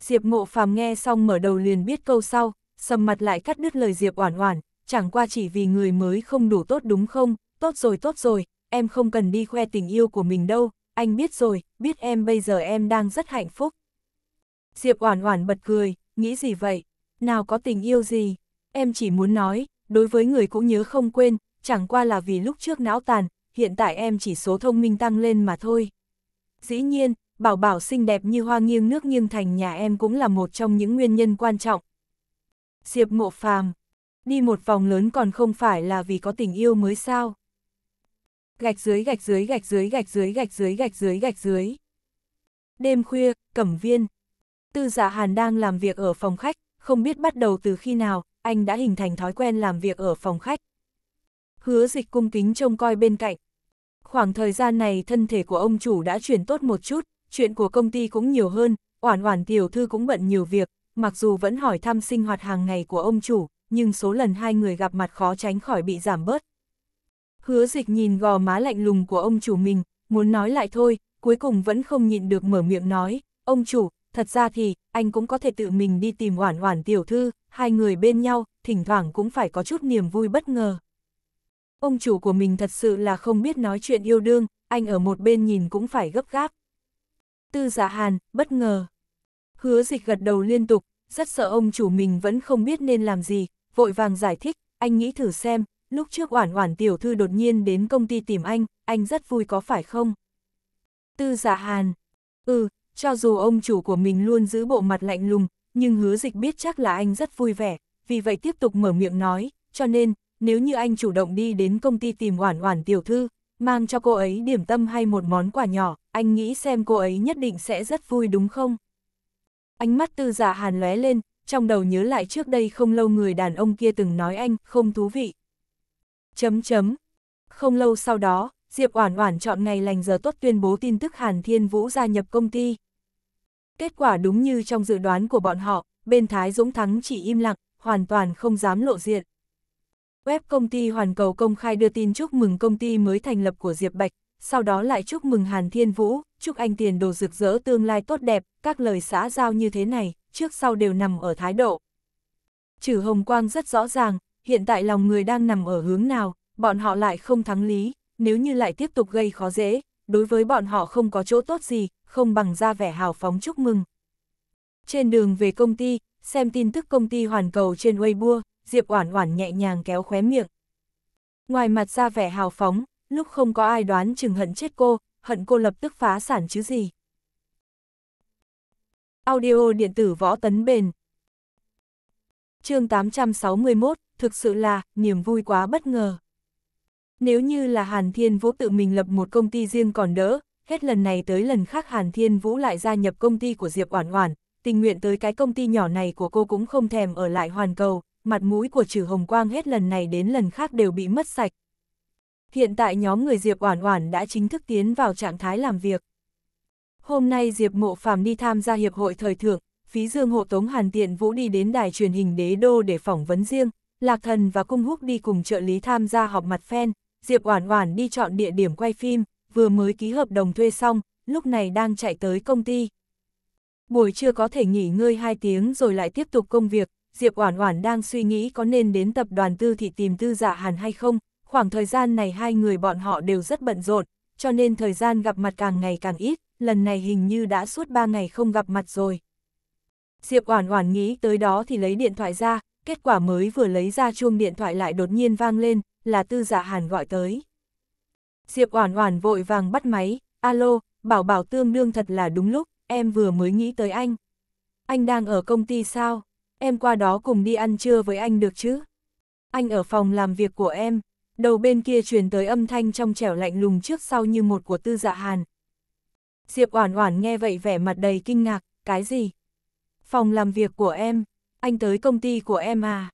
Diệp Mộ Phàm nghe xong mở đầu liền biết câu sau, sầm mặt lại cắt đứt lời Diệp Oản Oản, chẳng qua chỉ vì người mới không đủ tốt đúng không, tốt rồi tốt rồi, em không cần đi khoe tình yêu của mình đâu, anh biết rồi, biết em bây giờ em đang rất hạnh phúc. Diệp Oản Oản bật cười, nghĩ gì vậy? Nào có tình yêu gì? Em chỉ muốn nói, đối với người cũng nhớ không quên, chẳng qua là vì lúc trước não tàn, hiện tại em chỉ số thông minh tăng lên mà thôi. Dĩ nhiên, bảo bảo xinh đẹp như hoa nghiêng nước nghiêng thành nhà em cũng là một trong những nguyên nhân quan trọng. Diệp ngộ Phàm, đi một vòng lớn còn không phải là vì có tình yêu mới sao? Gạch dưới gạch dưới gạch dưới gạch dưới gạch dưới gạch dưới gạch dưới. Đêm khuya, Cẩm Viên, Tư Dạ Hàn đang làm việc ở phòng khách, không biết bắt đầu từ khi nào, anh đã hình thành thói quen làm việc ở phòng khách. Hứa dịch cung kính trông coi bên cạnh. Khoảng thời gian này thân thể của ông chủ đã chuyển tốt một chút, chuyện của công ty cũng nhiều hơn, oản oản tiểu thư cũng bận nhiều việc, mặc dù vẫn hỏi thăm sinh hoạt hàng ngày của ông chủ, nhưng số lần hai người gặp mặt khó tránh khỏi bị giảm bớt. Hứa dịch nhìn gò má lạnh lùng của ông chủ mình, muốn nói lại thôi, cuối cùng vẫn không nhịn được mở miệng nói, ông chủ, thật ra thì, anh cũng có thể tự mình đi tìm Oản Oản tiểu thư, hai người bên nhau, thỉnh thoảng cũng phải có chút niềm vui bất ngờ. Ông chủ của mình thật sự là không biết nói chuyện yêu đương, anh ở một bên nhìn cũng phải gấp gáp. Tư giả dạ hàn, bất ngờ. Hứa dịch gật đầu liên tục, rất sợ ông chủ mình vẫn không biết nên làm gì, vội vàng giải thích, anh nghĩ thử xem, lúc trước Oản Oản tiểu thư đột nhiên đến công ty tìm anh, anh rất vui có phải không? Tư giả dạ Hàn, ừ, cho dù ông chủ của mình luôn giữ bộ mặt lạnh lùng, nhưng hứa dịch biết chắc là anh rất vui vẻ, vì vậy tiếp tục mở miệng nói, cho nên, nếu như anh chủ động đi đến công ty tìm oản oản tiểu thư, mang cho cô ấy điểm tâm hay một món quà nhỏ, anh nghĩ xem cô ấy nhất định sẽ rất vui đúng không? Ánh mắt tư giả dạ hàn lóe lên, trong đầu nhớ lại trước đây không lâu người đàn ông kia từng nói anh không thú vị. Chấm chấm. Không lâu sau đó, Diệp Oản Oản chọn ngày lành giờ tốt tuyên bố tin tức Hàn Thiên Vũ gia nhập công ty. Kết quả đúng như trong dự đoán của bọn họ, bên Thái Dũng Thắng chỉ im lặng, hoàn toàn không dám lộ diện. Web công ty Hoàn Cầu công khai đưa tin chúc mừng công ty mới thành lập của Diệp Bạch, sau đó lại chúc mừng Hàn Thiên Vũ, chúc anh tiền đồ rực rỡ tương lai tốt đẹp, các lời xã giao như thế này, trước sau đều nằm ở thái độ. Trừ Hồng Quang rất rõ ràng, hiện tại lòng người đang nằm ở hướng nào, bọn họ lại không thắng lý, nếu như lại tiếp tục gây khó dễ, đối với bọn họ không có chỗ tốt gì, không bằng ra vẻ hào phóng chúc mừng. Trên đường về công ty, xem tin tức công ty hoàn cầu trên Weibo, Diệp Oản Oản nhẹ nhàng kéo khóe miệng. Ngoài mặt ra vẻ hào phóng, lúc không có ai đoán chừng hận chết cô, hận cô lập tức phá sản chứ gì. Audio điện tử võ tấn bền chương 861, thực sự là, niềm vui quá bất ngờ. Nếu như là Hàn Thiên Vũ tự mình lập một công ty riêng còn đỡ, hết lần này tới lần khác Hàn Thiên Vũ lại gia nhập công ty của Diệp Oản Oản, tình nguyện tới cái công ty nhỏ này của cô cũng không thèm ở lại hoàn cầu, mặt mũi của Trừ Hồng Quang hết lần này đến lần khác đều bị mất sạch. Hiện tại nhóm người Diệp Oản Oản đã chính thức tiến vào trạng thái làm việc. Hôm nay Diệp Mộ Phàm đi tham gia hiệp hội thời thượng, phí Dương hộ tống Hàn Tiện Vũ đi đến đài truyền hình Đế Đô để phỏng vấn riêng, Lạc Thần và Cung Húc đi cùng trợ lý tham gia họp mặt fan, Diệp Oản Oản đi chọn địa điểm quay phim, vừa mới ký hợp đồng thuê xong, lúc này đang chạy tới công ty. Buổi trưa có thể nghỉ ngơi 2 tiếng rồi lại tiếp tục công việc, Diệp Oản Oản đang suy nghĩ có nên đến tập đoàn Tư thị tìm Tư Dạ Hàn hay không, khoảng thời gian này hai người bọn họ đều rất bận rộn, cho nên thời gian gặp mặt càng ngày càng ít, lần này hình như đã suốt 3 ngày không gặp mặt rồi. Diệp Oản Oản nghĩ tới đó thì lấy điện thoại ra, kết quả mới vừa lấy ra chuông điện thoại lại đột nhiên vang lên, là tư dạ hàn gọi tới. Diệp Oản Oản vội vàng bắt máy, alo, bảo bảo tương đương thật là đúng lúc, em vừa mới nghĩ tới anh. Anh đang ở công ty sao? Em qua đó cùng đi ăn trưa với anh được chứ? Anh ở phòng làm việc của em, đầu bên kia truyền tới âm thanh trong trẻo lạnh lùng trước sau như một của tư dạ hàn. Diệp Oản Oản nghe vậy vẻ mặt đầy kinh ngạc, cái gì? Phòng làm việc của em, anh tới công ty của em à?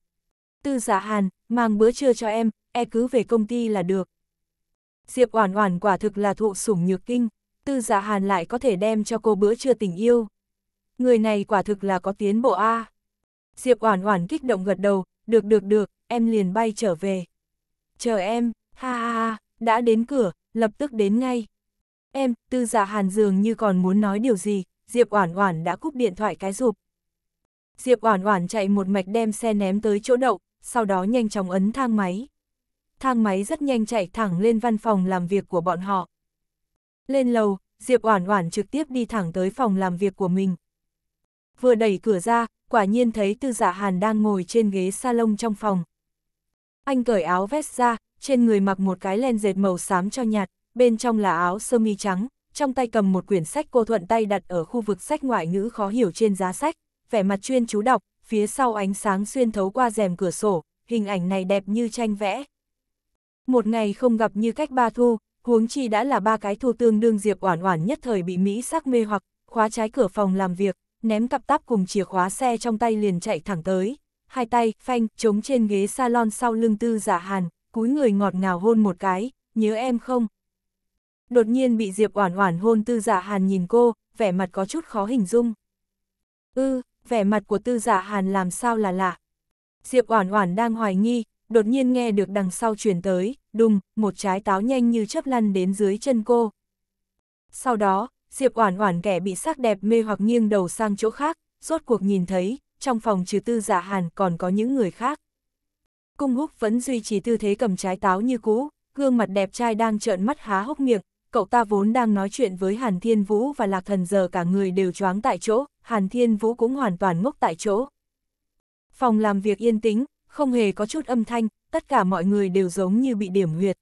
Tư Dạ Hàn, mang bữa trưa cho em, e cứ về công ty là được. Diệp Oản Oản quả thực là thụ sủng nhược kinh, Tư Dạ Hàn lại có thể đem cho cô bữa trưa tình yêu. Người này quả thực là có tiến bộ a. Diệp Oản Oản kích động gật đầu, được được được, em liền bay trở về. Chờ em, ha ha ha, đã đến cửa, lập tức đến ngay. Em, Tư Dạ Hàn dường như còn muốn nói điều gì, Diệp Oản Oản đã cúp điện thoại cái rụp. Diệp Oản Oản chạy một mạch đem xe ném tới chỗ đậu, sau đó nhanh chóng ấn thang máy thang máy rất nhanh chạy thẳng lên văn phòng làm việc của bọn họ. Lên lầu, Diệp Oản Oản trực tiếp đi thẳng tới phòng làm việc của mình. Vừa đẩy cửa ra, quả nhiên thấy Tư Dạ Hàn đang ngồi trên ghế salon trong phòng. Anh cởi áo vest ra, trên người mặc một cái len dệt màu xám cho nhạt, bên trong là áo sơ mi trắng, trong tay cầm một quyển sách cô thuận tay đặt ở khu vực sách ngoại ngữ khó hiểu trên giá sách, vẻ mặt chuyên chú đọc, phía sau ánh sáng xuyên thấu qua rèm cửa sổ, hình ảnh này đẹp như tranh vẽ, một ngày không gặp như cách ba thu, huống chi đã là ba cái thu tương đương Diệp Oản Oản nhất thời bị Mỹ sắc mê hoặc, khóa trái cửa phòng làm việc, ném cặp táp cùng chìa khóa xe trong tay liền chạy thẳng tới. Hai tay, phanh, chống trên ghế salon sau lưng tư giả dạ hàn, cúi người ngọt ngào hôn một cái, nhớ em không? Đột nhiên bị Diệp Oản Oản hôn tư giả dạ hàn nhìn cô, vẻ mặt có chút khó hình dung. Ư, vẻ mặt của tư giả dạ hàn làm sao là lạ. Diệp Oản Oản đang hoài nghi, đột nhiên nghe được đằng sau truyền tới, đùng, một trái táo nhanh như chớp lăn đến dưới chân cô. Sau đó, Diệp Oản Oản kẻ bị sắc đẹp mê hoặc nghiêng đầu sang chỗ khác, rốt cuộc nhìn thấy, trong phòng trừ Tư Dạ Hàn còn có những người khác. Cung Húc vẫn duy trì tư thế cầm trái táo như cũ, gương mặt đẹp trai đang trợn mắt há hốc miệng, cậu ta vốn đang nói chuyện với Hàn Thiên Vũ và Lạc Thần giờ cả người đều choáng tại chỗ, Hàn Thiên Vũ cũng hoàn toàn ngốc tại chỗ. Phòng làm việc yên tĩnh, không hề có chút âm thanh, tất cả mọi người đều giống như bị điểm huyệt.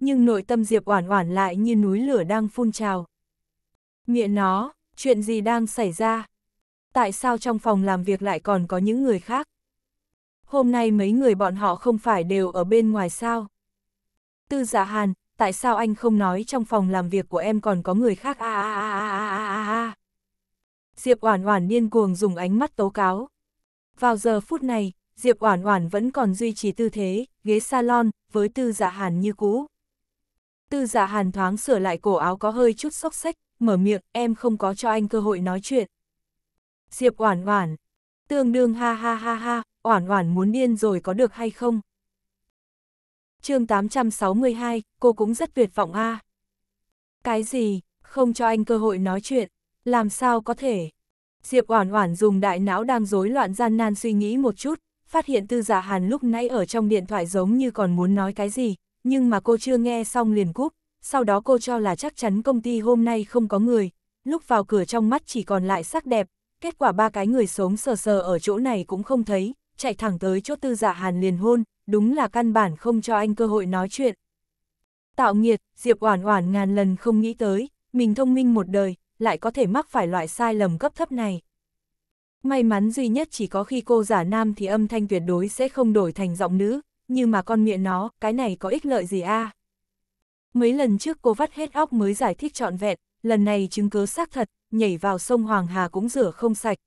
Nhưng nội tâm Diệp Oản Oản lại như núi lửa đang phun trào. Nghĩa nó, chuyện gì đang xảy ra? Tại sao trong phòng làm việc lại còn có những người khác? Hôm nay mấy người bọn họ không phải đều ở bên ngoài sao? Tư Dạ Hàn, tại sao anh không nói trong phòng làm việc của em còn có người khác? A a a a a a Diệp Oản Oản điên cuồng dùng ánh mắt tố cáo. Vào giờ phút này, Diệp Oản Oản vẫn còn duy trì tư thế, ghế salon, với tư dạ hàn như cũ. Tư dạ hàn thoáng sửa lại cổ áo có hơi chút xốc xách, mở miệng, em không có cho anh cơ hội nói chuyện. Diệp Oản Oản, tương đương ha ha ha ha, Oản Oản muốn điên rồi có được hay không? chương 862, cô cũng rất tuyệt vọng a Cái gì, không cho anh cơ hội nói chuyện, làm sao có thể? Diệp Oản Oản dùng đại não đang rối loạn gian nan suy nghĩ một chút, phát hiện tư giả dạ hàn lúc nãy ở trong điện thoại giống như còn muốn nói cái gì, nhưng mà cô chưa nghe xong liền cúp, sau đó cô cho là chắc chắn công ty hôm nay không có người, lúc vào cửa trong mắt chỉ còn lại sắc đẹp, kết quả ba cái người sống sờ sờ ở chỗ này cũng không thấy, chạy thẳng tới chỗ tư giả dạ hàn liền hôn, đúng là căn bản không cho anh cơ hội nói chuyện. Tạo nghiệt, Diệp Oản Oản ngàn lần không nghĩ tới, mình thông minh một đời, lại có thể mắc phải loại sai lầm cấp thấp này. May mắn duy nhất chỉ có khi cô giả nam thì âm thanh tuyệt đối sẽ không đổi thành giọng nữ, nhưng mà con miệng nó, cái này có ích lợi gì a? À? Mấy lần trước cô vắt hết óc mới giải thích trọn vẹn, lần này chứng cứ xác thật, nhảy vào sông Hoàng Hà cũng rửa không sạch.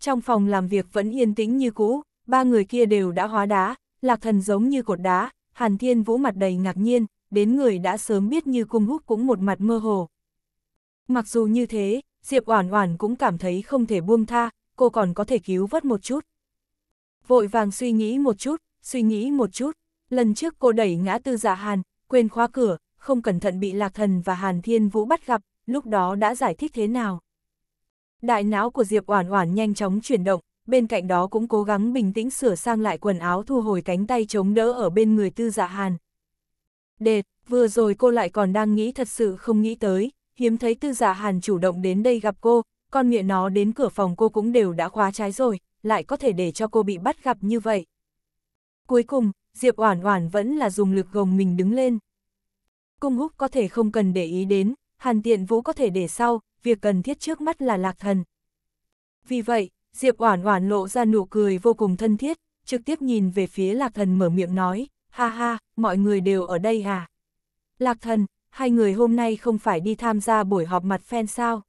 Trong phòng làm việc vẫn yên tĩnh như cũ, ba người kia đều đã hóa đá, lạc thần giống như cột đá, Hàn Thiên Vũ mặt đầy ngạc nhiên, đến người đã sớm biết như cung húc cũng một mặt mơ hồ. Mặc dù như thế, Diệp Oản Oản cũng cảm thấy không thể buông tha, cô còn có thể cứu vớt một chút. Vội vàng suy nghĩ một chút, suy nghĩ một chút, lần trước cô đẩy ngã Tư Dạ Hàn, quên khóa cửa, không cẩn thận bị Lạc Thần và Hàn Thiên Vũ bắt gặp, lúc đó đã giải thích thế nào. Đại não của Diệp Oản Oản nhanh chóng chuyển động, bên cạnh đó cũng cố gắng bình tĩnh sửa sang lại quần áo thu hồi cánh tay chống đỡ ở bên người Tư Dạ Hàn. Đệt, vừa rồi cô lại còn đang nghĩ thật sự không nghĩ tới, hiếm thấy tư giả hàn chủ động đến đây gặp cô, con mẹ nó đến cửa phòng cô cũng đều đã khóa trái rồi, lại có thể để cho cô bị bắt gặp như vậy. Cuối cùng, Diệp Oản Oản vẫn là dùng lực gồng mình đứng lên. Cung Húc có thể không cần để ý đến, Hàn Tiện Vũ có thể để sau, việc cần thiết trước mắt là Lạc Thần. Vì vậy, Diệp Oản Oản lộ ra nụ cười vô cùng thân thiết, trực tiếp nhìn về phía Lạc Thần mở miệng nói, "Ha ha, mọi người đều ở đây à?" Lạc Thần, hai người hôm nay không phải đi tham gia buổi họp mặt fan sao.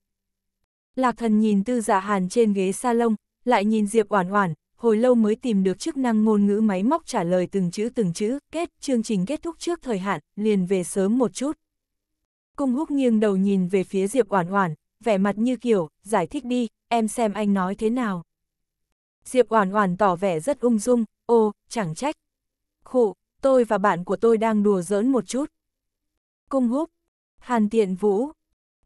Lạc thần nhìn tư dạ hàn trên ghế salon, lại nhìn Diệp Oản Oản, hồi lâu mới tìm được chức năng ngôn ngữ máy móc trả lời từng chữ từng chữ, kết, chương trình kết thúc trước thời hạn, liền về sớm một chút. Cung húc nghiêng đầu nhìn về phía Diệp Oản Oản, vẻ mặt như kiểu, giải thích đi, em xem anh nói thế nào. Diệp Oản Oản tỏ vẻ rất ung dung, ô, chẳng trách. Khụ, tôi và bạn của tôi đang đùa giỡn một chút. Cung húc, Hàn Tiện Vũ.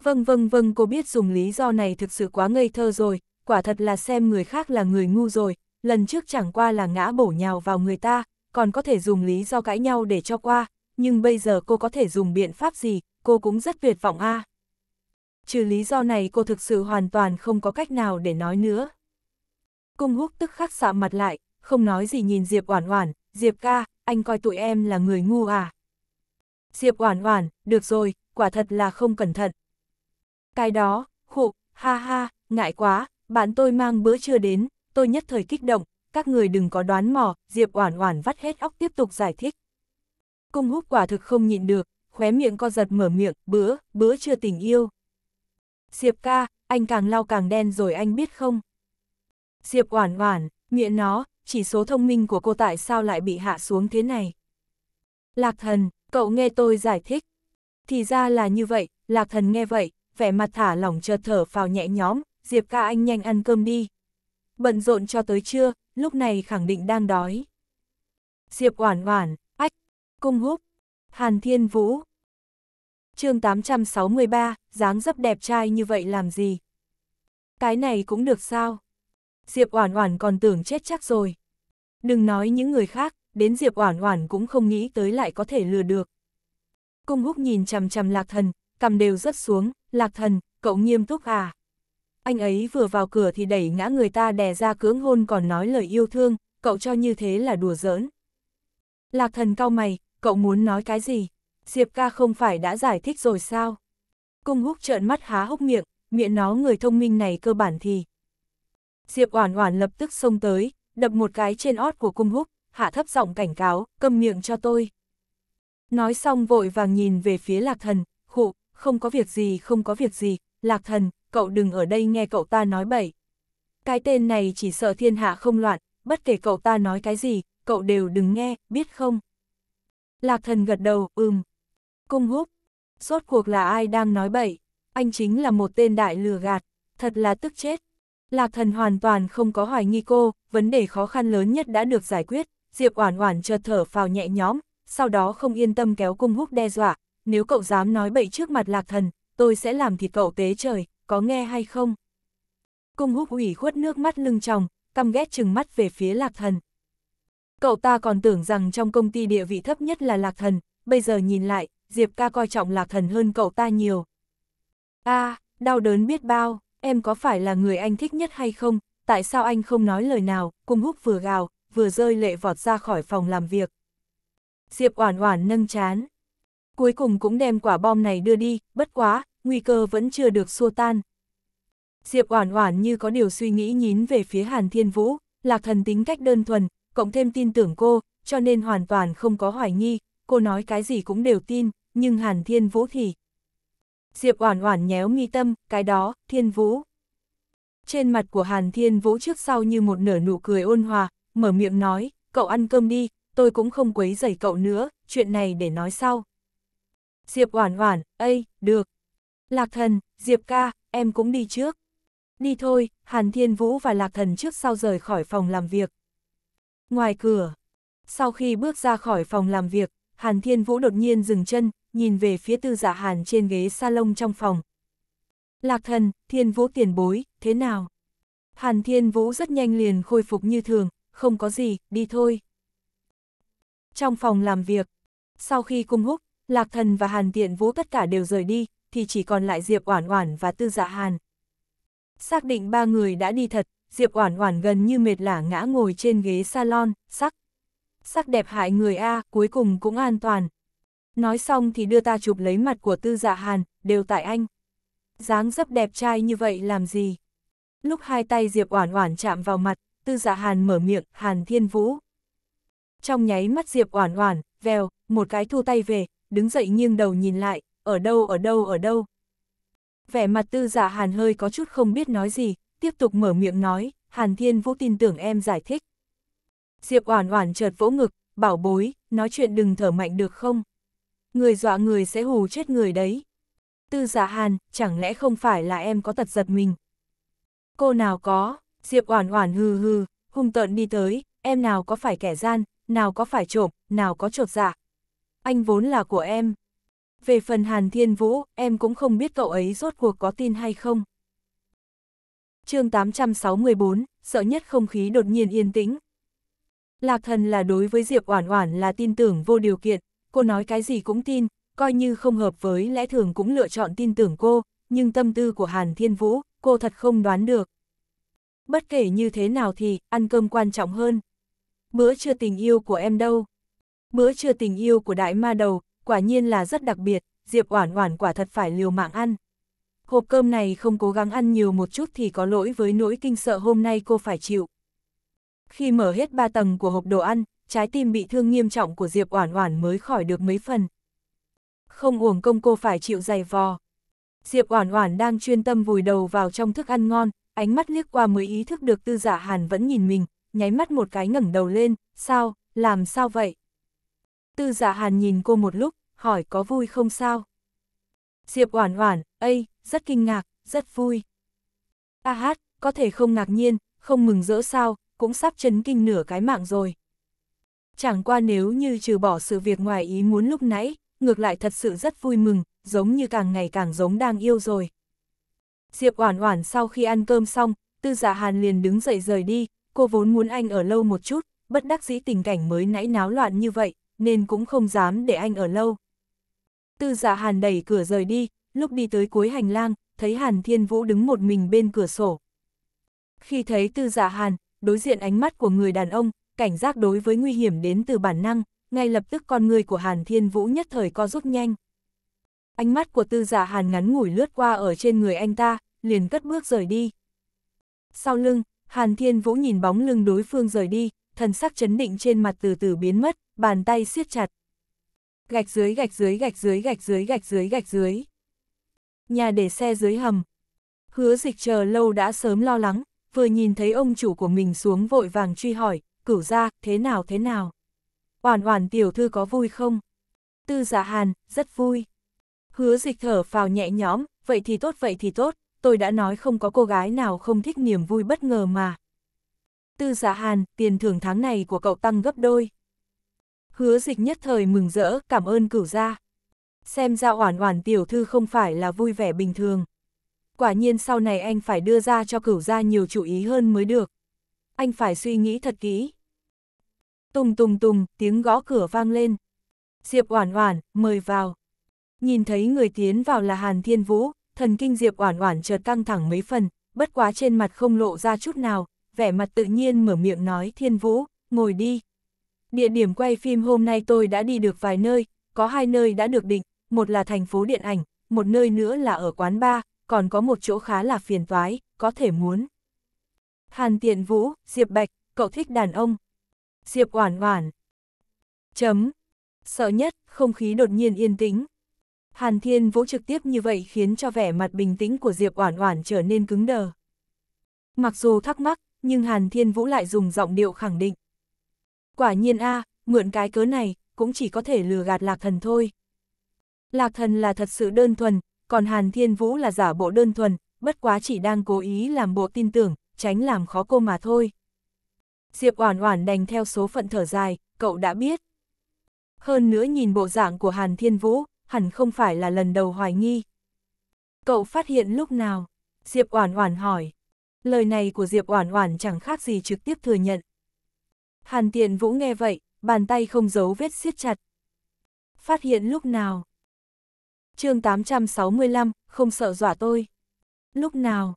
Vâng vâng vâng cô biết dùng lý do này thực sự quá ngây thơ rồi, quả thật là xem người khác là người ngu rồi, lần trước chẳng qua là ngã bổ nhào vào người ta, còn có thể dùng lý do cãi nhau để cho qua, nhưng bây giờ cô có thể dùng biện pháp gì, cô cũng rất tuyệt vọng a. Trừ lý do này cô thực sự hoàn toàn không có cách nào để nói nữa. Cung húc tức khắc sạm mặt lại, không nói gì nhìn Diệp Oản Oản, Diệp ca, anh coi tụi em là người ngu à. Diệp Oản Oản, được rồi, quả thật là không cẩn thận. Cái đó, khụ, ha ha, ngại quá, bạn tôi mang bữa trưa đến, tôi nhất thời kích động, các người đừng có đoán mò, Diệp Oản Oản vắt hết óc tiếp tục giải thích. Cung Húc quả thực không nhịn được, khóe miệng co giật mở miệng, bữa, bữa trưa tình yêu. Diệp ca, anh càng lau càng đen rồi anh biết không? Diệp Oản Oản, miệng nó, chỉ số thông minh của cô tại sao lại bị hạ xuống thế này? Lạc Thần, Cậu nghe tôi giải thích. Thì ra là như vậy, lạc thần nghe vậy, vẻ mặt thả lỏng chợt thở vào nhẹ nhóm Diệp ca anh nhanh ăn cơm đi. Bận rộn cho tới trưa, lúc này khẳng định đang đói. Diệp oản oản, ách, cung húc, hàn thiên vũ. chương 863, dáng dấp đẹp trai như vậy làm gì? Cái này cũng được sao? Diệp oản oản còn tưởng chết chắc rồi. Đừng nói những người khác, đến Diệp Oản Oản cũng không nghĩ tới lại có thể lừa được. Cung Húc nhìn chằm chằm Lạc Thần, cầm đều rất xuống, "Lạc Thần, cậu nghiêm túc à?" Anh ấy vừa vào cửa thì đẩy ngã người ta đè ra cưỡng hôn còn nói lời yêu thương, cậu cho như thế là đùa giỡn. Lạc Thần cau mày, "Cậu muốn nói cái gì? Diệp ca không phải đã giải thích rồi sao?" Cung Húc trợn mắt há hốc miệng, miệng nó người thông minh này cơ bản thì Diệp Oản Oản lập tức xông tới, đập một cái trên ót của Cung Húc, hạ thấp giọng cảnh cáo, câm miệng cho tôi. Nói xong vội vàng nhìn về phía lạc thần, khụ, không có việc gì không có việc gì, lạc thần, cậu đừng ở đây nghe cậu ta nói bậy. Cái tên này chỉ sợ thiên hạ không loạn, bất kể cậu ta nói cái gì, cậu đều đừng nghe, biết không? Lạc thần gật đầu, ừm. Cung húc, rốt cuộc là ai đang nói bậy, anh chính là một tên đại lừa gạt, thật là tức chết. Lạc thần hoàn toàn không có hoài nghi cô, vấn đề khó khăn lớn nhất đã được giải quyết, Diệp Oản Oản chợt thở phào nhẹ nhõm, sau đó không yên tâm kéo cung húc đe dọa, nếu cậu dám nói bậy trước mặt Lạc Thần, tôi sẽ làm thịt cậu tế trời, có nghe hay không? Cung húc ủy khuất nước mắt lưng tròng, căm ghét chừng mắt về phía Lạc Thần. Cậu ta còn tưởng rằng trong công ty địa vị thấp nhất là Lạc Thần, bây giờ nhìn lại, Diệp ca coi trọng Lạc Thần hơn cậu ta nhiều. A, à, đau đớn biết bao, em có phải là người anh thích nhất hay không, tại sao anh không nói lời nào, cung húc vừa gào, vừa rơi lệ vọt ra khỏi phòng làm việc. Diệp Oản Oản nâng chán. Cuối cùng cũng đem quả bom này đưa đi, bất quá, nguy cơ vẫn chưa được xua tan. Diệp Oản Oản như có điều suy nghĩ nhín về phía Hàn Thiên Vũ, Lạc Thần tính cách đơn thuần, cộng thêm tin tưởng cô, cho nên hoàn toàn không có hoài nghi, cô nói cái gì cũng đều tin, nhưng Hàn Thiên Vũ thì... Diệp Oản Oản nhéo mi tâm, cái đó, Thiên Vũ. Trên mặt của Hàn Thiên Vũ trước sau như một nở nụ cười ôn hòa, mở miệng nói, cậu ăn cơm đi, tôi cũng không quấy rầy cậu nữa, chuyện này để nói sau. Diệp Oản Oản, "Ây, được. Lạc Thần, Diệp ca, em cũng đi trước." "Đi thôi." Hàn Thiên Vũ và Lạc Thần trước sau rời khỏi phòng làm việc. Ngoài cửa, sau khi bước ra khỏi phòng làm việc, Hàn Thiên Vũ đột nhiên dừng chân, nhìn về phía Tư giả dạ Hàn trên ghế salon trong phòng. "Lạc Thần, Thiên Vũ tiền bối, thế nào?" Hàn Thiên Vũ rất nhanh liền khôi phục như thường, không có gì, đi thôi. Trong phòng làm việc, sau khi cung húc, Lạc Thần và Hàn Tiện Vũ tất cả đều rời đi, thì chỉ còn lại Diệp Oản Oản và Tư Dạ Hàn. Xác định ba người đã đi thật, Diệp Oản Oản gần như mệt lả ngã ngồi trên ghế salon, sắc. Sắc đẹp hại người A, cuối cùng cũng an toàn. Nói xong thì đưa ta chụp lấy mặt của Tư Dạ Hàn, đều tại anh. Dáng dấp đẹp trai như vậy làm gì? Lúc hai tay Diệp Oản Oản chạm vào mặt, tư dạ hàn mở miệng, hàn thiên vũ. Trong nháy mắt Diệp oản oản, vèo, một cái thu tay về, đứng dậy nghiêng đầu nhìn lại, ở đâu ở đâu ở đâu. Vẻ mặt tư dạ hàn hơi có chút không biết nói gì, tiếp tục mở miệng nói, hàn thiên vũ tin tưởng em giải thích. Diệp oản oản chợt vỗ ngực, bảo bối, nói chuyện đừng thở mạnh được không? Người dọa người sẽ hù chết người đấy. Tư Dạ hàn, chẳng lẽ không phải là em có tật giật mình? Cô nào có? Diệp Oản Oản hừ hừ, hung tợn đi tới, em nào có phải kẻ gian, nào có phải trộm, nào có trột dạ. Anh vốn là của em. Về phần Hàn Thiên Vũ, em cũng không biết cậu ấy rốt cuộc có tin hay không. chương 864, sợ nhất không khí đột nhiên yên tĩnh. Lạc thần là đối với Diệp Oản Oản là tin tưởng vô điều kiện, cô nói cái gì cũng tin, coi như không hợp với lẽ thường cũng lựa chọn tin tưởng cô, nhưng tâm tư của Hàn Thiên Vũ, cô thật không đoán được bất kể như thế nào thì, ăn cơm quan trọng hơn. Bữa trưa tình yêu của em đâu? Bữa trưa tình yêu của đại ma đầu, quả nhiên là rất đặc biệt, Diệp Oản Oản quả thật phải liều mạng ăn. Hộp cơm này không cố gắng ăn nhiều một chút thì có lỗi với nỗi kinh sợ hôm nay cô phải chịu. Khi mở hết ba tầng của hộp đồ ăn, trái tim bị thương nghiêm trọng của Diệp Oản Oản mới khỏi được mấy phần. Không uổng công cô phải chịu dày vò. Diệp Oản Oản đang chuyên tâm vùi đầu vào trong thức ăn ngon, ánh mắt liếc qua mới ý thức được tư giả hàn vẫn nhìn mình, nháy mắt một cái ngẩng đầu lên, sao, làm sao vậy? Tư giả hàn nhìn cô một lúc, hỏi có vui không sao? Diệp oản oản, ây, rất kinh ngạc, rất vui. A à hát, có thể không ngạc nhiên, không mừng rỡ sao, cũng sắp chấn kinh nửa cái mạng rồi. Chẳng qua nếu như trừ bỏ sự việc ngoài ý muốn lúc nãy, ngược lại thật sự rất vui mừng, giống như càng ngày càng giống đang yêu rồi. Diệp Oản Oản sau khi ăn cơm xong, Tư Dạ Hàn liền đứng dậy rời đi, cô vốn muốn anh ở lâu một chút, bất đắc dĩ tình cảnh mới nãy náo loạn như vậy, nên cũng không dám để anh ở lâu. Tư Dạ Hàn đẩy cửa rời đi, lúc đi tới cuối hành lang, thấy Hàn Thiên Vũ đứng một mình bên cửa sổ. Khi thấy Tư Dạ Hàn, đối diện ánh mắt của người đàn ông, cảnh giác đối với nguy hiểm đến từ bản năng, ngay lập tức con người của Hàn Thiên Vũ nhất thời co rút nhanh ánh mắt của tư giả hàn ngắn ngủi lướt qua ở trên người anh ta, liền cất bước rời đi. Sau lưng, Hàn Thiên Vũ nhìn bóng lưng đối phương rời đi, thần sắc chấn định trên mặt từ từ biến mất, bàn tay siết chặt. Gạch dưới gạch dưới gạch dưới gạch dưới gạch dưới gạch dưới. Nhà để xe dưới hầm. Hứa dịch chờ lâu đã sớm lo lắng, vừa nhìn thấy ông chủ của mình xuống vội vàng truy hỏi, cửu ra, thế nào thế nào. Hoàn hoàn tiểu thư có vui không? Tư giả hàn, rất vui. Hứa dịch thở vào nhẹ nhõm, vậy thì tốt vậy thì tốt, tôi đã nói không có cô gái nào không thích niềm vui bất ngờ mà. Tư giả dạ hàn, tiền thưởng tháng này của cậu tăng gấp đôi. Hứa dịch nhất thời mừng rỡ, cảm ơn cửu gia. Xem ra oản oản tiểu thư không phải là vui vẻ bình thường. Quả nhiên sau này anh phải đưa ra cho cửu gia nhiều chú ý hơn mới được. Anh phải suy nghĩ thật kỹ. Tùng tùng tùng, tiếng gõ cửa vang lên. Diệp oản oản, mời vào. Nhìn thấy người tiến vào là Hàn Thiên Vũ, thần kinh Diệp Oản Oản chợt căng thẳng mấy phần, bất quá trên mặt không lộ ra chút nào, vẻ mặt tự nhiên mở miệng nói Thiên Vũ, ngồi đi. Địa điểm quay phim hôm nay tôi đã đi được vài nơi, có hai nơi đã được định, một là thành phố điện ảnh, một nơi nữa là ở quán bar, còn có một chỗ khá là phiền toái, có thể muốn. Hàn Tiện Vũ, Diệp Bạch, cậu thích đàn ông. Diệp Oản Oản. Chấm. Sợ nhất, không khí đột nhiên yên tĩnh, Hàn Thiên Vũ trực tiếp như vậy khiến cho vẻ mặt bình tĩnh của Diệp Oản Oản trở nên cứng đờ. Mặc dù thắc mắc, nhưng Hàn Thiên Vũ lại dùng giọng điệu khẳng định. Quả nhiên a, mượn cái cớ này, cũng chỉ có thể lừa gạt Lạc Thần thôi. Lạc Thần là thật sự đơn thuần, còn Hàn Thiên Vũ là giả bộ đơn thuần, bất quá chỉ đang cố ý làm bộ tin tưởng, tránh làm khó cô mà thôi. Diệp Oản Oản đành theo số phận thở dài, cậu đã biết. Hơn nữa nhìn bộ dạng của Hàn Thiên Vũ, hẳn không phải là lần đầu hoài nghi. Cậu phát hiện lúc nào? Diệp Oản Oản hỏi. Lời này của Diệp Oản Oản chẳng khác gì trực tiếp thừa nhận. Hàn Tiện Vũ nghe vậy, bàn tay không giấu vết siết chặt. Phát hiện lúc nào? chương 865, không sợ dọa tôi. Lúc nào?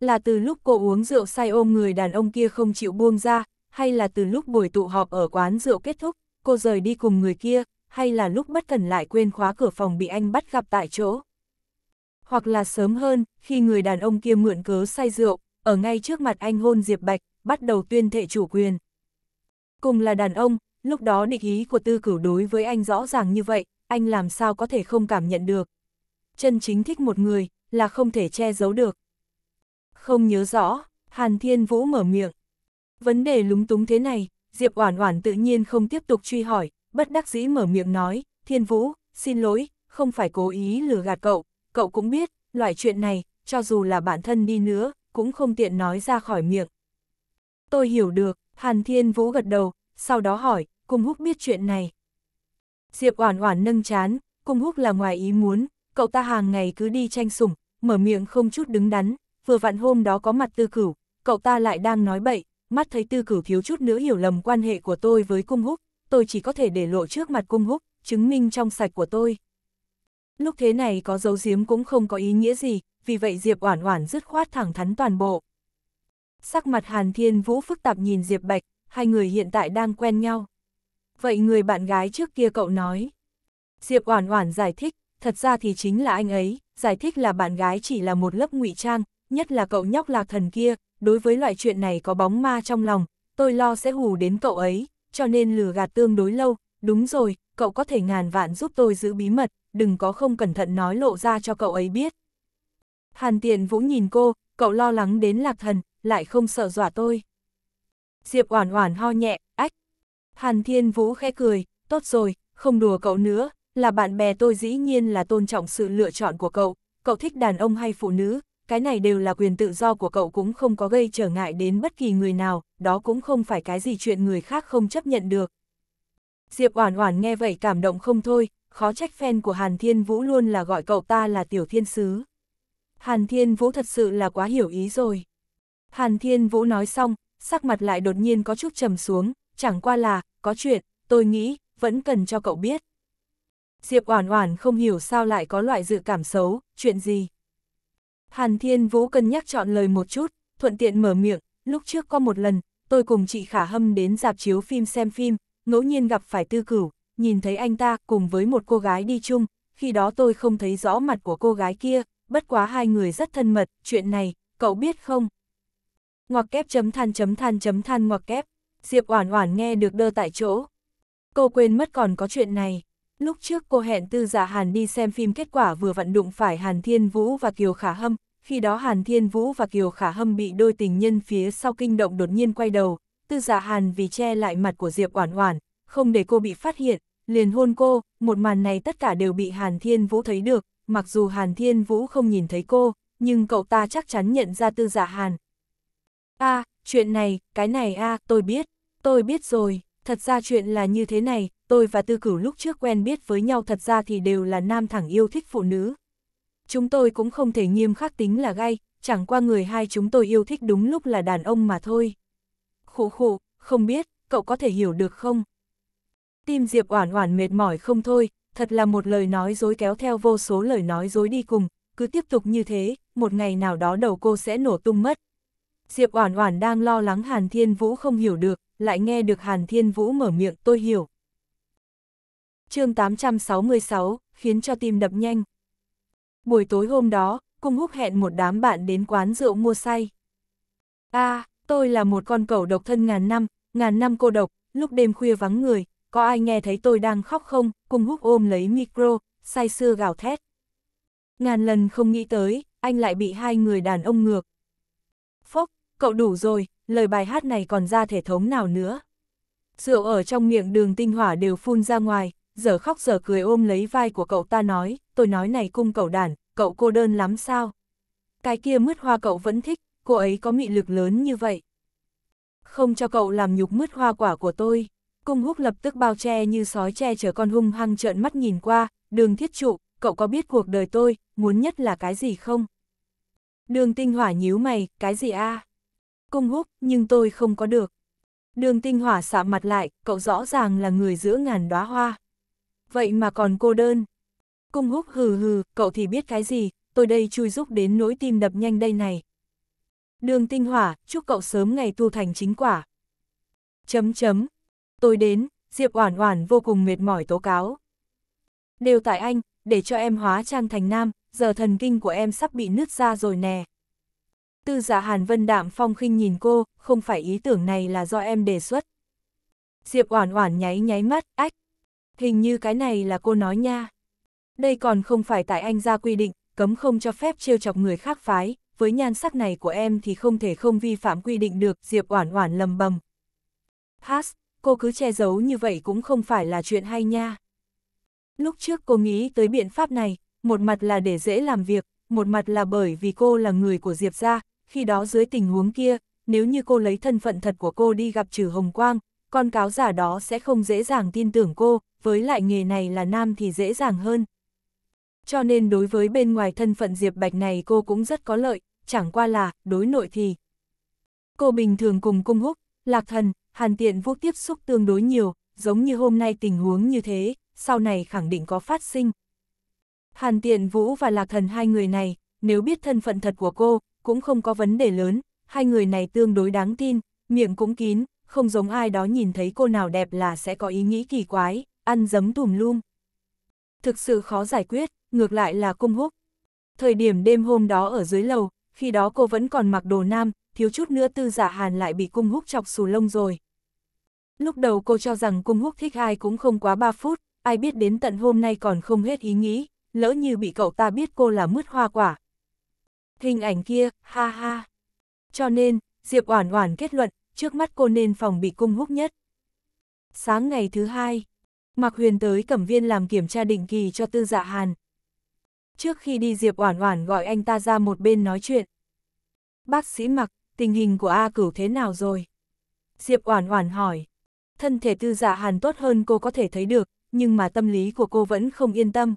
Là từ lúc cô uống rượu say ôm người đàn ông kia không chịu buông ra, hay là từ lúc buổi tụ họp ở quán rượu kết thúc, cô rời đi cùng người kia, hay là lúc bất cần lại quên khóa cửa phòng bị anh bắt gặp tại chỗ. Hoặc là sớm hơn, khi người đàn ông kia mượn cớ say rượu, ở ngay trước mặt anh hôn Diệp Bạch, bắt đầu tuyên thệ chủ quyền. Cùng là đàn ông, lúc đó địch ý của tư cửu đối với anh rõ ràng như vậy, anh làm sao có thể không cảm nhận được. Chân chính thích một người, là không thể che giấu được. Không nhớ rõ, Hàn Thiên Vũ mở miệng. Vấn đề lúng túng thế này, Diệp Oản Oản tự nhiên không tiếp tục truy hỏi, bất đắc dĩ mở miệng nói, Thiên Vũ, xin lỗi, không phải cố ý lừa gạt cậu, cậu cũng biết, loại chuyện này, cho dù là bản thân đi nữa, cũng không tiện nói ra khỏi miệng. Tôi hiểu được, Hàn Thiên Vũ gật đầu, sau đó hỏi, Cung Húc biết chuyện này. Diệp Oản Oản nâng chán, Cung Húc là ngoài ý muốn, cậu ta hàng ngày cứ đi tranh sủng, mở miệng không chút đứng đắn, vừa vặn hôm đó có mặt Tư Cửu, cậu ta lại đang nói bậy, mắt thấy Tư Cửu thiếu chút nữa hiểu lầm quan hệ của tôi với Cung Húc, tôi chỉ có thể để lộ trước mặt cung húc, chứng minh trong sạch của tôi. Lúc thế này có giấu giếm cũng không có ý nghĩa gì, vì vậy Diệp Oản Oản dứt khoát thẳng thắn toàn bộ. Sắc mặt Hàn Thiên Vũ phức tạp nhìn Diệp Bạch, hai người hiện tại đang quen nhau. Vậy người bạn gái trước kia cậu nói. Diệp Oản Oản giải thích, thật ra thì chính là anh ấy, giải thích là bạn gái chỉ là một lớp ngụy trang, nhất là cậu nhóc lạc thần kia, đối với loại chuyện này có bóng ma trong lòng, tôi lo sẽ hù đến cậu ấy, cho nên lừa gạt tương đối lâu, đúng rồi, cậu có thể ngàn vạn giúp tôi giữ bí mật, đừng có không cẩn thận nói lộ ra cho cậu ấy biết. Hàn tiện vũ nhìn cô, cậu lo lắng đến lạc thần, lại không sợ dọa tôi. Diệp oản oản ho nhẹ, ách. Hàn thiên vũ khẽ cười, tốt rồi, không đùa cậu nữa, là bạn bè tôi dĩ nhiên là tôn trọng sự lựa chọn của cậu, cậu thích đàn ông hay phụ nữ, cái này đều là quyền tự do của cậu cũng không có gây trở ngại đến bất kỳ người nào, đó cũng không phải cái gì chuyện người khác không chấp nhận được. Diệp Oản Oản nghe vậy cảm động không thôi, khó trách fan của Hàn Thiên Vũ luôn là gọi cậu ta là tiểu thiên sứ. Hàn Thiên Vũ thật sự là quá hiểu ý rồi. Hàn Thiên Vũ nói xong, sắc mặt lại đột nhiên có chút trầm xuống, chẳng qua là, có chuyện, tôi nghĩ, vẫn cần cho cậu biết. Diệp Oản Oản không hiểu sao lại có loại dự cảm xấu, chuyện gì? Hàn Thiên Vũ cân nhắc chọn lời một chút, thuận tiện mở miệng, lúc trước có một lần, tôi cùng chị Khả Hâm đến dạp chiếu phim xem phim, ngẫu nhiên gặp phải tư cửu, nhìn thấy anh ta cùng với một cô gái đi chung, khi đó tôi không thấy rõ mặt của cô gái kia, bất quá hai người rất thân mật, chuyện này, cậu biết không? Ngoặc kép chấm than chấm than chấm than ngoặc kép, Diệp Oản Oản nghe được đơ tại chỗ. Cô quên mất còn có chuyện này. Lúc trước cô hẹn Tư Dạ Hàn đi xem phim kết quả vừa vận đụng phải Hàn Thiên Vũ và Kiều Khả Hâm, khi đó Hàn Thiên Vũ và Kiều Khả Hâm bị đôi tình nhân phía sau kinh động đột nhiên quay đầu, Tư Dạ Hàn vì che lại mặt của Diệp Oản Oản, không để cô bị phát hiện, liền hôn cô, một màn này tất cả đều bị Hàn Thiên Vũ thấy được, mặc dù Hàn Thiên Vũ không nhìn thấy cô, nhưng cậu ta chắc chắn nhận ra Tư Dạ Hàn. A, à, chuyện này, cái này a, à, tôi biết, tôi biết rồi. Thật ra chuyện là như thế này, tôi và Tư Cửu lúc trước quen biết với nhau thật ra thì đều là nam thẳng yêu thích phụ nữ. Chúng tôi cũng không thể nghiêm khắc tính là gay, chẳng qua người hai chúng tôi yêu thích đúng lúc là đàn ông mà thôi. Khủ khủ, không biết, cậu có thể hiểu được không? Tim Diệp Oản Oản mệt mỏi không thôi, thật là một lời nói dối kéo theo vô số lời nói dối đi cùng, cứ tiếp tục như thế, một ngày nào đó đầu cô sẽ nổ tung mất, Diệp Oản Oản đang lo lắng Hàn Thiên Vũ không hiểu được, lại nghe được Hàn Thiên Vũ mở miệng, "Tôi hiểu." Chương 866, khiến cho tim đập nhanh. Buổi tối hôm đó, Cung Húc hẹn một đám bạn đến quán rượu mua say. "A, tôi là một con cẩu độc thân ngàn năm, ngàn năm cô độc, lúc đêm khuya vắng người, có ai nghe thấy tôi đang khóc không?" Cung Húc ôm lấy micro, say sưa gào thét. Ngàn lần không nghĩ tới, anh lại bị hai người đàn ông ngược, cậu đủ rồi, lời bài hát này còn ra thể thống nào nữa. Rượu ở trong miệng đường tinh hỏa đều phun ra ngoài, giờ khóc giờ cười ôm lấy vai của cậu ta nói, tôi nói này cung cậu đàn, cậu cô đơn lắm sao. Cái kia mứt hoa cậu vẫn thích, cô ấy có mị lực lớn như vậy. Không cho cậu làm nhục mứt hoa quả của tôi. Cung húc lập tức bao che như sói che chở con hung hăng trợn mắt nhìn qua, đường thiết trụ, cậu có biết cuộc đời tôi, muốn nhất là cái gì không? Đường tinh hỏa nhíu mày, cái gì a à? Cung húc, nhưng tôi không có được. Đường tinh hỏa xạ mặt lại, cậu rõ ràng là người giữa ngàn đóa hoa. Vậy mà còn cô đơn. Cung húc hừ hừ, cậu thì biết cái gì, tôi đây chui giúp đến nỗi tim đập nhanh đây này. Đường tinh hỏa, chúc cậu sớm ngày tu thành chính quả. Chấm chấm. Tôi đến, Diệp Oản Oản vô cùng mệt mỏi tố cáo. Đều tại anh, để cho em hóa trang thành nam, giờ thần kinh của em sắp bị nứt ra rồi nè. Tư giả dạ Hàn Vân đạm phong khinh nhìn cô, không phải ý tưởng này là do em đề xuất. Diệp Oản Oản nháy nháy mắt, ách. Hình như cái này là cô nói nha. Đây còn không phải tại anh ra quy định, cấm không cho phép trêu chọc người khác phái, với nhan sắc này của em thì không thể không vi phạm quy định được, Diệp Oản Oản lầm bầm. Has, cô cứ che giấu như vậy cũng không phải là chuyện hay nha. Lúc trước cô nghĩ tới biện pháp này, một mặt là để dễ làm việc, một mặt là bởi vì cô là người của Diệp gia, khi đó dưới tình huống kia, nếu như cô lấy thân phận thật của cô đi gặp trừ Hồng Quang, con cáo giả đó sẽ không dễ dàng tin tưởng cô, với lại nghề này là nam thì dễ dàng hơn. Cho nên đối với bên ngoài thân phận Diệp Bạch này cô cũng rất có lợi, chẳng qua là, đối nội thì. Cô bình thường cùng cung húc, lạc thần, hàn tiện vũ tiếp xúc tương đối nhiều, giống như hôm nay tình huống như thế, sau này khẳng định có phát sinh. Hàn tiện vũ và lạc thần hai người này, nếu biết thân phận thật của cô, cũng không có vấn đề lớn, hai người này tương đối đáng tin, miệng cũng kín, không giống ai đó nhìn thấy cô nào đẹp là sẽ có ý nghĩ kỳ quái, ăn dấm tùm lum. Thực sự khó giải quyết, ngược lại là cung húc. Thời điểm đêm hôm đó ở dưới lầu, khi đó cô vẫn còn mặc đồ nam, thiếu chút nữa tư giả dạ hàn lại bị cung húc chọc xù lông rồi. Lúc đầu cô cho rằng cung húc thích ai cũng không quá 3 phút, ai biết đến tận hôm nay còn không hết ý nghĩ, lỡ như bị cậu ta biết cô là mứt hoa quả, hình ảnh kia, ha ha. Cho nên, Diệp Oản Oản kết luận, trước mắt cô nên phòng bị cung húc nhất. Sáng ngày thứ hai, Mạc Huyền tới Cẩm Viên làm kiểm tra định kỳ cho Tư Dạ Hàn. Trước khi đi Diệp Oản Oản gọi anh ta ra một bên nói chuyện. "Bác sĩ Mạc, tình hình của A Cửu thế nào rồi?" Diệp Oản Oản hỏi. Thân thể Tư Dạ Hàn tốt hơn cô có thể thấy được, nhưng mà tâm lý của cô vẫn không yên tâm.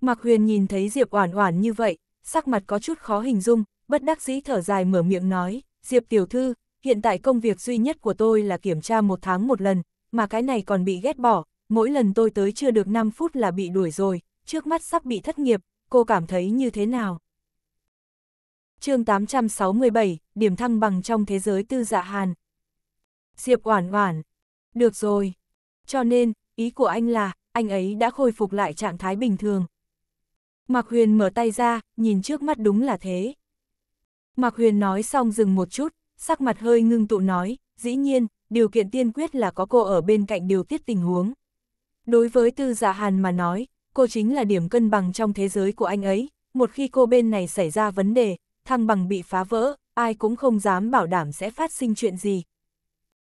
Mạc Huyền nhìn thấy Diệp Oản Oản như vậy, sắc mặt có chút khó hình dung, bất đắc dĩ thở dài mở miệng nói, Diệp tiểu thư, hiện tại công việc duy nhất của tôi là kiểm tra một tháng một lần, mà cái này còn bị ghét bỏ, mỗi lần tôi tới chưa được 5 phút là bị đuổi rồi, trước mắt sắp bị thất nghiệp, cô cảm thấy như thế nào? chương 867, điểm thăng bằng trong thế giới tư dạ hàn. Diệp oản oản. Được rồi. Cho nên, ý của anh là, anh ấy đã khôi phục lại trạng thái bình thường. Mạc Huyền mở tay ra, nhìn trước mắt đúng là thế. Mạc Huyền nói xong dừng một chút, sắc mặt hơi ngưng tụ nói, dĩ nhiên, điều kiện tiên quyết là có cô ở bên cạnh điều tiết tình huống. Đối với Tư Dạ Hàn mà nói, cô chính là điểm cân bằng trong thế giới của anh ấy, một khi cô bên này xảy ra vấn đề, thăng bằng bị phá vỡ, ai cũng không dám bảo đảm sẽ phát sinh chuyện gì.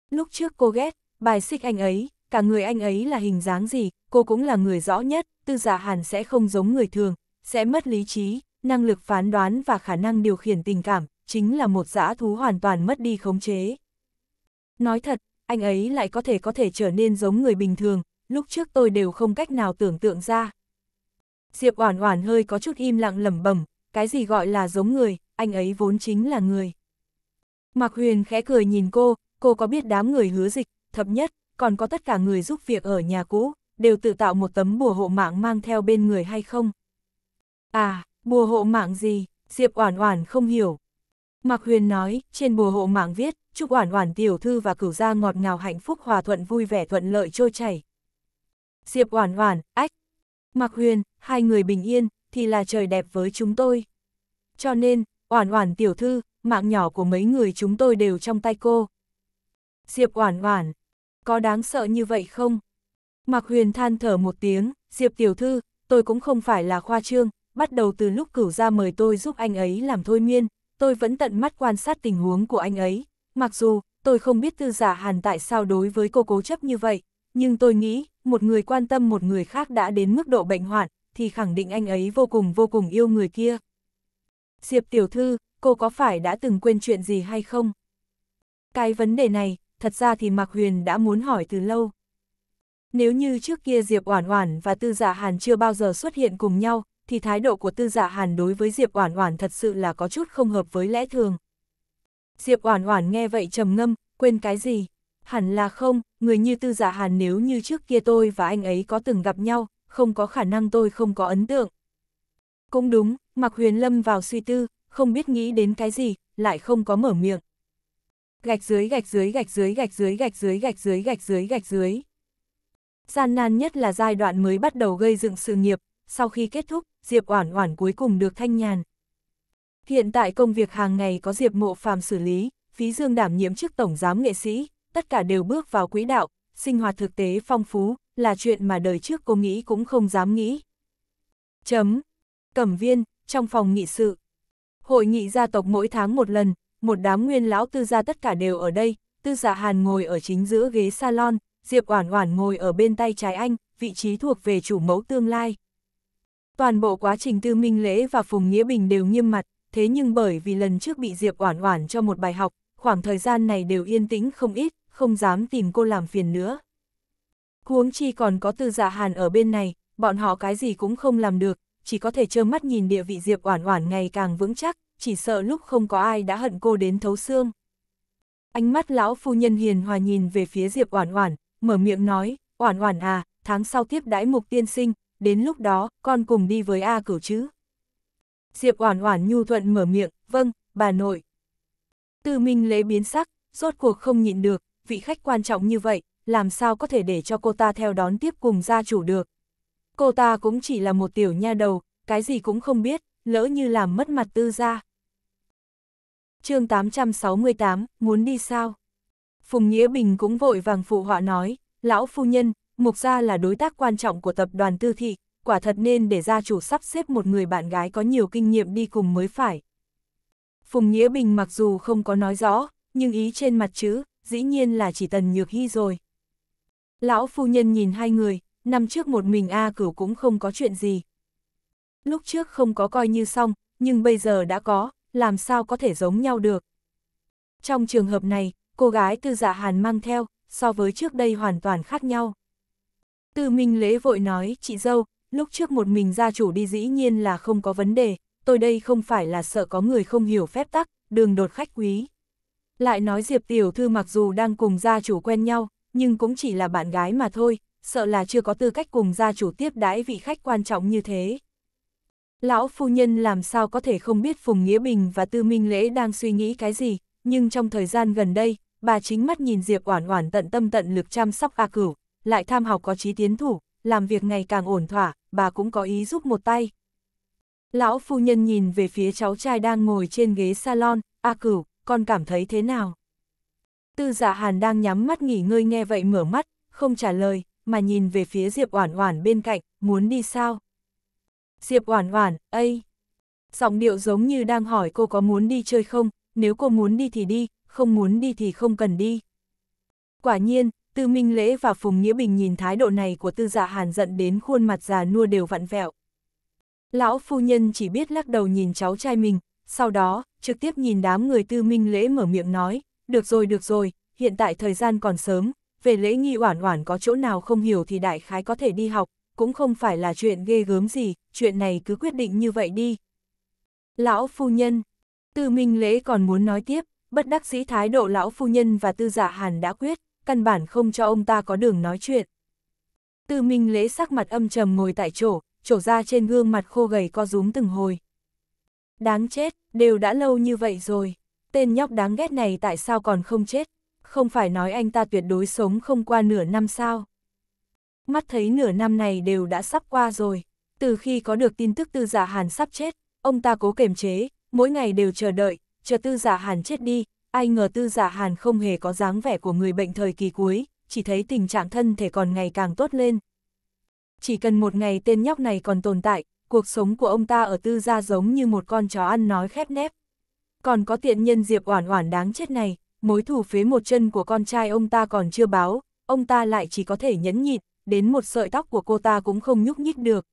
Lúc trước cô ghét, bài xích anh ấy, cả người anh ấy là hình dáng gì, cô cũng là người rõ nhất, Tư Dạ Hàn sẽ không giống người thường, sẽ mất lý trí, năng lực phán đoán và khả năng điều khiển tình cảm, chính là một dã thú hoàn toàn mất đi khống chế. Nói thật, anh ấy lại có thể có thể trở nên giống người bình thường, lúc trước tôi đều không cách nào tưởng tượng ra. Diệp Oản Oản hơi có chút im lặng lẩm bẩm, cái gì gọi là giống người, anh ấy vốn chính là người. Mạc Huyền khẽ cười nhìn cô, cô có biết đám người hứa dịch, thập nhất, còn có tất cả người giúp việc ở nhà cũ, đều tự tạo một tấm bùa hộ mạng mang theo bên người hay không? À, bùa hộ mạng gì? Diệp Oản Oản không hiểu. Mạc Huyền nói, trên bùa hộ mạng viết, chúc Oản Oản tiểu thư và cửu gia ngọt ngào hạnh phúc hòa thuận vui vẻ thuận lợi trôi chảy. Diệp Oản Oản, ách. Mạc Huyền, hai người bình yên thì là trời đẹp với chúng tôi. Cho nên, Oản Oản tiểu thư, mạng nhỏ của mấy người chúng tôi đều trong tay cô. Diệp Oản Oản, có đáng sợ như vậy không? Mạc Huyền than thở một tiếng, Diệp tiểu thư, tôi cũng không phải là khoa trương, bắt đầu từ lúc cửu gia mời tôi giúp anh ấy làm thôi miên, tôi vẫn tận mắt quan sát tình huống của anh ấy. Mặc dù, tôi không biết tư giả hàn tại sao đối với cô cố chấp như vậy, nhưng tôi nghĩ, một người quan tâm một người khác đã đến mức độ bệnh hoạn, thì khẳng định anh ấy vô cùng vô cùng yêu người kia. Diệp tiểu thư, cô có phải đã từng quên chuyện gì hay không? Cái vấn đề này, thật ra thì Mạc Huyền đã muốn hỏi từ lâu. Nếu như trước kia Diệp Oản Oản và Tư Giả Hàn chưa bao giờ xuất hiện cùng nhau, thì thái độ của tư dạ hàn đối với Diệp Oản Oản thật sự là có chút không hợp với lẽ thường. Diệp Oản Oản nghe vậy trầm ngâm, quên cái gì? Hẳn là không, người như tư dạ hàn nếu như trước kia tôi và anh ấy có từng gặp nhau, không có khả năng tôi không có ấn tượng. Cũng đúng, Mạc Huyền Lâm vào suy tư, không biết nghĩ đến cái gì, lại không có mở miệng. Gạch dưới gạch dưới gạch dưới gạch dưới gạch dưới gạch dưới gạch dưới gạch dưới. Gian nan nhất là giai đoạn mới bắt đầu gây dựng sự nghiệp, sau khi kết thúc, Diệp Oản Oản cuối cùng được thanh nhàn. Hiện tại công việc hàng ngày có Diệp Mộ Phàm xử lý, Phí Dương đảm nhiệm chức tổng giám nghệ sĩ, tất cả đều bước vào quỹ đạo, sinh hoạt thực tế phong phú, là chuyện mà đời trước cô nghĩ cũng không dám nghĩ. Chấm. Cẩm viên, trong phòng nghị sự. Hội nghị gia tộc mỗi tháng một lần, một đám nguyên lão tư gia tất cả đều ở đây, tư dạ hàn ngồi ở chính giữa ghế salon, Diệp Oản Oản ngồi ở bên tay trái anh, vị trí thuộc về chủ mẫu tương lai. Toàn bộ quá trình Tư Minh Lễ và Phùng Nghĩa Bình đều nghiêm mặt, thế nhưng bởi vì lần trước bị Diệp Oản Oản cho một bài học, khoảng thời gian này đều yên tĩnh không ít, không dám tìm cô làm phiền nữa. Huống chi còn có Tư Dạ Hàn ở bên này, bọn họ cái gì cũng không làm được, chỉ có thể trơ mắt nhìn địa vị Diệp Oản Oản ngày càng vững chắc, chỉ sợ lúc không có ai đã hận cô đến thấu xương. Ánh mắt lão phu nhân hiền hòa nhìn về phía Diệp Oản Oản, mở miệng nói, "Oản Oản à, tháng sau tiếp đãi Mục tiên sinh, đến lúc đó, con cùng đi với A cửu chứ. Diệp Oản Oản nhu thuận mở miệng, vâng, bà nội. Tư Minh lễ biến sắc, rốt cuộc không nhịn được, vị khách quan trọng như vậy, làm sao có thể để cho cô ta theo đón tiếp cùng gia chủ được. Cô ta cũng chỉ là một tiểu nha đầu, cái gì cũng không biết, lỡ như làm mất mặt tư gia. chương 868, muốn đi sao? Phùng Nghĩa Bình cũng vội vàng phụ họa nói, lão phu nhân, Mục Gia là đối tác quan trọng của tập đoàn Tư Thị, quả thật nên để gia chủ sắp xếp một người bạn gái có nhiều kinh nghiệm đi cùng mới phải. Phùng Nghĩa Bình mặc dù không có nói rõ, nhưng ý trên mặt chữ, dĩ nhiên là chỉ Tần Nhược Hy rồi. Lão phu nhân nhìn hai người, năm trước một mình A cửu cũng không có chuyện gì. Lúc trước không có coi như xong, nhưng bây giờ đã có, làm sao có thể giống nhau được. Trong trường hợp này, cô gái tư dạ hàn mang theo, so với trước đây hoàn toàn khác nhau. Tư Minh Lễ vội nói, chị dâu, lúc trước một mình gia chủ đi dĩ nhiên là không có vấn đề, tôi đây không phải là sợ có người không hiểu phép tắc, đường đột khách quý. Lại nói Diệp Tiểu Thư mặc dù đang cùng gia chủ quen nhau, nhưng cũng chỉ là bạn gái mà thôi, sợ là chưa có tư cách cùng gia chủ tiếp đãi vị khách quan trọng như thế. Lão phu nhân làm sao có thể không biết Phùng Nghĩa Bình và Tư Minh Lễ đang suy nghĩ cái gì, nhưng trong thời gian gần đây, bà chính mắt nhìn Diệp Oản Oản tận tâm tận lực chăm sóc A Cửu, lại tham học có trí tiến thủ, làm việc ngày càng ổn thỏa, bà cũng có ý giúp một tay. Lão phu nhân nhìn về phía cháu trai đang ngồi trên ghế salon, A cửu, con cảm thấy thế nào? Tư giả dạ hàn đang nhắm mắt nghỉ ngơi nghe vậy mở mắt, không trả lời, mà nhìn về phía Diệp Oản Oản bên cạnh, muốn đi sao? Diệp Oản Oản, ây! Giọng điệu giống như đang hỏi cô có muốn đi chơi không, nếu cô muốn đi thì đi, không muốn đi thì không cần đi. Quả nhiên, Tư Minh Lễ và Phùng Nghĩa Bình nhìn thái độ này của tư giả dạ hàn giận đến khuôn mặt già nua đều vặn vẹo. Lão phu nhân chỉ biết lắc đầu nhìn cháu trai mình, sau đó, trực tiếp nhìn đám người tư minh lễ mở miệng nói, được rồi được rồi, hiện tại thời gian còn sớm, về lễ nghi oản oản có chỗ nào không hiểu thì đại khái có thể đi học, cũng không phải là chuyện ghê gớm gì, chuyện này cứ quyết định như vậy đi. Lão phu nhân, tư minh lễ còn muốn nói tiếp, bất đắc dĩ thái độ lão phu nhân và tư giả dạ hàn đã quyết, căn bản không cho ông ta có đường nói chuyện. Tư Minh Lễ sắc mặt âm trầm ngồi tại chỗ, trổ ra trên gương mặt khô gầy co rúm từng hồi. Đáng chết, đều đã lâu như vậy rồi. Tên nhóc đáng ghét này tại sao còn không chết? Không phải nói anh ta tuyệt đối sống không qua nửa năm sao? Mắt thấy nửa năm này đều đã sắp qua rồi. Từ khi có được tin tức tư giả dạ hàn sắp chết, ông ta cố kềm chế, mỗi ngày đều chờ đợi, chờ tư giả dạ hàn chết đi, ai ngờ tư giả hàn không hề có dáng vẻ của người bệnh thời kỳ cuối, chỉ thấy tình trạng thân thể còn ngày càng tốt lên. Chỉ cần một ngày tên nhóc này còn tồn tại, cuộc sống của ông ta ở tư gia giống như một con chó ăn nói khép nép. Còn có tiện nhân Diệp Oản Oản đáng chết này, mối thù phế một chân của con trai ông ta còn chưa báo, ông ta lại chỉ có thể nhẫn nhịn, đến một sợi tóc của cô ta cũng không nhúc nhích được.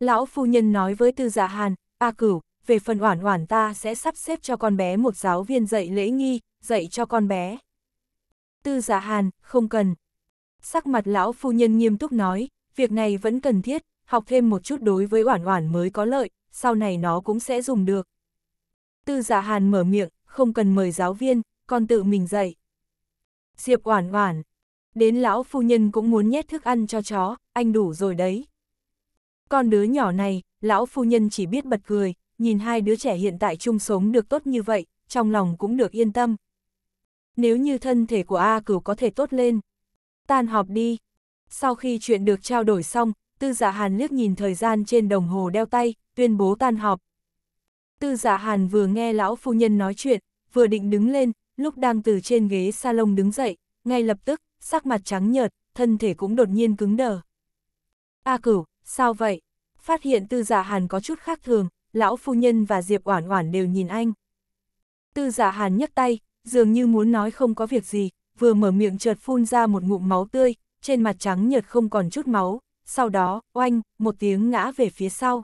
Lão phu nhân nói với Tư Dạ Hàn, "A Cửu, về phần oản oản ta sẽ sắp xếp cho con bé một giáo viên dạy lễ nghi, dạy cho con bé. Tư giả dạ hàn, không cần. Sắc mặt lão phu nhân nghiêm túc nói, việc này vẫn cần thiết, học thêm một chút đối với oản oản mới có lợi, sau này nó cũng sẽ dùng được. Tư giả dạ hàn mở miệng, không cần mời giáo viên, con tự mình dạy. Diệp oản oản, đến lão phu nhân cũng muốn nhét thức ăn cho chó, anh đủ rồi đấy. Con đứa nhỏ này, lão phu nhân chỉ biết bật cười, nhìn hai đứa trẻ hiện tại chung sống được tốt như vậy, trong lòng cũng được yên tâm. Nếu như thân thể của A Cửu có thể tốt lên, tan họp đi. Sau khi chuyện được trao đổi xong, Tư Dạ Hàn liếc nhìn thời gian trên đồng hồ đeo tay, tuyên bố tan họp. Tư Dạ Hàn vừa nghe lão phu nhân nói chuyện, vừa định đứng lên, lúc đang từ trên ghế salon đứng dậy, ngay lập tức, sắc mặt trắng nhợt, thân thể cũng đột nhiên cứng đờ. A Cửu, sao vậy? Phát hiện Tư Dạ Hàn có chút khác thường, lão phu nhân và Diệp Oản Oản đều nhìn anh. Tư giả dạ Hàn nhấc tay, dường như muốn nói không có việc gì, vừa mở miệng chợt phun ra một ngụm máu tươi, trên mặt trắng nhợt không còn chút máu, sau đó, oanh, một tiếng ngã về phía sau.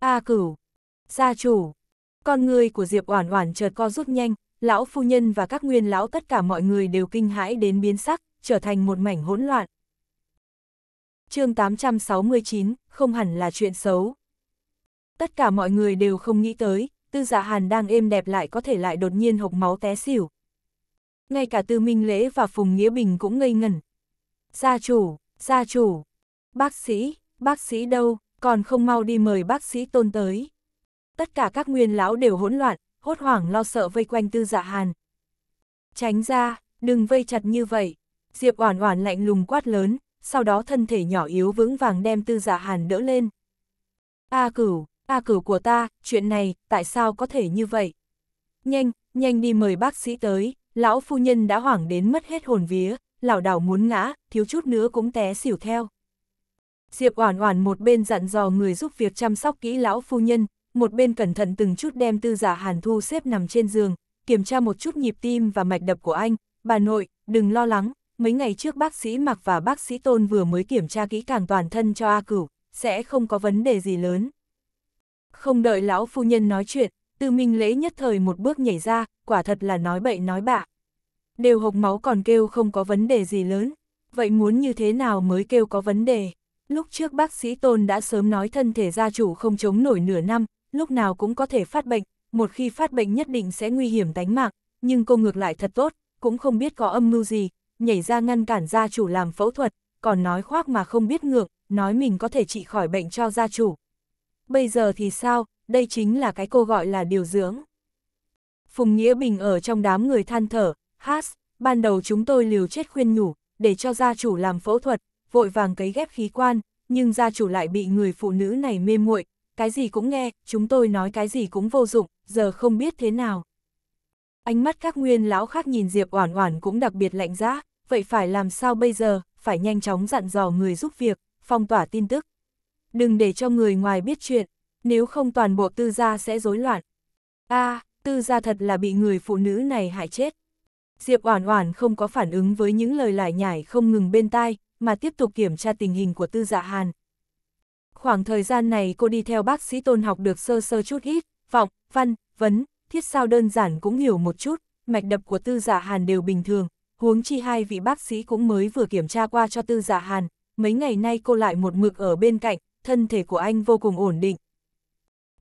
A à, Cửu, gia chủ. Con người của Diệp Oản Oản chợt co rút nhanh, lão phu nhân và các nguyên lão tất cả mọi người đều kinh hãi đến biến sắc, trở thành một mảnh hỗn loạn. Chương 869, không hẳn là chuyện xấu. Tất cả mọi người đều không nghĩ tới, tư giả dạ hàn đang êm đẹp lại có thể lại đột nhiên hộc máu té xỉu. Ngay cả tư minh lễ và phùng nghĩa bình cũng ngây ngẩn. Gia chủ, gia chủ, bác sĩ, bác sĩ đâu, còn không mau đi mời bác sĩ tôn tới. Tất cả các nguyên lão đều hỗn loạn, hốt hoảng lo sợ vây quanh tư giả dạ hàn. Tránh ra, đừng vây chặt như vậy. Diệp oản oản lạnh lùng quát lớn, sau đó thân thể nhỏ yếu vững vàng đem tư giả dạ hàn đỡ lên. A cửu, A à, cửu của ta, chuyện này, tại sao có thể như vậy? Nhanh, nhanh đi mời bác sĩ tới, lão phu nhân đã hoảng đến mất hết hồn vía, lão đảo muốn ngã, thiếu chút nữa cũng té xỉu theo. Diệp Oản Oản một bên dặn dò người giúp việc chăm sóc kỹ lão phu nhân, một bên cẩn thận từng chút đem Tư Giả dạ Hàn Thu xếp nằm trên giường, kiểm tra một chút nhịp tim và mạch đập của anh, "Bà nội, đừng lo lắng, mấy ngày trước bác sĩ Mạc và bác sĩ Tôn vừa mới kiểm tra kỹ càng toàn thân cho A Cửu, sẽ không có vấn đề gì lớn." Không đợi lão phu nhân nói chuyện, tư minh lễ nhất thời một bước nhảy ra, quả thật là nói bậy nói bạ. Đều hộc máu còn kêu không có vấn đề gì lớn, vậy muốn như thế nào mới kêu có vấn đề? Lúc trước bác sĩ Tôn đã sớm nói thân thể gia chủ không chống nổi nửa năm, lúc nào cũng có thể phát bệnh, một khi phát bệnh nhất định sẽ nguy hiểm tánh mạng, nhưng cô ngược lại thật tốt, cũng không biết có âm mưu gì, nhảy ra ngăn cản gia chủ làm phẫu thuật, còn nói khoác mà không biết ngược, nói mình có thể trị khỏi bệnh cho gia chủ, bây giờ thì sao, đây chính là cái cô gọi là điều dưỡng. Phùng Nghĩa Bình ở trong đám người than thở, hát, ban đầu chúng tôi liều chết khuyên nhủ, để cho gia chủ làm phẫu thuật, vội vàng cấy ghép khí quan, nhưng gia chủ lại bị người phụ nữ này mê muội, cái gì cũng nghe, chúng tôi nói cái gì cũng vô dụng, giờ không biết thế nào. Ánh mắt các nguyên lão khác nhìn Diệp Oản Oản cũng đặc biệt lạnh giá, vậy phải làm sao bây giờ, phải nhanh chóng dặn dò người giúp việc, phong tỏa tin tức đừng để cho người ngoài biết chuyện, nếu không toàn bộ tư gia sẽ rối loạn. a à, tư gia thật là bị người phụ nữ này hại chết. Diệp Oản Oản không có phản ứng với những lời lải nhải không ngừng bên tai, mà tiếp tục kiểm tra tình hình của Tư Dạ Hàn. Khoảng thời gian này cô đi theo bác sĩ Tôn học được sơ sơ chút ít, vọng, văn, vấn, thiết sao đơn giản cũng hiểu một chút, mạch đập của Tư Dạ Hàn đều bình thường, huống chi hai vị bác sĩ cũng mới vừa kiểm tra qua cho Tư Dạ Hàn, mấy ngày nay cô lại một mực ở bên cạnh, thân thể của anh vô cùng ổn định.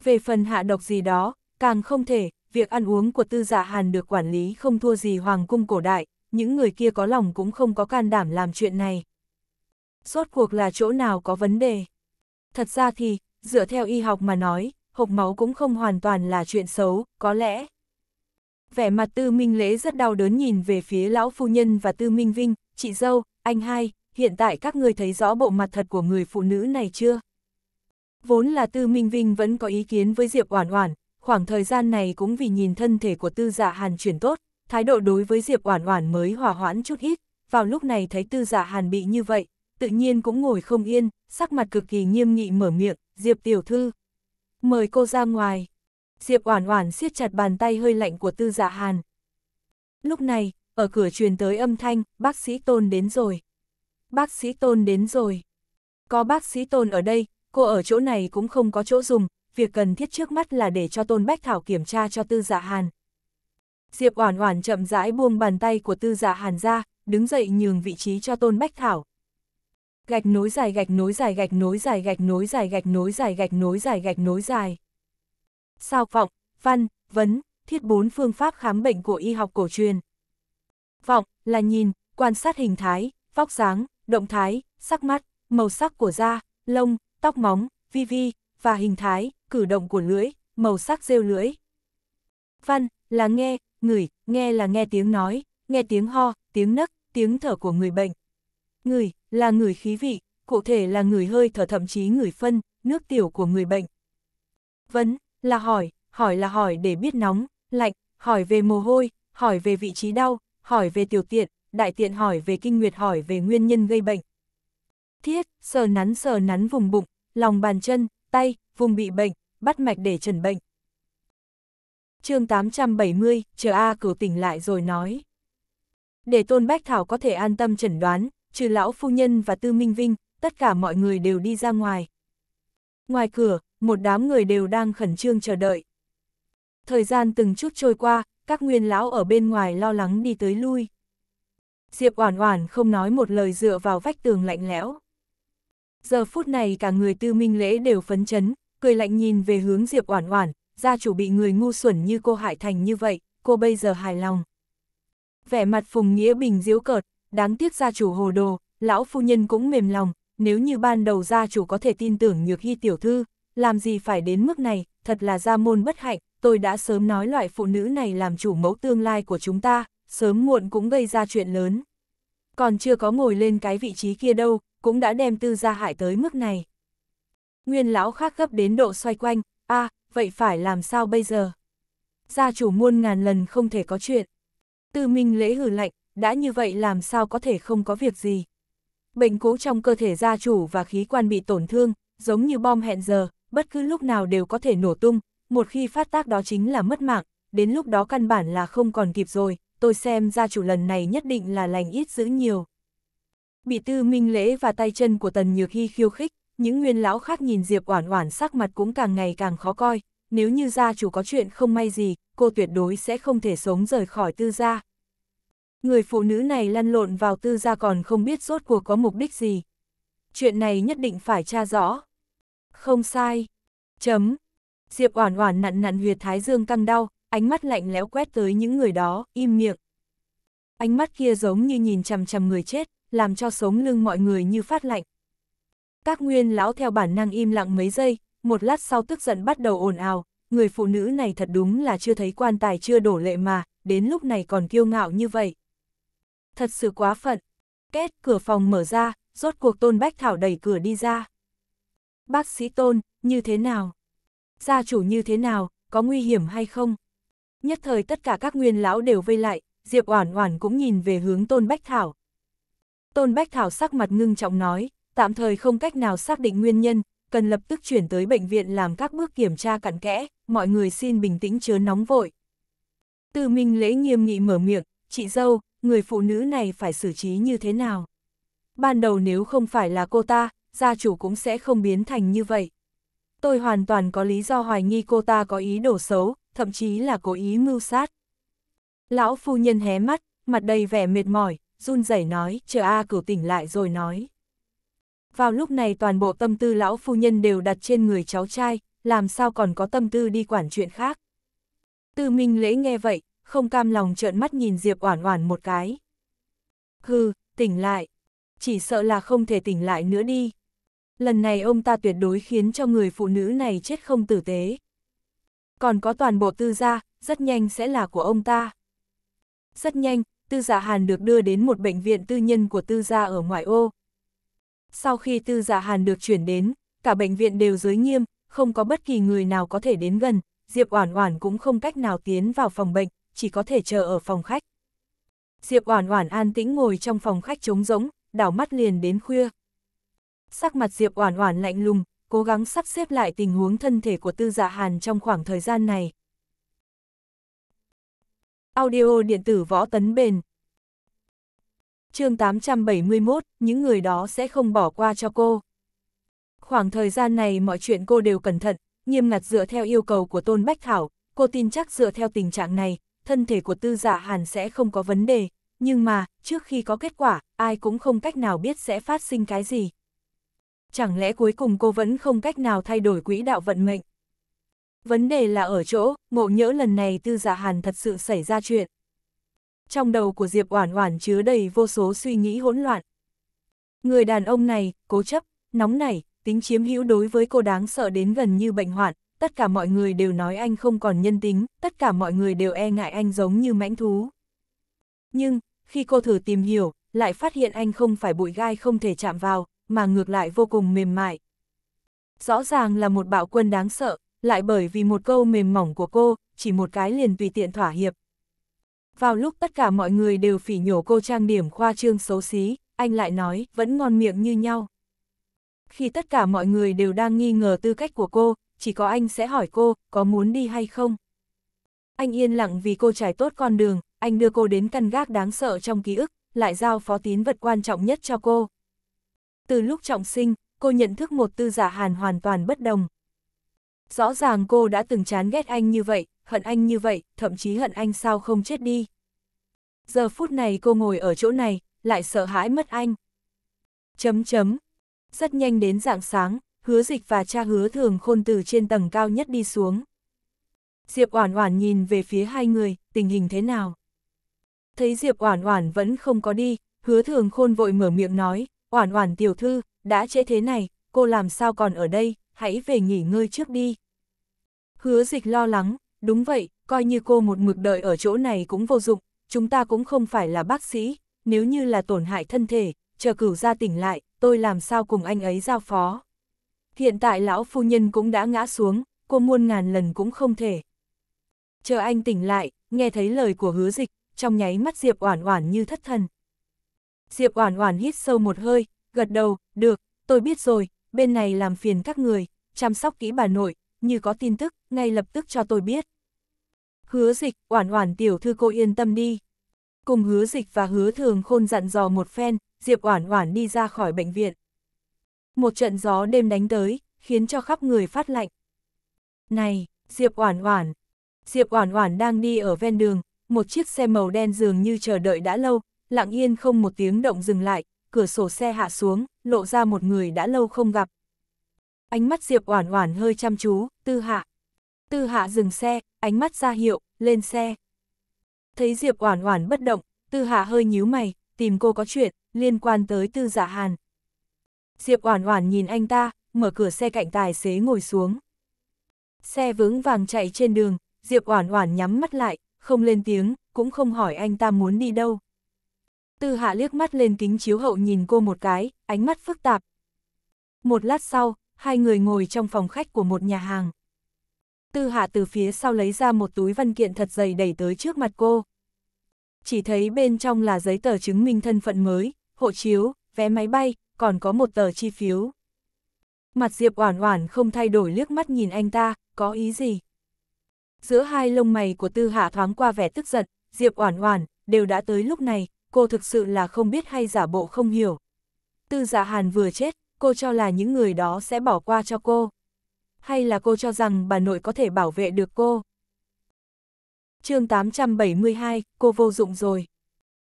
Về phần hạ độc gì đó, càng không thể, việc ăn uống của tư giả dạ hàn được quản lý không thua gì hoàng cung cổ đại, những người kia có lòng cũng không có can đảm làm chuyện này. Rốt cuộc là chỗ nào có vấn đề? Thật ra thì, dựa theo y học mà nói, hộp máu cũng không hoàn toàn là chuyện xấu, có lẽ. Vẻ mặt tư minh lễ rất đau đớn nhìn về phía lão phu nhân và tư minh vinh, chị dâu, anh hai, hiện tại các người thấy rõ bộ mặt thật của người phụ nữ này chưa? Vốn là Tư Minh Vinh vẫn có ý kiến với Diệp Oản Oản, khoảng thời gian này cũng vì nhìn thân thể của Tư Dạ Hàn chuyển tốt, thái độ đối với Diệp Oản Oản mới hòa hoãn chút ít, vào lúc này thấy Tư Dạ Hàn bị như vậy, tự nhiên cũng ngồi không yên, sắc mặt cực kỳ nghiêm nghị mở miệng, "Diệp tiểu thư, mời cô ra ngoài." Diệp Oản Oản siết chặt bàn tay hơi lạnh của Tư Dạ Hàn. Lúc này, ở cửa truyền tới âm thanh, "Bác sĩ Tôn đến rồi." "Bác sĩ Tôn đến rồi." Có bác sĩ Tôn ở đây, cô ở chỗ này cũng không có chỗ dùng, việc cần thiết trước mắt là để cho Tôn Bách Thảo kiểm tra cho Tư Dạ Hàn. Diệp Oản Oản chậm rãi buông bàn tay của Tư Dạ Hàn ra, đứng dậy nhường vị trí cho Tôn Bách Thảo. Gạch nối dài gạch nối dài gạch nối dài gạch nối dài gạch nối dài gạch nối dài gạch nối dài. Sao vọng, văn, vấn, thiết bốn phương pháp khám bệnh của y học cổ truyền. Vọng là nhìn, quan sát hình thái, vóc dáng, động thái, sắc mắt, màu sắc của da, lông, tóc móng, vi vi, và hình thái, cử động của lưỡi, màu sắc rêu lưỡi. Văn là nghe, ngửi, nghe là nghe tiếng nói, nghe tiếng ho, tiếng nấc, tiếng thở của người bệnh. Ngửi là ngửi khí vị, cụ thể là ngửi hơi thở thậm chí ngửi phân, nước tiểu của người bệnh. Vấn là hỏi, hỏi là hỏi để biết nóng, lạnh, hỏi về mồ hôi, hỏi về vị trí đau, hỏi về tiểu tiện, đại tiện hỏi về kinh nguyệt hỏi về nguyên nhân gây bệnh. Thiết, sờ nắn sờ nắn vùng bụng, lòng bàn chân, tay, vùng bị bệnh, bắt mạch để trần bệnh. chương 870, chờ A cửu tỉnh lại rồi nói. Để Tôn Bách Thảo có thể an tâm chẩn đoán, trừ lão phu nhân và Tư Minh Vinh, tất cả mọi người đều đi ra ngoài. Ngoài cửa, một đám người đều đang khẩn trương chờ đợi. Thời gian từng chút trôi qua, các nguyên lão ở bên ngoài lo lắng đi tới lui. Diệp Oản Oản không nói một lời dựa vào vách tường lạnh lẽo. Giờ phút này cả người tư minh lễ đều phấn chấn, cười lạnh nhìn về hướng Diệp Oản Oản, gia chủ bị người ngu xuẩn như cô hại thành như vậy, cô bây giờ hài lòng. Vẻ mặt Phùng Nghĩa Bình giễu cợt, đáng tiếc gia chủ hồ đồ, lão phu nhân cũng mềm lòng, nếu như ban đầu gia chủ có thể tin tưởng Nhược Hi tiểu thư, làm gì phải đến mức này, thật là gia môn bất hạnh, tôi đã sớm nói loại phụ nữ này làm chủ mẫu tương lai của chúng ta, sớm muộn cũng gây ra chuyện lớn. Còn chưa có ngồi lên cái vị trí kia đâu, cũng đã đem tư gia hại tới mức này. Nguyên lão khác gấp đến độ xoay quanh, a à, vậy phải làm sao bây giờ? Gia chủ muôn ngàn lần không thể có chuyện. Tư minh lễ hử lạnh, đã như vậy làm sao có thể không có việc gì? Bệnh cũ trong cơ thể gia chủ và khí quan bị tổn thương, giống như bom hẹn giờ, bất cứ lúc nào đều có thể nổ tung, một khi phát tác đó chính là mất mạng, đến lúc đó căn bản là không còn kịp rồi, tôi xem gia chủ lần này nhất định là lành ít giữ nhiều. Bị tư minh lễ và tay chân của Tần Nhược Hy khiêu khích, những nguyên lão khác nhìn Diệp Oản Oản sắc mặt cũng càng ngày càng khó coi, nếu như gia chủ có chuyện không may gì, cô tuyệt đối sẽ không thể sống rời khỏi tư gia. Người phụ nữ này lăn lộn vào tư gia còn không biết rốt cuộc có mục đích gì. Chuyện này nhất định phải tra rõ. Không sai. Chấm. Diệp Oản Oản nặn nặn huyệt thái dương căng đau, ánh mắt lạnh lẽo quét tới những người đó, im miệng. Ánh mắt kia giống như nhìn chằm chằm người chết, làm cho sống lưng mọi người như phát lạnh. Các nguyên lão theo bản năng im lặng mấy giây, một lát sau tức giận bắt đầu ồn ào, người phụ nữ này thật đúng là chưa thấy quan tài chưa đổ lệ mà, đến lúc này còn kiêu ngạo như vậy. Thật sự quá phận. Kết cửa phòng mở ra, rốt cuộc Tôn Bách Thảo đẩy cửa đi ra. Bác sĩ Tôn, như thế nào? Gia chủ như thế nào, có nguy hiểm hay không? Nhất thời tất cả các nguyên lão đều vây lại, Diệp Oản Oản cũng nhìn về hướng Tôn Bách Thảo, Tôn Bách Thảo sắc mặt ngưng trọng nói, tạm thời không cách nào xác định nguyên nhân, cần lập tức chuyển tới bệnh viện làm các bước kiểm tra cặn kẽ, mọi người xin bình tĩnh chớ nóng vội. Tư Minh lễ nghiêm nghị mở miệng, chị dâu, người phụ nữ này phải xử trí như thế nào? Ban đầu nếu không phải là cô ta, gia chủ cũng sẽ không biến thành như vậy. Tôi hoàn toàn có lý do hoài nghi cô ta có ý đổ xấu, thậm chí là cố ý mưu sát. Lão phu nhân hé mắt, mặt đầy vẻ mệt mỏi, run rẩy nói, chờ A cửu tỉnh lại rồi nói. Vào lúc này toàn bộ tâm tư lão phu nhân đều đặt trên người cháu trai, làm sao còn có tâm tư đi quản chuyện khác. Tư Minh Lễ nghe vậy, không cam lòng trợn mắt nhìn Diệp Oản Oản một cái. Hừ, tỉnh lại, chỉ sợ là không thể tỉnh lại nữa đi. Lần này ông ta tuyệt đối khiến cho người phụ nữ này chết không tử tế. Còn có toàn bộ tư gia, rất nhanh sẽ là của ông ta. Rất nhanh, Tư Dạ Hàn được đưa đến một bệnh viện tư nhân của Tư Gia ở ngoại ô. Sau khi Tư Dạ Hàn được chuyển đến, cả bệnh viện đều giới nghiêm, không có bất kỳ người nào có thể đến gần, Diệp Oản Oản cũng không cách nào tiến vào phòng bệnh, chỉ có thể chờ ở phòng khách. Diệp Oản Oản an tĩnh ngồi trong phòng khách trống rỗng, đảo mắt liền đến khuya. Sắc mặt Diệp Oản Oản lạnh lùng, cố gắng sắp xếp lại tình huống thân thể của Tư Dạ Hàn trong khoảng thời gian này. Audio điện tử võ tấn bền. chương 871, những người đó sẽ không bỏ qua cho cô. Khoảng thời gian này mọi chuyện cô đều cẩn thận, nghiêm ngặt dựa theo yêu cầu của Tôn Bách Thảo, cô tin chắc dựa theo tình trạng này, thân thể của tư dạ hàn sẽ không có vấn đề, nhưng mà, trước khi có kết quả, ai cũng không cách nào biết sẽ phát sinh cái gì. Chẳng lẽ cuối cùng cô vẫn không cách nào thay đổi quỹ đạo vận mệnh? Vấn đề là ở chỗ, ngộ nhỡ lần này tư dạ hàn thật sự xảy ra chuyện. Trong đầu của Diệp Oản Oản chứa đầy vô số suy nghĩ hỗn loạn. Người đàn ông này, cố chấp, nóng nảy, tính chiếm hữu đối với cô đáng sợ đến gần như bệnh hoạn, tất cả mọi người đều nói anh không còn nhân tính, tất cả mọi người đều e ngại anh giống như mãnh thú. Nhưng, khi cô thử tìm hiểu, lại phát hiện anh không phải bụi gai không thể chạm vào, mà ngược lại vô cùng mềm mại. Rõ ràng là một bạo quân đáng sợ, lại bởi vì một câu mềm mỏng của cô, chỉ một cái liền tùy tiện thỏa hiệp. Vào lúc tất cả mọi người đều phỉ nhổ cô trang điểm khoa trương xấu xí, anh lại nói, vẫn ngon miệng như nhau. Khi tất cả mọi người đều đang nghi ngờ tư cách của cô, chỉ có anh sẽ hỏi cô, có muốn đi hay không? Anh yên lặng vì cô trải tốt con đường, anh đưa cô đến căn gác đáng sợ trong ký ức, lại giao phó tín vật quan trọng nhất cho cô. Từ lúc trọng sinh, cô nhận thức một tư giả hàn hoàn toàn bất đồng. Rõ ràng cô đã từng chán ghét anh như vậy, hận anh như vậy, thậm chí hận anh sao không chết đi. Giờ phút này cô ngồi ở chỗ này, lại sợ hãi mất anh. Chấm chấm. Rất nhanh đến dạng sáng, hứa dịch và cha hứa thường khôn từ trên tầng cao nhất đi xuống. Diệp Oản Oản nhìn về phía hai người, tình hình thế nào? Thấy Diệp Oản Oản vẫn không có đi, Hứa Thường Khôn vội mở miệng nói, "Oản Oản tiểu thư, đã trễ thế này, cô làm sao còn ở đây, hãy về nghỉ ngơi trước đi. Hứa dịch lo lắng, đúng vậy, coi như cô một mực đợi ở chỗ này cũng vô dụng, chúng ta cũng không phải là bác sĩ, nếu như là tổn hại thân thể, chờ cửu ra tỉnh lại, tôi làm sao cùng anh ấy giao phó. Hiện tại lão phu nhân cũng đã ngã xuống, cô muôn ngàn lần cũng không thể. Chờ anh tỉnh lại, nghe thấy lời của hứa dịch, trong nháy mắt Diệp Oản Oản như thất thần. Diệp Oản Oản hít sâu một hơi, gật đầu, được, tôi biết rồi, bên này làm phiền các người, chăm sóc kỹ bà nội, như có tin tức, ngay lập tức cho tôi biết. Hứa dịch, oản oản tiểu thư cô yên tâm đi. Cùng hứa dịch và hứa thường khôn dặn dò một phen, Diệp oản oản đi ra khỏi bệnh viện. Một trận gió đêm đánh tới, khiến cho khắp người phát lạnh. Này, Diệp oản oản. Diệp oản oản đang đi ở ven đường, một chiếc xe màu đen dường như chờ đợi đã lâu, lặng yên không một tiếng động dừng lại, cửa sổ xe hạ xuống, lộ ra một người đã lâu không gặp. Ánh mắt Diệp Oản Oản hơi chăm chú, Tư Hạ. Tư Hạ dừng xe, ánh mắt ra hiệu, lên xe. Thấy Diệp Oản Oản bất động, Tư Hạ hơi nhíu mày, tìm cô có chuyện liên quan tới Tư Dạ Hàn. Diệp Oản Oản nhìn anh ta, mở cửa xe cạnh tài xế ngồi xuống. Xe vững vàng chạy trên đường, Diệp Oản Oản nhắm mắt lại, không lên tiếng, cũng không hỏi anh ta muốn đi đâu. Tư hạ liếc mắt lên kính chiếu hậu nhìn cô một cái, ánh mắt phức tạp. Một lát sau, hai người ngồi trong phòng khách của một nhà hàng. Tư hạ từ phía sau lấy ra một túi văn kiện thật dày đẩy tới trước mặt cô. Chỉ thấy bên trong là giấy tờ chứng minh thân phận mới, hộ chiếu, vé máy bay, còn có một tờ chi phiếu. Mặt Diệp Oản Oản không thay đổi liếc mắt nhìn anh ta, có ý gì? Giữa hai lông mày của Tư Hạ thoáng qua vẻ tức giận, Diệp Oản Oản, đều đã tới lúc này, cô thực sự là không biết hay giả bộ không hiểu. Tư giả dạ hàn vừa chết, cô cho là những người đó sẽ bỏ qua cho cô. Hay là cô cho rằng bà nội có thể bảo vệ được cô. chương 872, cô vô dụng rồi.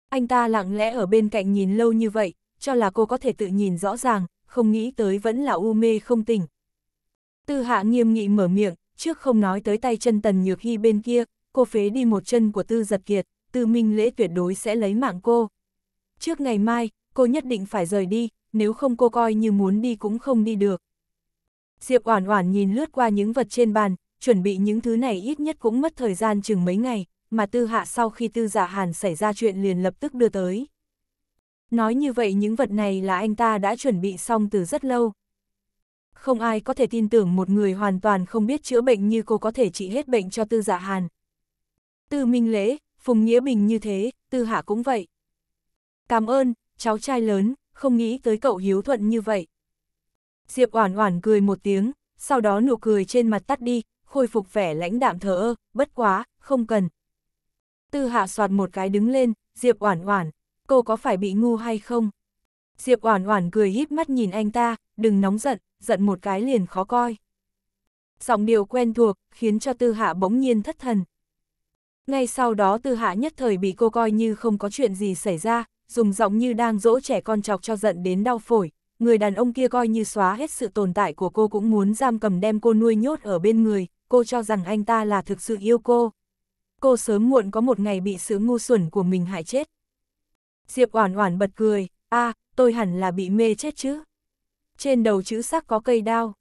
Anh ta lặng lẽ ở bên cạnh nhìn lâu như vậy, cho là cô có thể tự nhìn rõ ràng, không nghĩ tới vẫn là u mê không tỉnh. Tư hạ nghiêm nghị mở miệng, trước không nói tới tay chân tần nhược hy bên kia, cô phế đi một chân của tư giật kiệt, Tư minh lễ tuyệt đối sẽ lấy mạng cô. Trước ngày mai, cô nhất định phải rời đi, nếu không cô coi như muốn đi cũng không đi được. Diệp Oản Oản nhìn lướt qua những vật trên bàn, chuẩn bị những thứ này ít nhất cũng mất thời gian chừng mấy ngày, mà Tư Hạ sau khi Tư Dạ Hàn xảy ra chuyện liền lập tức đưa tới. Nói như vậy những vật này là anh ta đã chuẩn bị xong từ rất lâu. Không ai có thể tin tưởng một người hoàn toàn không biết chữa bệnh như cô có thể trị hết bệnh cho Tư Dạ Hàn. Tư Minh Lễ, Phùng Nghĩa Bình như thế, Tư Hạ cũng vậy. Cảm ơn, cháu trai lớn, không nghĩ tới cậu hiếu thuận như vậy. Diệp Oản Oản cười một tiếng, sau đó nụ cười trên mặt tắt đi, khôi phục vẻ lãnh đạm thờ ơ, bất quá, không cần. Tư Hạ soạt một cái đứng lên, Diệp Oản Oản, cô có phải bị ngu hay không? Diệp Oản Oản cười híp mắt nhìn anh ta, đừng nóng giận, giận một cái liền khó coi. Giọng điệu quen thuộc khiến cho Tư Hạ bỗng nhiên thất thần. Ngay sau đó tư hạ nhất thời bị cô coi như không có chuyện gì xảy ra, dùng giọng như đang dỗ trẻ con chọc cho giận đến đau phổi, người đàn ông kia coi như xóa hết sự tồn tại của cô cũng muốn giam cầm đem cô nuôi nhốt ở bên người, cô cho rằng anh ta là thực sự yêu cô. Cô sớm muộn có một ngày bị sự ngu xuẩn của mình hại chết. Diệp Oản Oản bật cười, a, tôi hẳn là bị mê chết chứ. Trên đầu chữ sắc có cây đao.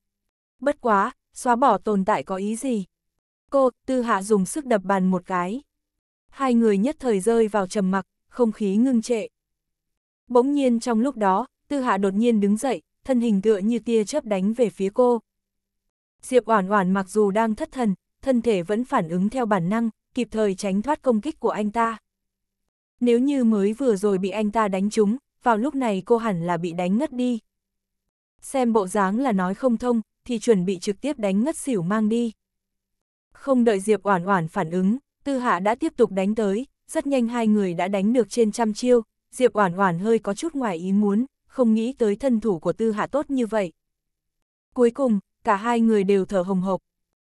Bất quá, xóa bỏ tồn tại có ý gì? Cô, Tư Hạ dùng sức đập bàn một cái. Hai người nhất thời rơi vào trầm mặc, không khí ngưng trệ. Bỗng nhiên trong lúc đó, Tư Hạ đột nhiên đứng dậy, thân hình tựa như tia chớp đánh về phía cô. Diệp Oản Oản mặc dù đang thất thần, thân thể vẫn phản ứng theo bản năng, kịp thời tránh thoát công kích của anh ta. Nếu như mới vừa rồi bị anh ta đánh trúng, vào lúc này cô hẳn là bị đánh ngất đi. Xem bộ dáng là nói không thông, thì chuẩn bị trực tiếp đánh ngất xỉu mang đi. Không đợi Diệp Oản Oản phản ứng, Tư Hạ đã tiếp tục đánh tới, rất nhanh hai người đã đánh được trên trăm chiêu, Diệp Oản Oản hơi có chút ngoài ý muốn, không nghĩ tới thân thủ của Tư Hạ tốt như vậy. Cuối cùng, cả hai người đều thở hồng hộc.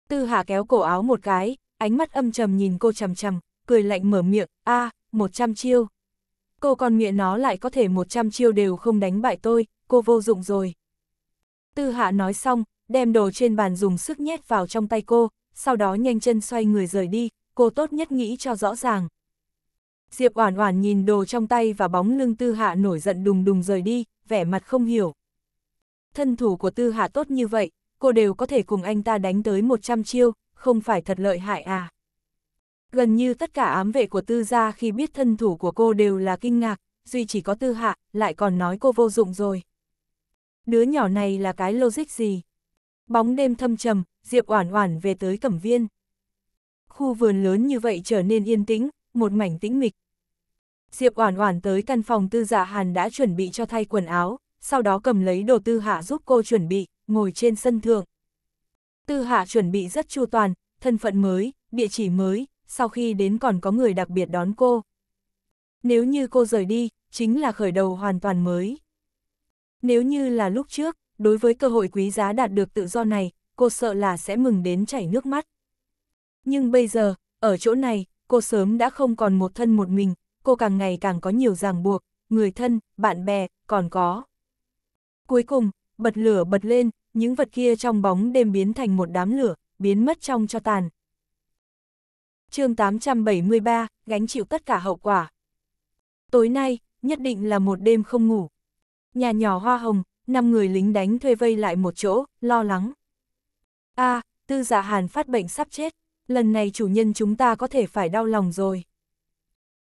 Tư Hạ kéo cổ áo một cái, ánh mắt âm trầm nhìn cô chằm chằm, cười lạnh mở miệng, "A, à, 100 chiêu." Cô còn nghĩ nó lại có thể 100 chiêu đều không đánh bại tôi, cô vô dụng rồi. Tư Hạ nói xong, đem đồ trên bàn dùng sức nhét vào trong tay cô, sau đó nhanh chân xoay người rời đi, cô tốt nhất nghĩ cho rõ ràng. Diệp Oản Oản nhìn đồ trong tay và bóng lưng Tư Hạ nổi giận đùng đùng rời đi, vẻ mặt không hiểu. Thân thủ của Tư Hạ tốt như vậy, cô đều có thể cùng anh ta đánh tới 100 chiêu, không phải thật lợi hại à? Gần như tất cả ám vệ của Tư gia khi biết thân thủ của cô đều là kinh ngạc, duy chỉ có Tư Hạ lại còn nói cô vô dụng rồi. Đứa nhỏ này là cái logic gì? Bóng đêm thâm trầm, Diệp Oản Oản về tới Cẩm Viên. Khu vườn lớn như vậy trở nên yên tĩnh, một mảnh tĩnh mịch. Diệp Oản Oản tới căn phòng Tư Dạ Hàn đã chuẩn bị cho thay quần áo, sau đó cầm lấy đồ Tư Hạ giúp cô chuẩn bị, ngồi trên sân thượng. Tư Hạ chuẩn bị rất chu toàn, thân phận mới, địa chỉ mới, sau khi đến còn có người đặc biệt đón cô. Nếu như cô rời đi, chính là khởi đầu hoàn toàn mới. Nếu như là lúc trước, đối với cơ hội quý giá đạt được tự do này, cô sợ là sẽ mừng đến chảy nước mắt. Nhưng bây giờ, ở chỗ này, cô sớm đã không còn một thân một mình, cô càng ngày càng có nhiều ràng buộc, người thân, bạn bè, còn có. Cuối cùng, bật lửa bật lên, những vật kia trong bóng đêm biến thành một đám lửa, biến mất trong cho tàn. chương 873, gánh chịu tất cả hậu quả. Tối nay, nhất định là một đêm không ngủ. Nhà nhỏ hoa hồng, năm người lính đánh thuê vây lại một chỗ, lo lắng a à, tư giả dạ hàn phát bệnh sắp chết, lần này chủ nhân chúng ta có thể phải đau lòng rồi.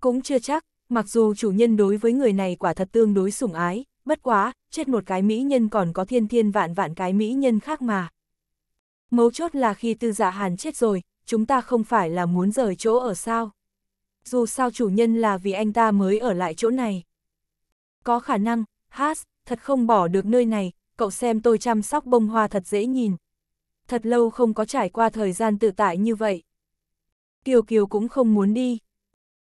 Cũng chưa chắc, mặc dù chủ nhân đối với người này quả thật tương đối sủng ái, bất quá, chết một cái mỹ nhân còn có thiên thiên vạn vạn cái mỹ nhân khác mà. Mấu chốt là khi tư giả dạ hàn chết rồi, chúng ta không phải là muốn rời chỗ ở sao. Dù sao chủ nhân là vì anh ta mới ở lại chỗ này. Có khả năng, Haas, thật không bỏ được nơi này, cậu xem tôi chăm sóc bông hoa thật dễ nhìn, thật lâu không có trải qua thời gian tự tại như vậy. Kiều Kiều cũng không muốn đi.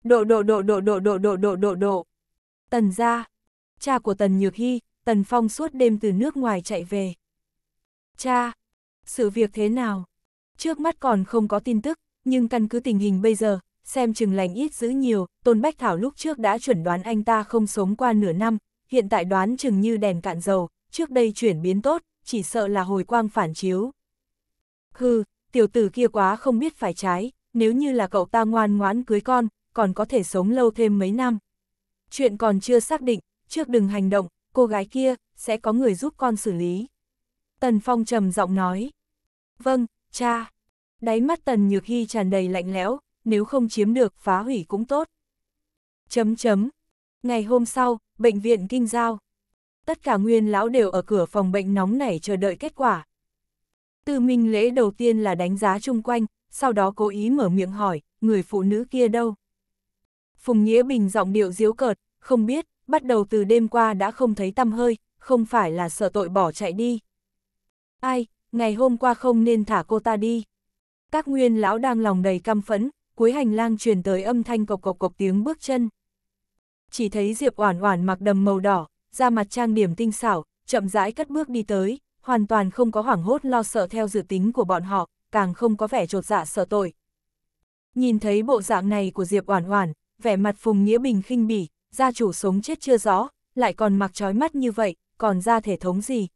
Độ độ độ độ độ độ độ độ độ độ. Tần ra. Cha của Tần Nhược Hy, Tần Phong suốt đêm từ nước ngoài chạy về. Cha, sự việc thế nào? Trước mắt còn không có tin tức, nhưng căn cứ tình hình bây giờ, xem chừng lành ít giữ nhiều, Tôn Bách Thảo lúc trước đã chuẩn đoán anh ta không sống qua nửa năm, hiện tại đoán chừng như đèn cạn dầu, trước đây chuyển biến tốt, chỉ sợ là hồi quang phản chiếu, hừ, tiểu tử kia quá không biết phải trái, nếu như là cậu ta ngoan ngoãn cưới con, còn có thể sống lâu thêm mấy năm. Chuyện còn chưa xác định, trước đừng hành động, cô gái kia, sẽ có người giúp con xử lý. Tần Phong trầm giọng nói. Vâng, cha. Đáy mắt Tần Nhược Hy tràn đầy lạnh lẽo, nếu không chiếm được phá hủy cũng tốt. Chấm chấm. Ngày hôm sau, bệnh viện Kinh Giao. Tất cả nguyên lão đều ở cửa phòng bệnh nóng nảy chờ đợi kết quả, Tư Minh Lễ đầu tiên là đánh giá chung quanh, sau đó cố ý mở miệng hỏi, người phụ nữ kia đâu? Phùng Nghĩa Bình giọng điệu diếu cợt, không biết, bắt đầu từ đêm qua đã không thấy tâm hơi, không phải là sợ tội bỏ chạy đi. Ai, ngày hôm qua không nên thả cô ta đi. Các nguyên lão đang lòng đầy căm phẫn, cuối hành lang truyền tới âm thanh cộc cộc cộc tiếng bước chân. Chỉ thấy Diệp Oản Oản mặc đầm màu đỏ, da mặt trang điểm tinh xảo, chậm rãi cất bước đi tới, hoàn toàn không có hoảng hốt lo sợ theo dự tính của bọn họ, càng không có vẻ trột dạ sợ tội. Nhìn thấy bộ dạng này của Diệp Oản Oản, vẻ mặt Phùng Nghĩa Bình khinh bỉ, gia chủ sống chết chưa rõ, lại còn mặc trói mắt như vậy, còn ra thể thống gì.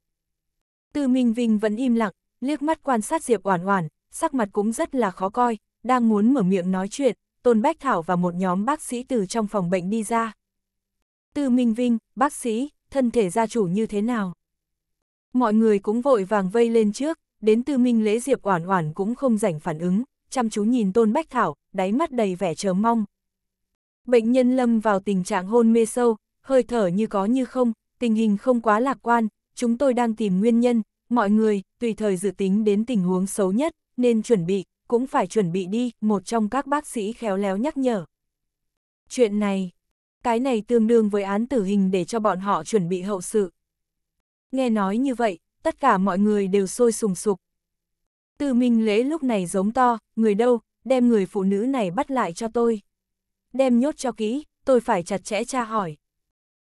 Tư Minh Vinh vẫn im lặng, liếc mắt quan sát Diệp Oản Oản, sắc mặt cũng rất là khó coi, đang muốn mở miệng nói chuyện, Tôn Bách Thảo và một nhóm bác sĩ từ trong phòng bệnh đi ra. Tư Minh Vinh, bác sĩ, thân thể gia chủ như thế nào? Mọi người cũng vội vàng vây lên trước, đến tư minh lễ Diệp Oản Oản cũng không rảnh phản ứng, chăm chú nhìn Tôn Bách Thảo, đáy mắt đầy vẻ chờ mong. Bệnh nhân lâm vào tình trạng hôn mê sâu, hơi thở như có như không, tình hình không quá lạc quan, chúng tôi đang tìm nguyên nhân, mọi người, tùy thời dự tính đến tình huống xấu nhất, nên chuẩn bị, cũng phải chuẩn bị đi, một trong các bác sĩ khéo léo nhắc nhở. Chuyện này, cái này tương đương với án tử hình để cho bọn họ chuẩn bị hậu sự nghe nói như vậy, tất cả mọi người đều sôi sùng sục. Từ minh lễ lúc này giống to, người đâu, đem người phụ nữ này bắt lại cho tôi. Đem nhốt cho kỹ, tôi phải chặt chẽ tra hỏi.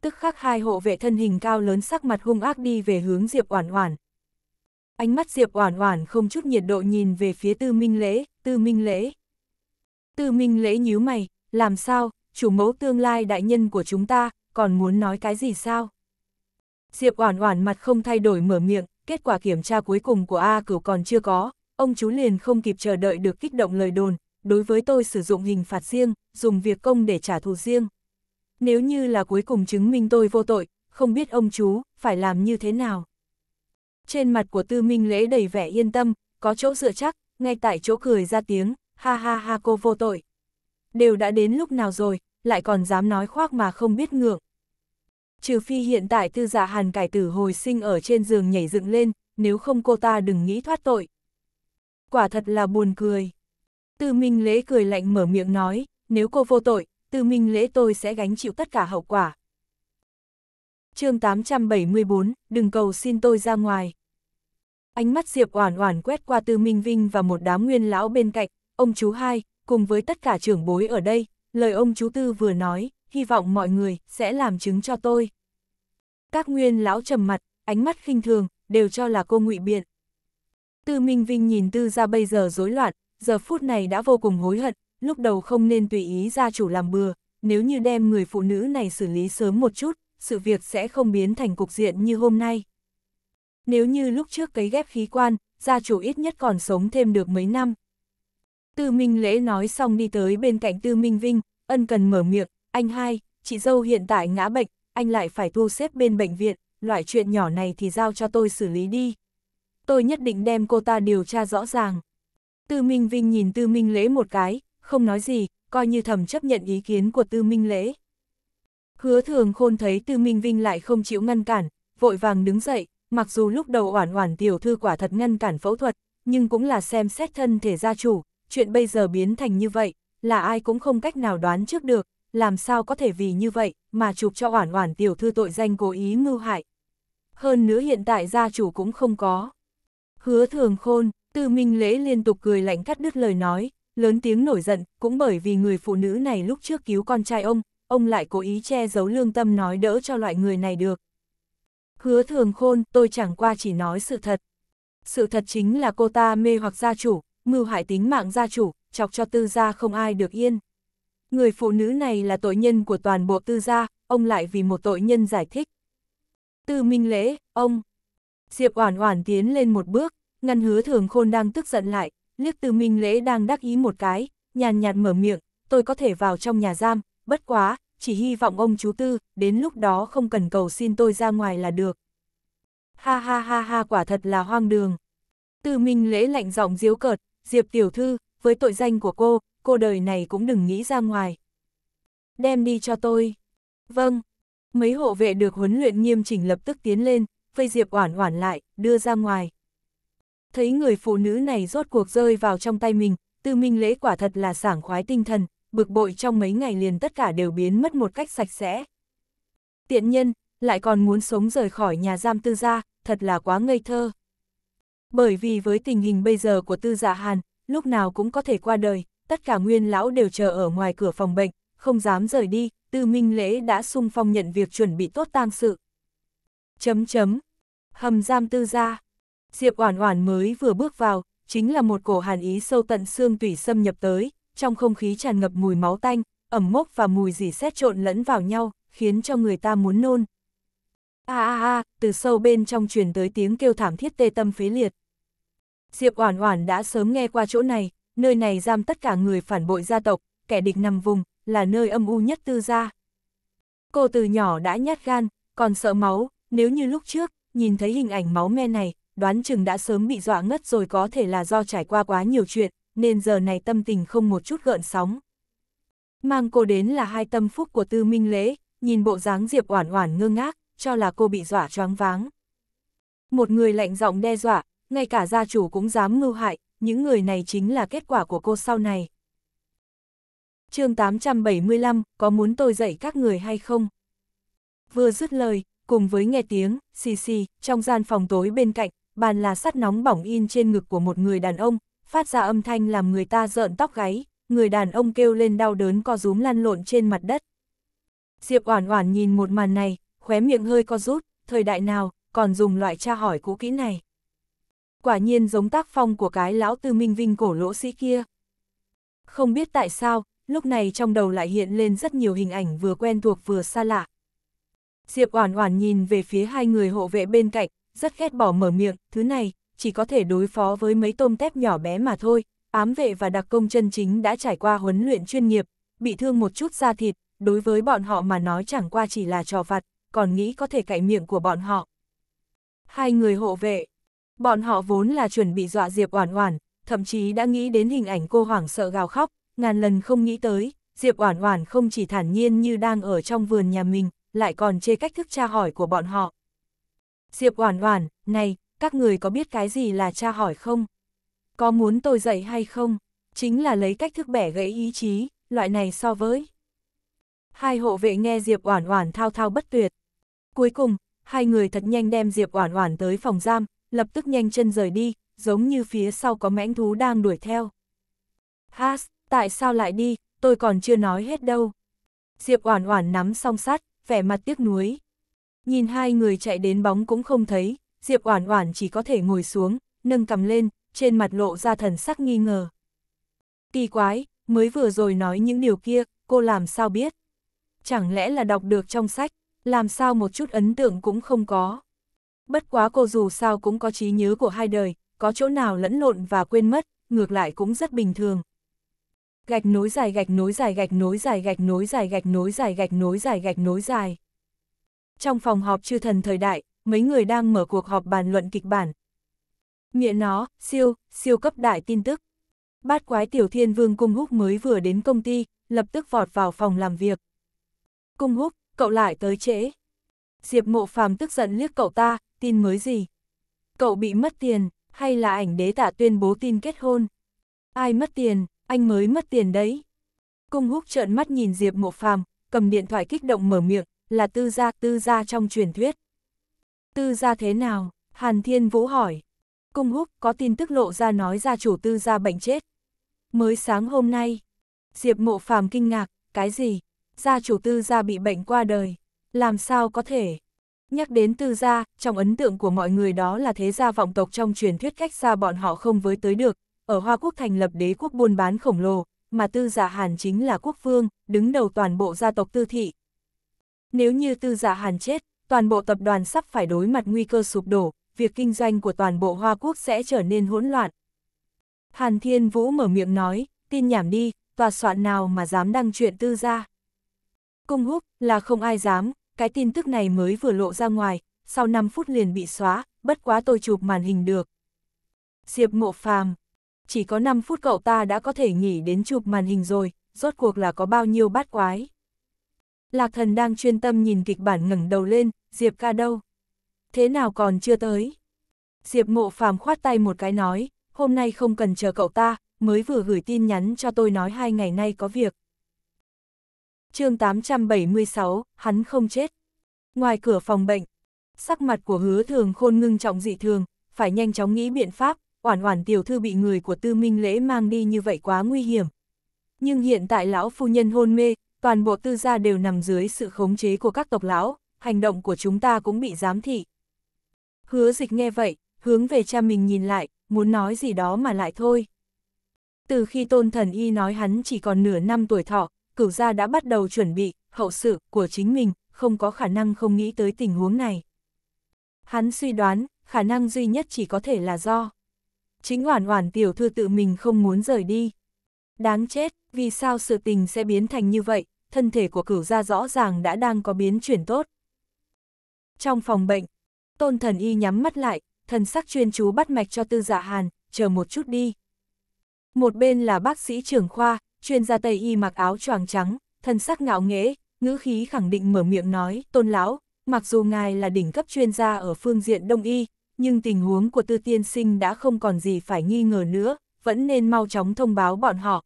Tức khắc hai hộ vệ thân hình cao lớn sắc mặt hung ác đi về hướng Diệp Oản Oản. Ánh mắt Diệp Oản Oản không chút nhiệt độ nhìn về phía Tư Minh Lễ, Tư Minh Lễ. Tư Minh Lễ nhíu mày, làm sao, chủ mẫu tương lai đại nhân của chúng ta, còn muốn nói cái gì sao? Diệp Oản Oản mặt không thay đổi mở miệng, kết quả kiểm tra cuối cùng của A Cửu còn chưa có, ông chú liền không kịp chờ đợi được kích động lời đồn, đối với tôi sử dụng hình phạt riêng, dùng việc công để trả thù riêng. Nếu như là cuối cùng chứng minh tôi vô tội, không biết ông chú phải làm như thế nào. Trên mặt của Tư Minh Lễ đầy vẻ yên tâm, có chỗ dựa chắc, ngay tại chỗ cười ra tiếng, ha ha ha cô vô tội. Đều đã đến lúc nào rồi, lại còn dám nói khoác mà không biết ngượng trừ phi hiện tại tư giả dạ hàn cải tử hồi sinh ở trên giường nhảy dựng lên, nếu không cô ta đừng nghĩ thoát tội. Quả thật là buồn cười. Tư Minh Lễ cười lạnh mở miệng nói, nếu cô vô tội, Tư Minh Lễ tôi sẽ gánh chịu tất cả hậu quả. chương 874, đừng cầu xin tôi ra ngoài. Ánh mắt Diệp Oản Oản quét qua Tư Minh Vinh và một đám nguyên lão bên cạnh, ông chú hai, cùng với tất cả trưởng bối ở đây, lời ông chú Tư vừa nói, hy vọng mọi người sẽ làm chứng cho tôi. Các nguyên lão trầm mặt, ánh mắt khinh thường, đều cho là cô ngụy biện. Tư Minh Vinh nhìn Tư ra bây giờ rối loạn, giờ phút này đã vô cùng hối hận, lúc đầu không nên tùy ý gia chủ làm bừa, nếu như đem người phụ nữ này xử lý sớm một chút, sự việc sẽ không biến thành cục diện như hôm nay. Nếu như lúc trước cấy ghép khí quan, gia chủ ít nhất còn sống thêm được mấy năm. Tư Minh Lễ nói xong đi tới bên cạnh Tư Minh Vinh, ân cần mở miệng, anh hai, chị dâu hiện tại ngã bệnh, anh lại phải thu xếp bên bệnh viện, loại chuyện nhỏ này thì giao cho tôi xử lý đi. Tôi nhất định đem cô ta điều tra rõ ràng. Tư Minh Vinh nhìn Tư Minh Lễ một cái, không nói gì, coi như thầm chấp nhận ý kiến của Tư Minh Lễ. Hứa thường khôn thấy Tư Minh Vinh lại không chịu ngăn cản, vội vàng đứng dậy, mặc dù lúc đầu oản oản tiểu thư quả thật ngăn cản phẫu thuật, nhưng cũng là xem xét thân thể gia chủ, chuyện bây giờ biến thành như vậy, là ai cũng không cách nào đoán trước được, làm sao có thể vì như vậy mà chụp cho oản oản tiểu thư tội danh cố ý ngư hại. Hơn nữa hiện tại gia chủ cũng không có. Hứa thường khôn, tư minh lễ liên tục cười lạnh cắt đứt lời nói, lớn tiếng nổi giận, cũng bởi vì người phụ nữ này lúc trước cứu con trai ông, ông lại cố ý che giấu lương tâm nói đỡ cho loại người này được. Hứa thường khôn, tôi chẳng qua chỉ nói sự thật. Sự thật chính là cô ta mê hoặc gia chủ, mưu hại tính mạng gia chủ, chọc cho tư gia không ai được yên người phụ nữ này là tội nhân của toàn bộ tư gia, ông lại vì một tội nhân giải thích. Tư Minh Lễ, ông. Diệp Oản Oản tiến lên một bước, ngăn Hứa Thường Khôn đang tức giận lại, liếc Tư Minh Lễ đang đắc ý một cái, nhàn nhạt mở miệng, tôi có thể vào trong nhà giam, bất quá, chỉ hy vọng ông chú Tư, đến lúc đó không cần cầu xin tôi ra ngoài là được. Ha ha ha ha quả thật là hoang đường. Tư Minh Lễ lạnh giọng giễu cợt, Diệp tiểu thư, với tội danh của cô, cô đời này cũng đừng nghĩ ra ngoài. Đem đi cho tôi. Vâng. Mấy hộ vệ được huấn luyện nghiêm chỉnh lập tức tiến lên, vây Diệp Oản Oản lại, đưa ra ngoài. Thấy người phụ nữ này rốt cuộc rơi vào trong tay mình, Tư Minh Lễ quả thật là sảng khoái tinh thần, bực bội trong mấy ngày liền tất cả đều biến mất một cách sạch sẽ. Tiện nhân, lại còn muốn sống rời khỏi nhà giam tư gia, thật là quá ngây thơ. Bởi vì với tình hình bây giờ của tư dạ Hàn, lúc nào cũng có thể qua đời, tất cả nguyên lão đều chờ ở ngoài cửa phòng bệnh, không dám rời đi, tư minh lễ đã sung phong nhận việc chuẩn bị tốt tang sự. Chấm chấm, hầm giam tư gia. Diệp Oản Oản mới vừa bước vào, chính là một cổ hàn ý sâu tận xương tủy xâm nhập tới, trong không khí tràn ngập mùi máu tanh, ẩm mốc và mùi dỉ xét trộn lẫn vào nhau, khiến cho người ta muốn nôn. A a a, từ sâu bên trong truyền tới tiếng kêu thảm thiết tê tâm phế liệt. Diệp Oản Oản đã sớm nghe qua chỗ này, nơi này giam tất cả người phản bội gia tộc, kẻ địch nằm vùng, là nơi âm u nhất tư gia. Cô từ nhỏ đã nhát gan, còn sợ máu, nếu như lúc trước, nhìn thấy hình ảnh máu me này, đoán chừng đã sớm bị dọa ngất rồi có thể là do trải qua quá nhiều chuyện, nên giờ này tâm tình không một chút gợn sóng. Mang cô đến là hai tâm phúc của Tư Minh Lễ, nhìn bộ dáng Diệp Oản Oản ngơ ngác, cho là cô bị dọa choáng váng. Một người lạnh giọng đe dọa, ngay cả gia chủ cũng dám ngưu hại, những người này chính là kết quả của cô sau này. chương 875, có muốn tôi dạy các người hay không? Vừa dứt lời, cùng với nghe tiếng, xì xì, trong gian phòng tối bên cạnh, bàn là sắt nóng bỏng in trên ngực của một người đàn ông, phát ra âm thanh làm người ta rợn tóc gáy, người đàn ông kêu lên đau đớn co rúm lăn lộn trên mặt đất. Diệp Oản Oản nhìn một màn này, khóe miệng hơi co rút, thời đại nào còn dùng loại tra hỏi cũ kỹ này quả nhiên giống tác phong của cái lão tư minh vinh cổ lỗ sĩ kia. Không biết tại sao, lúc này trong đầu lại hiện lên rất nhiều hình ảnh vừa quen thuộc vừa xa lạ. Diệp Oản Oản nhìn về phía hai người hộ vệ bên cạnh, rất ghét bỏ mở miệng, thứ này chỉ có thể đối phó với mấy tôm tép nhỏ bé mà thôi, ám vệ và đặc công chân chính đã trải qua huấn luyện chuyên nghiệp, bị thương một chút da thịt, đối với bọn họ mà nói chẳng qua chỉ là trò vặt, còn nghĩ có thể cạy miệng của bọn họ. Hai người hộ vệ, Bọn họ vốn là chuẩn bị dọa Diệp Oản Oản, thậm chí đã nghĩ đến hình ảnh cô hoảng sợ gào khóc, ngàn lần không nghĩ tới, Diệp Oản Oản không chỉ thản nhiên như đang ở trong vườn nhà mình, lại còn chê cách thức tra hỏi của bọn họ. Diệp Oản Oản, này, các người có biết cái gì là tra hỏi không? Có muốn tôi dạy hay không? Chính là lấy cách thức bẻ gãy ý chí, loại này so với. Hai hộ vệ nghe Diệp Oản Oản thao thao bất tuyệt. Cuối cùng, hai người thật nhanh đem Diệp Oản Oản tới phòng giam, lập tức nhanh chân rời đi, giống như phía sau có mãnh thú đang đuổi theo. Has, tại sao lại đi, tôi còn chưa nói hết đâu. Diệp Oản Oản nắm song sắt, vẻ mặt tiếc nuối. Nhìn hai người chạy đến bóng cũng không thấy, Diệp Oản Oản chỉ có thể ngồi xuống, nâng cầm lên, trên mặt lộ ra thần sắc nghi ngờ. Kỳ quái, mới vừa rồi nói những điều kia, cô làm sao biết? Chẳng lẽ là đọc được trong sách, làm sao một chút ấn tượng cũng không có? bất quá cô dù sao cũng có trí nhớ của hai đời, có chỗ nào lẫn lộn và quên mất, ngược lại cũng rất bình thường. Gạch nối dài gạch nối dài gạch nối dài gạch nối dài gạch nối dài gạch nối dài gạch nối dài. Trong phòng họp chư thần thời đại, mấy người đang mở cuộc họp bàn luận kịch bản. Nghĩa nó, siêu, siêu cấp đại tin tức. Bát quái tiểu thiên vương cung húc mới vừa đến công ty, lập tức vọt vào phòng làm việc. Cung húc, cậu lại tới trễ. Diệp mộ phàm tức giận liếc cậu ta, tin mới gì? Cậu bị mất tiền, hay là ảnh đế tạ tuyên bố tin kết hôn? Ai mất tiền, anh mới mất tiền đấy. Cung húc trợn mắt nhìn Diệp Mộ Phàm, cầm điện thoại kích động mở miệng, là tư gia tư gia trong truyền thuyết. Tư gia thế nào? Hàn Thiên Vũ hỏi. Cung húc có tin tức lộ ra nói gia chủ tư gia bệnh chết. Mới sáng hôm nay, Diệp Mộ Phàm kinh ngạc, cái gì? Gia chủ tư gia bị bệnh qua đời, làm sao có thể? Nhắc đến tư gia, trong ấn tượng của mọi người đó là thế gia vọng tộc trong truyền thuyết cách xa bọn họ không với tới được, ở Hoa Quốc thành lập đế quốc buôn bán khổng lồ, mà tư giả Hàn chính là quốc vương, đứng đầu toàn bộ gia tộc tư thị. Nếu như tư giả Hàn chết, toàn bộ tập đoàn sắp phải đối mặt nguy cơ sụp đổ, việc kinh doanh của toàn bộ Hoa Quốc sẽ trở nên hỗn loạn. Hàn Thiên Vũ mở miệng nói, tin nhảm đi, tòa soạn nào mà dám đăng chuyện tư gia. Cung húc là không ai dám, cái tin tức này mới vừa lộ ra ngoài, sau 5 phút liền bị xóa, bất quá tôi chụp màn hình được. Diệp ngộ phàm, chỉ có 5 phút cậu ta đã có thể nghỉ đến chụp màn hình rồi, rốt cuộc là có bao nhiêu bát quái. Lạc thần đang chuyên tâm nhìn kịch bản ngẩng đầu lên, Diệp ca đâu? Thế nào còn chưa tới? Diệp ngộ phàm khoát tay một cái nói, hôm nay không cần chờ cậu ta, mới vừa gửi tin nhắn cho tôi nói hai ngày nay có việc chương 876, hắn không chết. Ngoài cửa phòng bệnh, sắc mặt của hứa thường khôn ngưng trọng dị thường, phải nhanh chóng nghĩ biện pháp, oản oản tiểu thư bị người của tư minh lễ mang đi như vậy quá nguy hiểm. Nhưng hiện tại lão phu nhân hôn mê, toàn bộ tư gia đều nằm dưới sự khống chế của các tộc lão, hành động của chúng ta cũng bị giám thị. Hứa dịch nghe vậy, hướng về cha mình nhìn lại, muốn nói gì đó mà lại thôi. Từ khi tôn thần y nói hắn chỉ còn nửa năm tuổi thọ, cửu gia đã bắt đầu chuẩn bị, hậu sự của chính mình, không có khả năng không nghĩ tới tình huống này. Hắn suy đoán, khả năng duy nhất chỉ có thể là do. Chính hoàn hoàn tiểu thư tự mình không muốn rời đi. Đáng chết, vì sao sự tình sẽ biến thành như vậy, thân thể của cửu gia rõ ràng đã đang có biến chuyển tốt. Trong phòng bệnh, tôn thần y nhắm mắt lại, thần sắc chuyên chú bắt mạch cho tư dạ hàn, chờ một chút đi. Một bên là bác sĩ trưởng khoa, chuyên gia Tây Y mặc áo choàng trắng, thân sắc ngạo nghễ, ngữ khí khẳng định mở miệng nói, tôn lão, mặc dù ngài là đỉnh cấp chuyên gia ở phương diện Đông Y, nhưng tình huống của tư tiên sinh đã không còn gì phải nghi ngờ nữa, vẫn nên mau chóng thông báo bọn họ.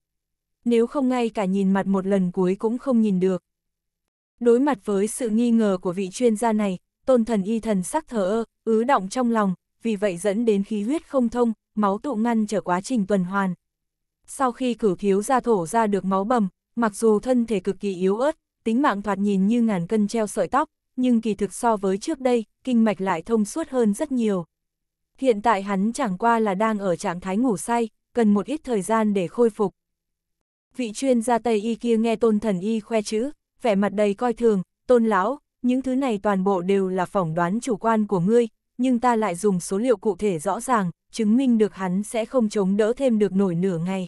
Nếu không ngay cả nhìn mặt một lần cuối cũng không nhìn được. Đối mặt với sự nghi ngờ của vị chuyên gia này, tôn thần y thần sắc thờ ơ, ứ động trong lòng, vì vậy dẫn đến khí huyết không thông, máu tụ ngăn trở quá trình tuần hoàn, sau khi cửu thiếu ra thổ ra được máu bầm, mặc dù thân thể cực kỳ yếu ớt, tính mạng thoạt nhìn như ngàn cân treo sợi tóc, nhưng kỳ thực so với trước đây, kinh mạch lại thông suốt hơn rất nhiều. Hiện tại hắn chẳng qua là đang ở trạng thái ngủ say, cần một ít thời gian để khôi phục. Vị chuyên gia Tây Y kia nghe tôn thần Y khoe chữ, vẻ mặt đầy coi thường, tôn lão, những thứ này toàn bộ đều là phỏng đoán chủ quan của ngươi, nhưng ta lại dùng số liệu cụ thể rõ ràng, chứng minh được hắn sẽ không chống đỡ thêm được nổi nửa ngày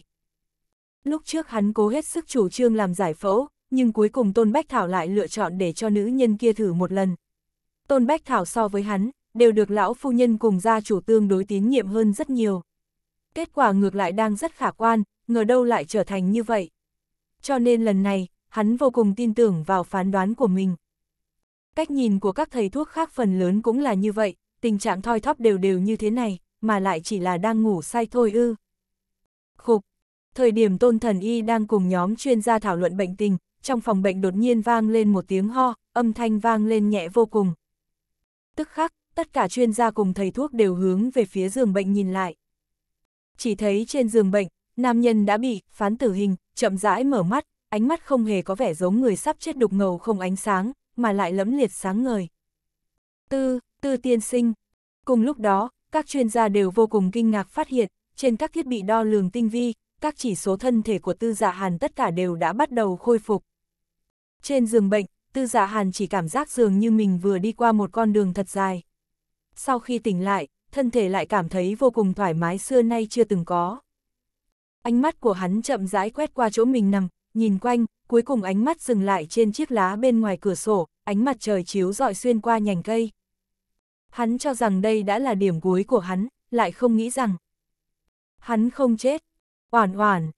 lúc trước hắn cố hết sức chủ trương làm giải phẫu, nhưng cuối cùng Tôn Bách Thảo lại lựa chọn để cho nữ nhân kia thử một lần. Tôn Bách Thảo so với hắn, đều được lão phu nhân cùng gia chủ tương đối tín nhiệm hơn rất nhiều. Kết quả ngược lại đang rất khả quan, ngờ đâu lại trở thành như vậy. Cho nên lần này, hắn vô cùng tin tưởng vào phán đoán của mình. Cách nhìn của các thầy thuốc khác phần lớn cũng là như vậy, tình trạng thoi thóp đều đều như thế này, mà lại chỉ là đang ngủ say thôi ư. Khục, Thời điểm tôn thần y đang cùng nhóm chuyên gia thảo luận bệnh tình, trong phòng bệnh đột nhiên vang lên một tiếng ho, âm thanh vang lên nhẹ vô cùng. Tức khắc, tất cả chuyên gia cùng thầy thuốc đều hướng về phía giường bệnh nhìn lại. Chỉ thấy trên giường bệnh, nam nhân đã bị phán tử hình, chậm rãi mở mắt, ánh mắt không hề có vẻ giống người sắp chết đục ngầu không ánh sáng, mà lại lẫm liệt sáng ngời. Tư, tư tiên sinh. Cùng lúc đó, các chuyên gia đều vô cùng kinh ngạc phát hiện, trên các thiết bị đo lường tinh vi, các chỉ số thân thể của tư dạ hàn tất cả đều đã bắt đầu khôi phục. Trên giường bệnh, tư dạ hàn chỉ cảm giác dường như mình vừa đi qua một con đường thật dài. Sau khi tỉnh lại, thân thể lại cảm thấy vô cùng thoải mái xưa nay chưa từng có. Ánh mắt của hắn chậm rãi quét qua chỗ mình nằm, nhìn quanh, cuối cùng ánh mắt dừng lại trên chiếc lá bên ngoài cửa sổ, ánh mặt trời chiếu dọi xuyên qua nhành cây. Hắn cho rằng đây đã là điểm cuối của hắn, lại không nghĩ rằng. Hắn không chết, Oản oản,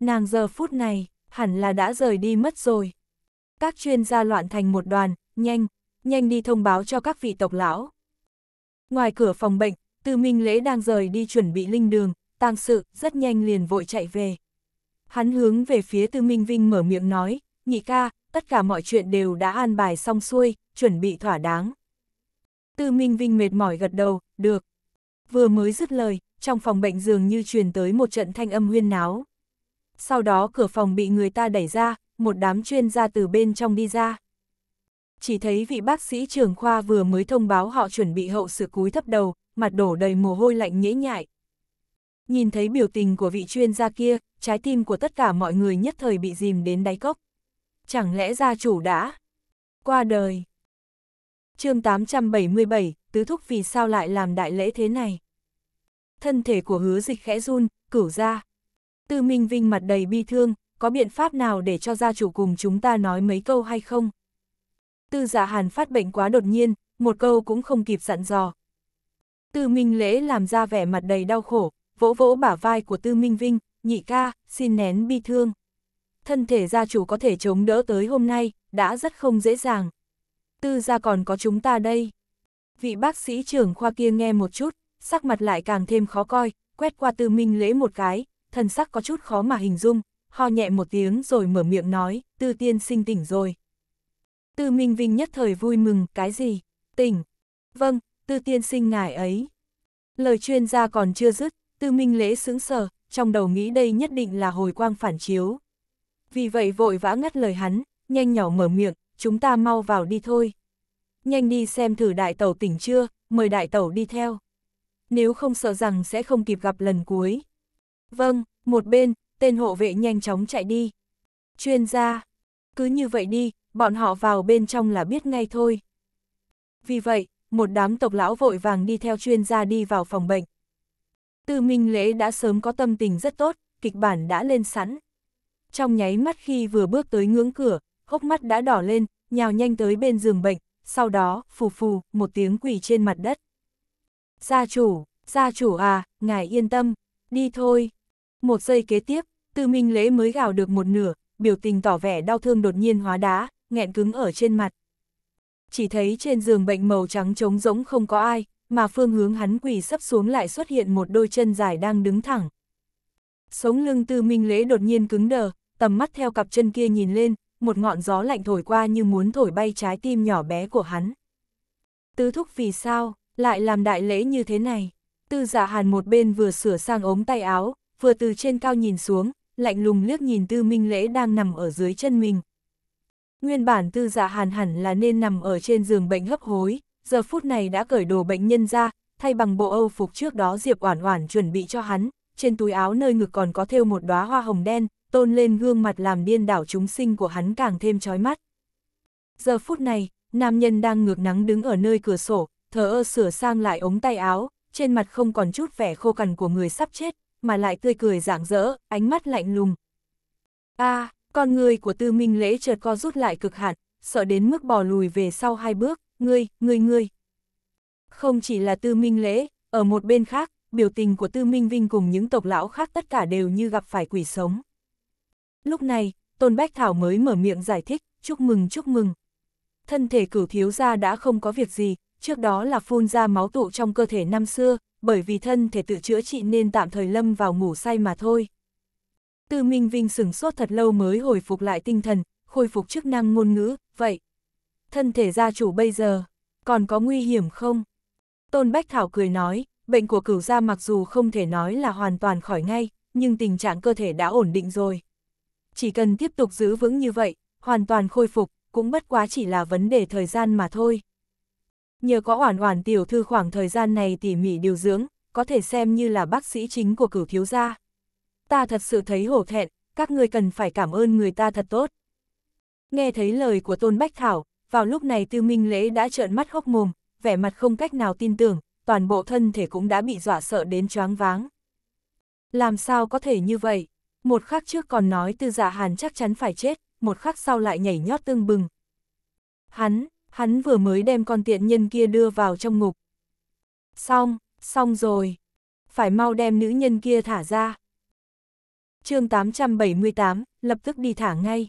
nàng giờ phút này, hẳn là đã rời đi mất rồi. Các chuyên gia loạn thành một đoàn, nhanh, nhanh đi thông báo cho các vị tộc lão. Ngoài cửa phòng bệnh, Tư Minh Lễ đang rời đi chuẩn bị linh đường, tang sự, rất nhanh liền vội chạy về. Hắn hướng về phía Tư Minh Vinh mở miệng nói, nhị ca, tất cả mọi chuyện đều đã an bài xong xuôi, chuẩn bị thỏa đáng. Tư Minh Vinh mệt mỏi gật đầu, được. Vừa mới dứt lời, trong phòng bệnh dường như truyền tới một trận thanh âm huyên náo. Sau đó cửa phòng bị người ta đẩy ra, một đám chuyên gia từ bên trong đi ra. Chỉ thấy vị bác sĩ trưởng khoa vừa mới thông báo họ chuẩn bị hậu sự cúi thấp đầu, mặt đổ đầy mồ hôi lạnh nhễ nhại. Nhìn thấy biểu tình của vị chuyên gia kia, trái tim của tất cả mọi người nhất thời bị dìm đến đáy cốc. Chẳng lẽ gia chủ đã qua đời? chương 877, tứ thúc vì sao lại làm đại lễ thế này? thân thể của hứa dịch khẽ run, cửu ra. Tư Minh Vinh mặt đầy bi thương, có biện pháp nào để cho gia chủ cùng chúng ta nói mấy câu hay không? Tư dạ hàn phát bệnh quá đột nhiên, một câu cũng không kịp dặn dò. Tư Minh Lễ làm ra vẻ mặt đầy đau khổ, vỗ vỗ bả vai của Tư Minh Vinh, nhị ca, xin nén bi thương. Thân thể gia chủ có thể chống đỡ tới hôm nay, đã rất không dễ dàng. Tư gia dạ còn có chúng ta đây. Vị bác sĩ trưởng khoa kia nghe một chút, sắc mặt lại càng thêm khó coi, quét qua tư minh lễ một cái, thần sắc có chút khó mà hình dung, ho nhẹ một tiếng rồi mở miệng nói, tư tiên sinh tỉnh rồi. Tư minh vinh nhất thời vui mừng, cái gì? Tỉnh. Vâng, tư tiên sinh ngài ấy. Lời chuyên gia còn chưa dứt, tư minh lễ sững sờ, trong đầu nghĩ đây nhất định là hồi quang phản chiếu. Vì vậy vội vã ngắt lời hắn, nhanh nhỏ mở miệng, chúng ta mau vào đi thôi. Nhanh đi xem thử đại tàu tỉnh chưa, mời đại tàu đi theo nếu không sợ rằng sẽ không kịp gặp lần cuối. Vâng, một bên, tên hộ vệ nhanh chóng chạy đi. Chuyên gia, cứ như vậy đi, bọn họ vào bên trong là biết ngay thôi. Vì vậy, một đám tộc lão vội vàng đi theo chuyên gia đi vào phòng bệnh. Tư Minh Lễ đã sớm có tâm tình rất tốt, kịch bản đã lên sẵn. Trong nháy mắt khi vừa bước tới ngưỡng cửa, hốc mắt đã đỏ lên, nhào nhanh tới bên giường bệnh, sau đó, phù phù, một tiếng quỷ trên mặt đất gia chủ, gia chủ à, ngài yên tâm, đi thôi. Một giây kế tiếp, Tư Minh Lễ mới gào được một nửa, biểu tình tỏ vẻ đau thương đột nhiên hóa đá, nghẹn cứng ở trên mặt. Chỉ thấy trên giường bệnh màu trắng trống rỗng không có ai, mà phương hướng hắn quỳ sắp xuống lại xuất hiện một đôi chân dài đang đứng thẳng. Sống lưng Tư Minh Lễ đột nhiên cứng đờ, tầm mắt theo cặp chân kia nhìn lên, một ngọn gió lạnh thổi qua như muốn thổi bay trái tim nhỏ bé của hắn. tư thúc vì sao? Lại làm đại lễ như thế này, tư giả dạ hàn một bên vừa sửa sang ống tay áo, vừa từ trên cao nhìn xuống, lạnh lùng liếc nhìn tư minh lễ đang nằm ở dưới chân mình. Nguyên bản tư giả dạ hàn hẳn là nên nằm ở trên giường bệnh hấp hối, giờ phút này đã cởi đồ bệnh nhân ra, thay bằng bộ âu phục trước đó Diệp Oản Oản chuẩn bị cho hắn, trên túi áo nơi ngực còn có thêu một đóa hoa hồng đen, tôn lên gương mặt làm điên đảo chúng sinh của hắn càng thêm chói mắt. Giờ phút này, nam nhân đang ngược nắng đứng ở nơi cửa sổ, thờ ơ sửa sang lại ống tay áo, trên mặt không còn chút vẻ khô cằn của người sắp chết, mà lại tươi cười rạng rỡ, ánh mắt lạnh lùng. a à, con người của tư minh lễ chợt co rút lại cực hạn, sợ đến mức bò lùi về sau hai bước, ngươi, ngươi ngươi. Không chỉ là tư minh lễ, ở một bên khác, biểu tình của tư minh vinh cùng những tộc lão khác tất cả đều như gặp phải quỷ sống. Lúc này, Tôn Bách Thảo mới mở miệng giải thích, chúc mừng chúc mừng. Thân thể cửu thiếu gia đã không có việc gì, trước đó là phun ra máu tụ trong cơ thể năm xưa, bởi vì thân thể tự chữa trị nên tạm thời lâm vào ngủ say mà thôi. Tư Minh Vinh sửng sốt thật lâu mới hồi phục lại tinh thần, khôi phục chức năng ngôn ngữ, vậy. Thân thể gia chủ bây giờ, còn có nguy hiểm không? Tôn Bách Thảo cười nói, bệnh của cửu gia mặc dù không thể nói là hoàn toàn khỏi ngay, nhưng tình trạng cơ thể đã ổn định rồi. Chỉ cần tiếp tục giữ vững như vậy, hoàn toàn khôi phục, cũng bất quá chỉ là vấn đề thời gian mà thôi nhờ có oản oản tiểu thư khoảng thời gian này tỉ mỉ điều dưỡng, có thể xem như là bác sĩ chính của cửu thiếu gia. Ta thật sự thấy hổ thẹn, các người cần phải cảm ơn người ta thật tốt. Nghe thấy lời của Tôn Bách Thảo, vào lúc này Tư Minh Lễ đã trợn mắt hốc mồm, vẻ mặt không cách nào tin tưởng, toàn bộ thân thể cũng đã bị dọa sợ đến choáng váng. Làm sao có thể như vậy? Một khắc trước còn nói Tư Dạ Hàn chắc chắn phải chết, một khắc sau lại nhảy nhót tương bừng. Hắn, hắn vừa mới đem con tiện nhân kia đưa vào trong ngục. Xong, xong rồi. Phải mau đem nữ nhân kia thả ra. chương 878, lập tức đi thả ngay.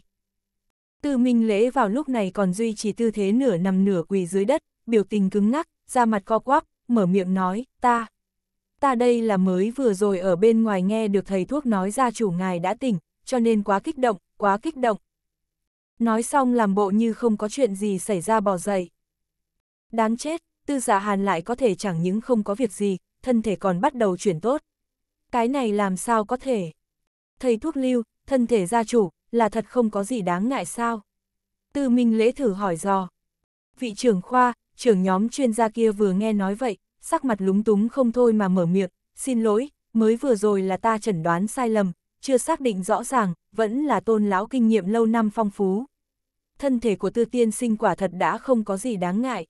Tư Minh Lễ vào lúc này còn duy trì tư thế nửa nằm nửa quỳ dưới đất, biểu tình cứng ngắc, ra mặt co quắp, mở miệng nói, ta. Ta đây là mới vừa rồi ở bên ngoài nghe được thầy thuốc nói ra chủ ngài đã tỉnh, cho nên quá kích động, quá kích động. Nói xong làm bộ như không có chuyện gì xảy ra bỏ dậy. Đáng chết, tư dạ hàn lại có thể chẳng những không có việc gì, thân thể còn bắt đầu chuyển tốt. Cái này làm sao có thể? Thầy thuốc lưu, thân thể gia chủ, là thật không có gì đáng ngại sao? Tư Minh lễ thử hỏi dò. Vị trưởng khoa, trưởng nhóm chuyên gia kia vừa nghe nói vậy, sắc mặt lúng túng không thôi mà mở miệng, xin lỗi, mới vừa rồi là ta chẩn đoán sai lầm, chưa xác định rõ ràng, vẫn là tôn lão kinh nghiệm lâu năm phong phú. Thân thể của tư tiên sinh quả thật đã không có gì đáng ngại.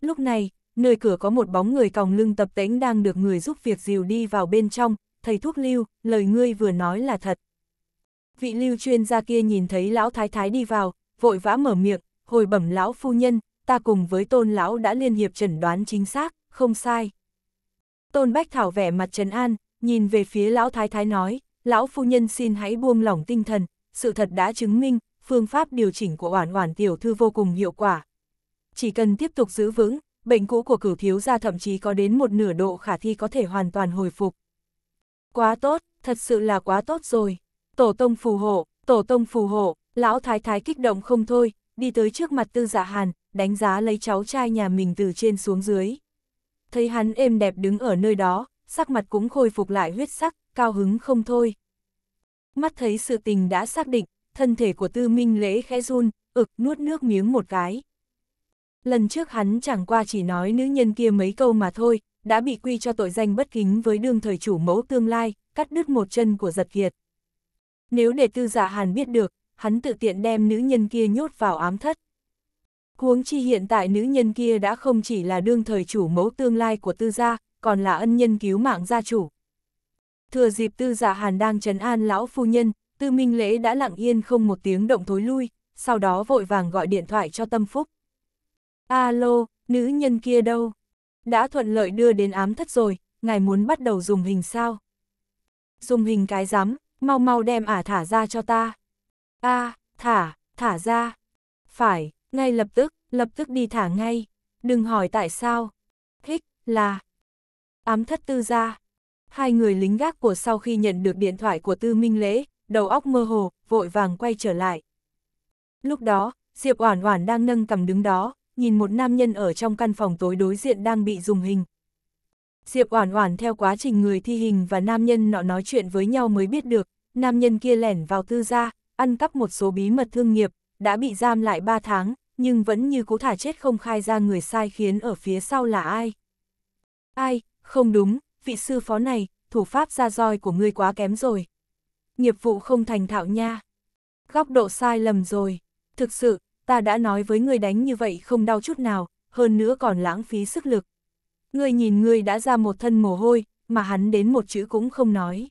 Lúc này, nơi cửa có một bóng người còng lưng tập tễnh đang được người giúp việc dìu đi vào bên trong, thầy thuốc lưu, lời ngươi vừa nói là thật. Vị lưu chuyên gia kia nhìn thấy lão thái thái đi vào, vội vã mở miệng, hồi bẩm lão phu nhân, ta cùng với tôn lão đã liên hiệp chẩn đoán chính xác, không sai. Tôn Bách Thảo vẻ mặt trấn an, nhìn về phía lão thái thái nói, lão phu nhân xin hãy buông lỏng tinh thần, sự thật đã chứng minh, phương pháp điều chỉnh của oản oản tiểu thư vô cùng hiệu quả. Chỉ cần tiếp tục giữ vững, bệnh cũ của cửu thiếu gia thậm chí có đến một nửa độ khả thi có thể hoàn toàn hồi phục. Quá tốt, thật sự là quá tốt rồi. Tổ tông phù hộ, tổ tông phù hộ, lão thái thái kích động không thôi, đi tới trước mặt tư dạ hàn, đánh giá lấy cháu trai nhà mình từ trên xuống dưới. Thấy hắn êm đẹp đứng ở nơi đó, sắc mặt cũng khôi phục lại huyết sắc, cao hứng không thôi. Mắt thấy sự tình đã xác định, thân thể của tư minh lễ khẽ run, ực nuốt nước miếng một cái. Lần trước hắn chẳng qua chỉ nói nữ nhân kia mấy câu mà thôi, đã bị quy cho tội danh bất kính với đương thời chủ mẫu tương lai, cắt đứt một chân của giật kiệt. Nếu để tư giả dạ hàn biết được, hắn tự tiện đem nữ nhân kia nhốt vào ám thất. Huống chi hiện tại nữ nhân kia đã không chỉ là đương thời chủ mẫu tương lai của tư gia, còn là ân nhân cứu mạng gia chủ. Thừa dịp tư giả dạ hàn đang trấn an lão phu nhân, tư minh lễ đã lặng yên không một tiếng động thối lui, sau đó vội vàng gọi điện thoại cho tâm phúc. Alo, nữ nhân kia đâu? Đã thuận lợi đưa đến ám thất rồi, ngài muốn bắt đầu dùng hình sao? Dùng hình cái rắm, mau mau đem ả thả ra cho ta. A, thả, thả ra. Phải, ngay lập tức, lập tức đi thả ngay. Đừng hỏi tại sao. thích là. Ám thất tư ra. Dạ hai người lính gác của sau khi nhận được điện thoại của Tư Minh Lễ, đầu óc mơ hồ, vội vàng quay trở lại. Lúc đó, Diệp Oản Oản đang nâng cầm đứng đó, nhìn một nam nhân ở trong căn phòng tối đối diện đang bị dùng hình. Diệp Oản Oản theo quá trình người thi hình và nam nhân nọ nói chuyện với nhau mới biết được, nam nhân kia lẻn vào tư gia, ăn cắp một số bí mật thương nghiệp, đã bị giam lại 3 tháng, nhưng vẫn như cố thả chết không khai ra người sai khiến ở phía sau là ai. Ai, không đúng, vị sư phó này, thủ pháp ra roi của ngươi quá kém rồi. Nghiệp vụ không thành thạo nha. Góc độ sai lầm rồi. Thực sự, ta đã nói với ngươi đánh như vậy không đau chút nào, hơn nữa còn lãng phí sức lực. Ngươi nhìn ngươi đã ra một thân mồ hôi, mà hắn đến một chữ cũng không nói.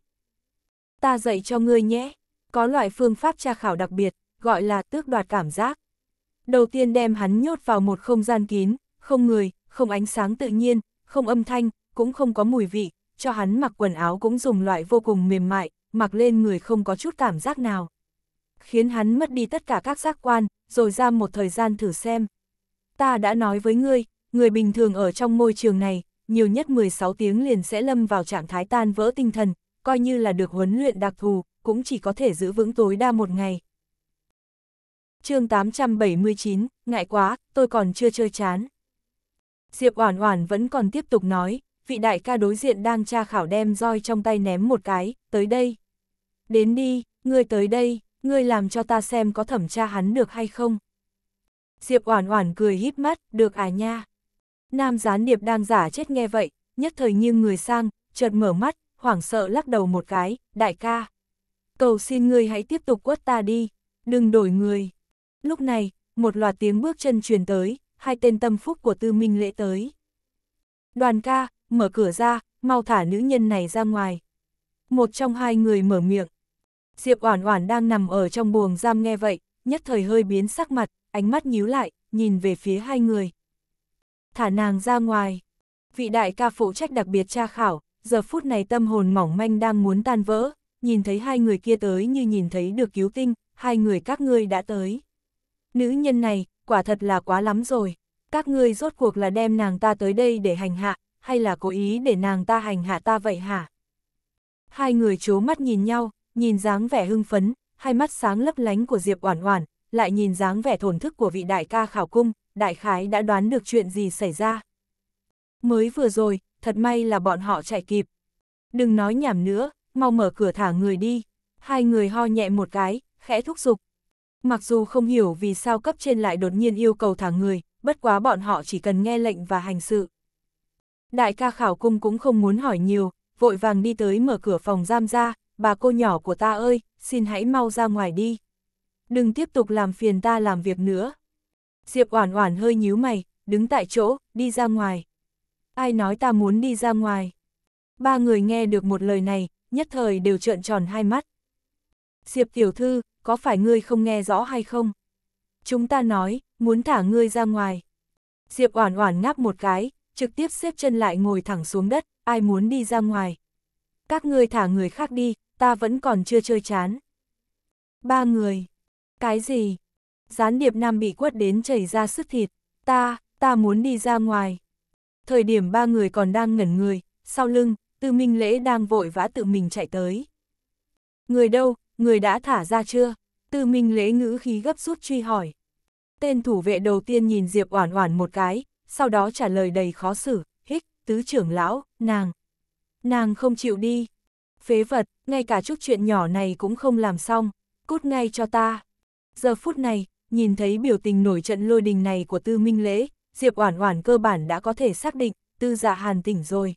Ta dạy cho ngươi nhé, có loại phương pháp tra khảo đặc biệt, gọi là tước đoạt cảm giác. Đầu tiên đem hắn nhốt vào một không gian kín, không người, không ánh sáng tự nhiên, không âm thanh, cũng không có mùi vị, cho hắn mặc quần áo cũng dùng loại vô cùng mềm mại, mặc lên người không có chút cảm giác nào. Khiến hắn mất đi tất cả các giác quan, rồi ra một thời gian thử xem. Ta đã nói với ngươi, người bình thường ở trong môi trường này, nhiều nhất 16 tiếng liền sẽ lâm vào trạng thái tan vỡ tinh thần, coi như là được huấn luyện đặc thù, cũng chỉ có thể giữ vững tối đa một ngày. chương 879, ngại quá, tôi còn chưa chơi chán. Diệp Oản Oản vẫn còn tiếp tục nói, vị đại ca đối diện đang tra khảo đem roi trong tay ném một cái, tới đây. Đến đi, ngươi tới đây, ngươi làm cho ta xem có thẩm tra hắn được hay không. Diệp Oản Oản cười híp mắt, được à nha. Nam gián điệp đang giả chết nghe vậy, nhất thời như người sang, chợt mở mắt, hoảng sợ lắc đầu một cái, đại ca. Cầu xin ngươi hãy tiếp tục quất ta đi, đừng đổi người. Lúc này, một loạt tiếng bước chân truyền tới, hai tên tâm phúc của tư minh lễ tới. Đoàn ca, mở cửa ra, mau thả nữ nhân này ra ngoài. Một trong hai người mở miệng. Diệp Oản Oản đang nằm ở trong buồng giam nghe vậy, nhất thời hơi biến sắc mặt, ánh mắt nhíu lại, nhìn về phía hai người. Thả nàng ra ngoài. Vị đại ca phụ trách đặc biệt tra khảo, giờ phút này tâm hồn mỏng manh đang muốn tan vỡ, nhìn thấy hai người kia tới như nhìn thấy được cứu tinh, hai người các ngươi đã tới. Nữ nhân này, quả thật là quá lắm rồi, các ngươi rốt cuộc là đem nàng ta tới đây để hành hạ, hay là cố ý để nàng ta hành hạ ta vậy hả? Hai người chố mắt nhìn nhau, nhìn dáng vẻ hưng phấn, hai mắt sáng lấp lánh của Diệp Oản Oản, lại nhìn dáng vẻ thổn thức của vị đại ca khảo cung, đại khái đã đoán được chuyện gì xảy ra. Mới vừa rồi, thật may là bọn họ chạy kịp. Đừng nói nhảm nữa, mau mở cửa thả người đi. Hai người ho nhẹ một cái, khẽ thúc giục. Mặc dù không hiểu vì sao cấp trên lại đột nhiên yêu cầu thả người, bất quá bọn họ chỉ cần nghe lệnh và hành sự. Đại ca khảo cung cũng không muốn hỏi nhiều, vội vàng đi tới mở cửa phòng giam ra, bà cô nhỏ của ta ơi, xin hãy mau ra ngoài đi. Đừng tiếp tục làm phiền ta làm việc nữa. Diệp Oản Oản hơi nhíu mày, đứng tại chỗ, đi ra ngoài. Ai nói ta muốn đi ra ngoài? Ba người nghe được một lời này, nhất thời đều trợn tròn hai mắt. Diệp tiểu thư, có phải ngươi không nghe rõ hay không? Chúng ta nói, muốn thả ngươi ra ngoài. Diệp Oản Oản ngáp một cái, trực tiếp xếp chân lại ngồi thẳng xuống đất, ai muốn đi ra ngoài. Các ngươi thả người khác đi, ta vẫn còn chưa chơi chán. Ba người. Cái gì? Gián điệp nam bị quất đến chảy ra sức thịt. Ta, ta muốn đi ra ngoài. Thời điểm ba người còn đang ngẩn người, sau lưng, tư minh lễ đang vội vã tự mình chạy tới. Người đâu, người đã thả ra chưa? Tư minh lễ ngữ khí gấp rút truy hỏi. Tên thủ vệ đầu tiên nhìn Diệp Oản Oản một cái, sau đó trả lời đầy khó xử, hích, tứ trưởng lão, nàng. Nàng không chịu đi. Phế vật, ngay cả chút chuyện nhỏ này cũng không làm xong, cút ngay cho ta. Giờ phút này, nhìn thấy biểu tình nổi trận lôi đình này của Tư Minh Lễ, Diệp Oản Oản cơ bản đã có thể xác định, Tư Dạ Hàn tỉnh rồi.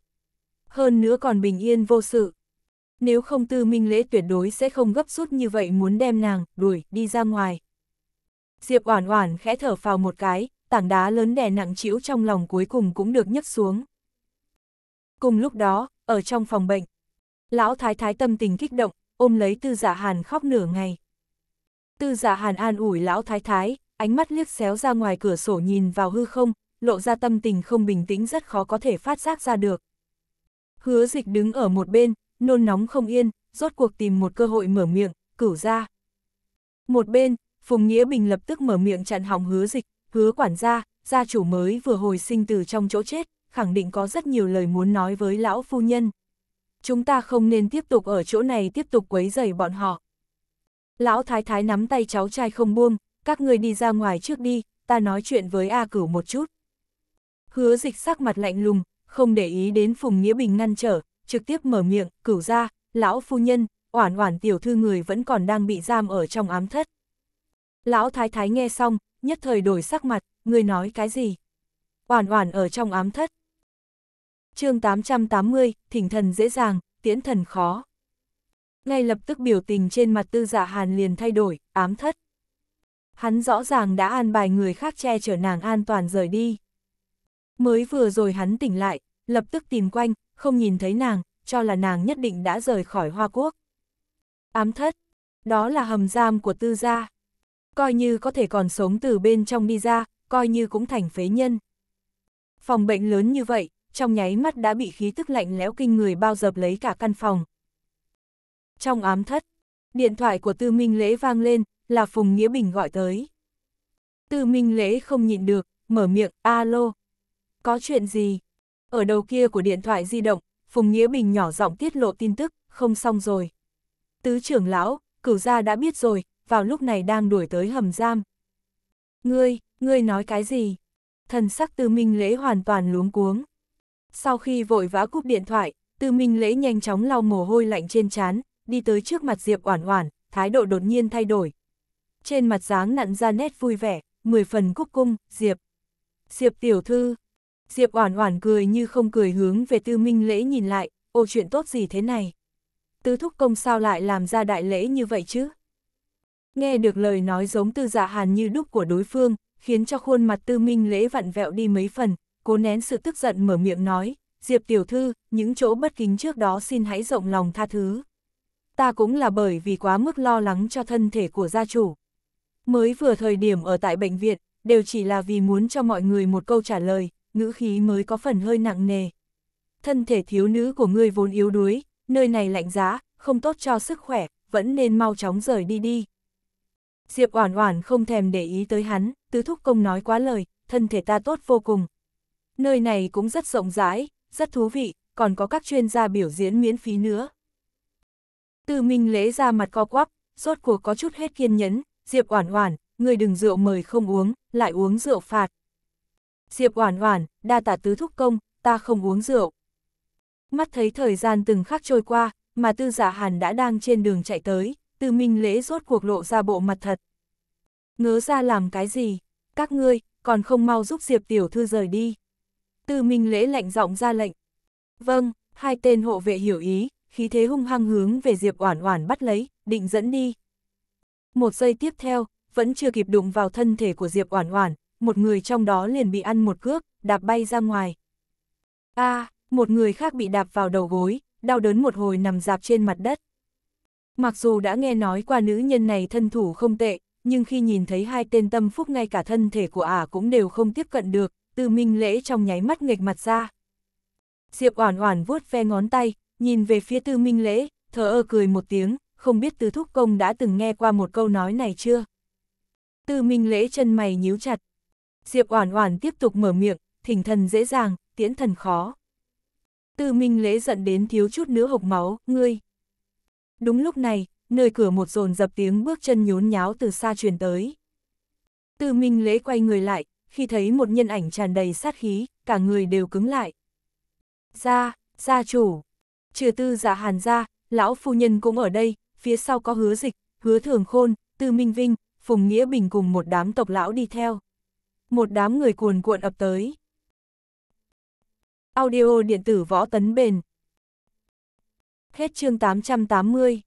Hơn nữa còn bình yên vô sự. Nếu không Tư Minh Lễ tuyệt đối sẽ không gấp rút như vậy muốn đem nàng đuổi đi ra ngoài. Diệp Oản Oản khẽ thở phào một cái, tảng đá lớn đè nặng chịu trong lòng cuối cùng cũng được nhấc xuống. Cùng lúc đó, ở trong phòng bệnh, lão thái thái tâm tình kích động, ôm lấy tư giả dạ hàn khóc nửa ngày. Tư giả dạ hàn an ủi lão thái thái, ánh mắt liếc xéo ra ngoài cửa sổ nhìn vào hư không, lộ ra tâm tình không bình tĩnh rất khó có thể phát giác ra được. Hứa dịch đứng ở một bên, nôn nóng không yên, rốt cuộc tìm một cơ hội mở miệng, cửu ra. Một bên, Phùng Nghĩa Bình lập tức mở miệng chặn hỏng hứa dịch, hứa quản gia, gia chủ mới vừa hồi sinh từ trong chỗ chết, khẳng định có rất nhiều lời muốn nói với lão phu nhân. Chúng ta không nên tiếp tục ở chỗ này tiếp tục quấy rầy bọn họ. Lão thái thái nắm tay cháu trai không buông, các người đi ra ngoài trước đi, ta nói chuyện với A cửu một chút. Hứa dịch sắc mặt lạnh lùng, không để ý đến Phùng Nghĩa Bình ngăn trở, trực tiếp mở miệng, cửu ra, lão phu nhân, oản oản tiểu thư người vẫn còn đang bị giam ở trong ám thất. Lão thái thái nghe xong, nhất thời đổi sắc mặt, người nói cái gì? Oản oản ở trong ám thất. chương 880, thỉnh thần dễ dàng, tiễn thần khó. Ngay lập tức biểu tình trên mặt tư dạ hàn liền thay đổi, ám thất. Hắn rõ ràng đã an bài người khác che chở nàng an toàn rời đi. Mới vừa rồi hắn tỉnh lại, lập tức tìm quanh, không nhìn thấy nàng, cho là nàng nhất định đã rời khỏi Hoa Quốc. Ám thất, đó là hầm giam của tư gia coi như có thể còn sống từ bên trong đi ra, coi như cũng thành phế nhân. Phòng bệnh lớn như vậy, trong nháy mắt đã bị khí tức lạnh lẽo kinh người bao dập lấy cả căn phòng. Trong ám thất, điện thoại của Tư Minh Lễ vang lên, là Phùng Nghĩa Bình gọi tới. Tư Minh Lễ không nhịn được, mở miệng, alo. Có chuyện gì? Ở đầu kia của điện thoại di động, Phùng Nghĩa Bình nhỏ giọng tiết lộ tin tức, không xong rồi. Tứ trưởng lão, cửu gia đã biết rồi, vào lúc này đang đuổi tới hầm giam. Ngươi, ngươi nói cái gì? Thần sắc tư minh lễ hoàn toàn luống cuống. Sau khi vội vã cúp điện thoại, tư minh lễ nhanh chóng lau mồ hôi lạnh trên trán, đi tới trước mặt Diệp Oản Oản, thái độ đột nhiên thay đổi. Trên mặt dáng nặn ra nét vui vẻ, mười phần cúc cung, Diệp. Diệp tiểu thư. Diệp Oản Oản cười như không cười hướng về Tư Minh Lễ nhìn lại, ô chuyện tốt gì thế này? tư thúc công sao lại làm ra đại lễ như vậy chứ? Nghe được lời nói giống từ giả hàn như đúc của đối phương, khiến cho khuôn mặt tư minh lễ vặn vẹo đi mấy phần, cố nén sự tức giận mở miệng nói, Diệp tiểu thư, những chỗ bất kính trước đó xin hãy rộng lòng tha thứ. Ta cũng là bởi vì quá mức lo lắng cho thân thể của gia chủ. Mới vừa thời điểm ở tại bệnh viện, đều chỉ là vì muốn cho mọi người một câu trả lời, ngữ khí mới có phần hơi nặng nề. Thân thể thiếu nữ của ngươi vốn yếu đuối, nơi này lạnh giá, không tốt cho sức khỏe, vẫn nên mau chóng rời đi đi, Diệp Oản Oản không thèm để ý tới hắn, tứ thúc công nói quá lời, thân thể ta tốt vô cùng. Nơi này cũng rất rộng rãi, rất thú vị, còn có các chuyên gia biểu diễn miễn phí nữa. Từ Minh Lễ ra mặt co quắp, rốt cuộc có chút hết kiên nhẫn, Diệp Oản Oản, người đừng rượu mời không uống, lại uống rượu phạt. Diệp Oản Oản, đa tạ tứ thúc công, ta không uống rượu. Mắt thấy thời gian từng khắc trôi qua, mà Tư Dạ Hàn đã đang trên đường chạy tới, Tư minh lễ rốt cuộc lộ ra bộ mặt thật. Ngớ ra làm cái gì, các ngươi, còn không mau giúp Diệp Tiểu Thư rời đi. Tư minh lễ lạnh giọng ra lệnh. Vâng, hai tên hộ vệ hiểu ý, khí thế hung hăng hướng về Diệp Oản Oản bắt lấy, định dẫn đi. Một giây tiếp theo, vẫn chưa kịp đụng vào thân thể của Diệp Oản Oản, một người trong đó liền bị ăn một cước, đạp bay ra ngoài. A, à, một người khác bị đạp vào đầu gối, đau đớn một hồi nằm dạp trên mặt đất. Mặc dù đã nghe nói qua nữ nhân này thân thủ không tệ, nhưng khi nhìn thấy hai tên tâm phúc ngay cả thân thể của ả cũng đều không tiếp cận được, từ minh lễ trong nháy mắt nghịch mặt ra. Diệp oản oản vuốt ve ngón tay, nhìn về phía tư minh lễ, thở ơ cười một tiếng, không biết tư thúc công đã từng nghe qua một câu nói này chưa? Tư minh lễ chân mày nhíu chặt. Diệp oản oản tiếp tục mở miệng, thỉnh thần dễ dàng, tiễn thần khó. Tư minh lễ giận đến thiếu chút nữa hộc máu, ngươi. Đúng lúc này, nơi cửa một dồn dập tiếng bước chân nhốn nháo từ xa truyền tới. Tư Minh Lễ quay người lại, khi thấy một nhân ảnh tràn đầy sát khí, cả người đều cứng lại. Gia, gia chủ, trừ tư giả dạ hàn gia, lão phu nhân cũng ở đây, phía sau có hứa dịch, hứa thường khôn, tư minh vinh, phùng nghĩa bình cùng một đám tộc lão đi theo. Một đám người cuồn cuộn ập tới. Audio điện tử võ tấn bền Hết chương 880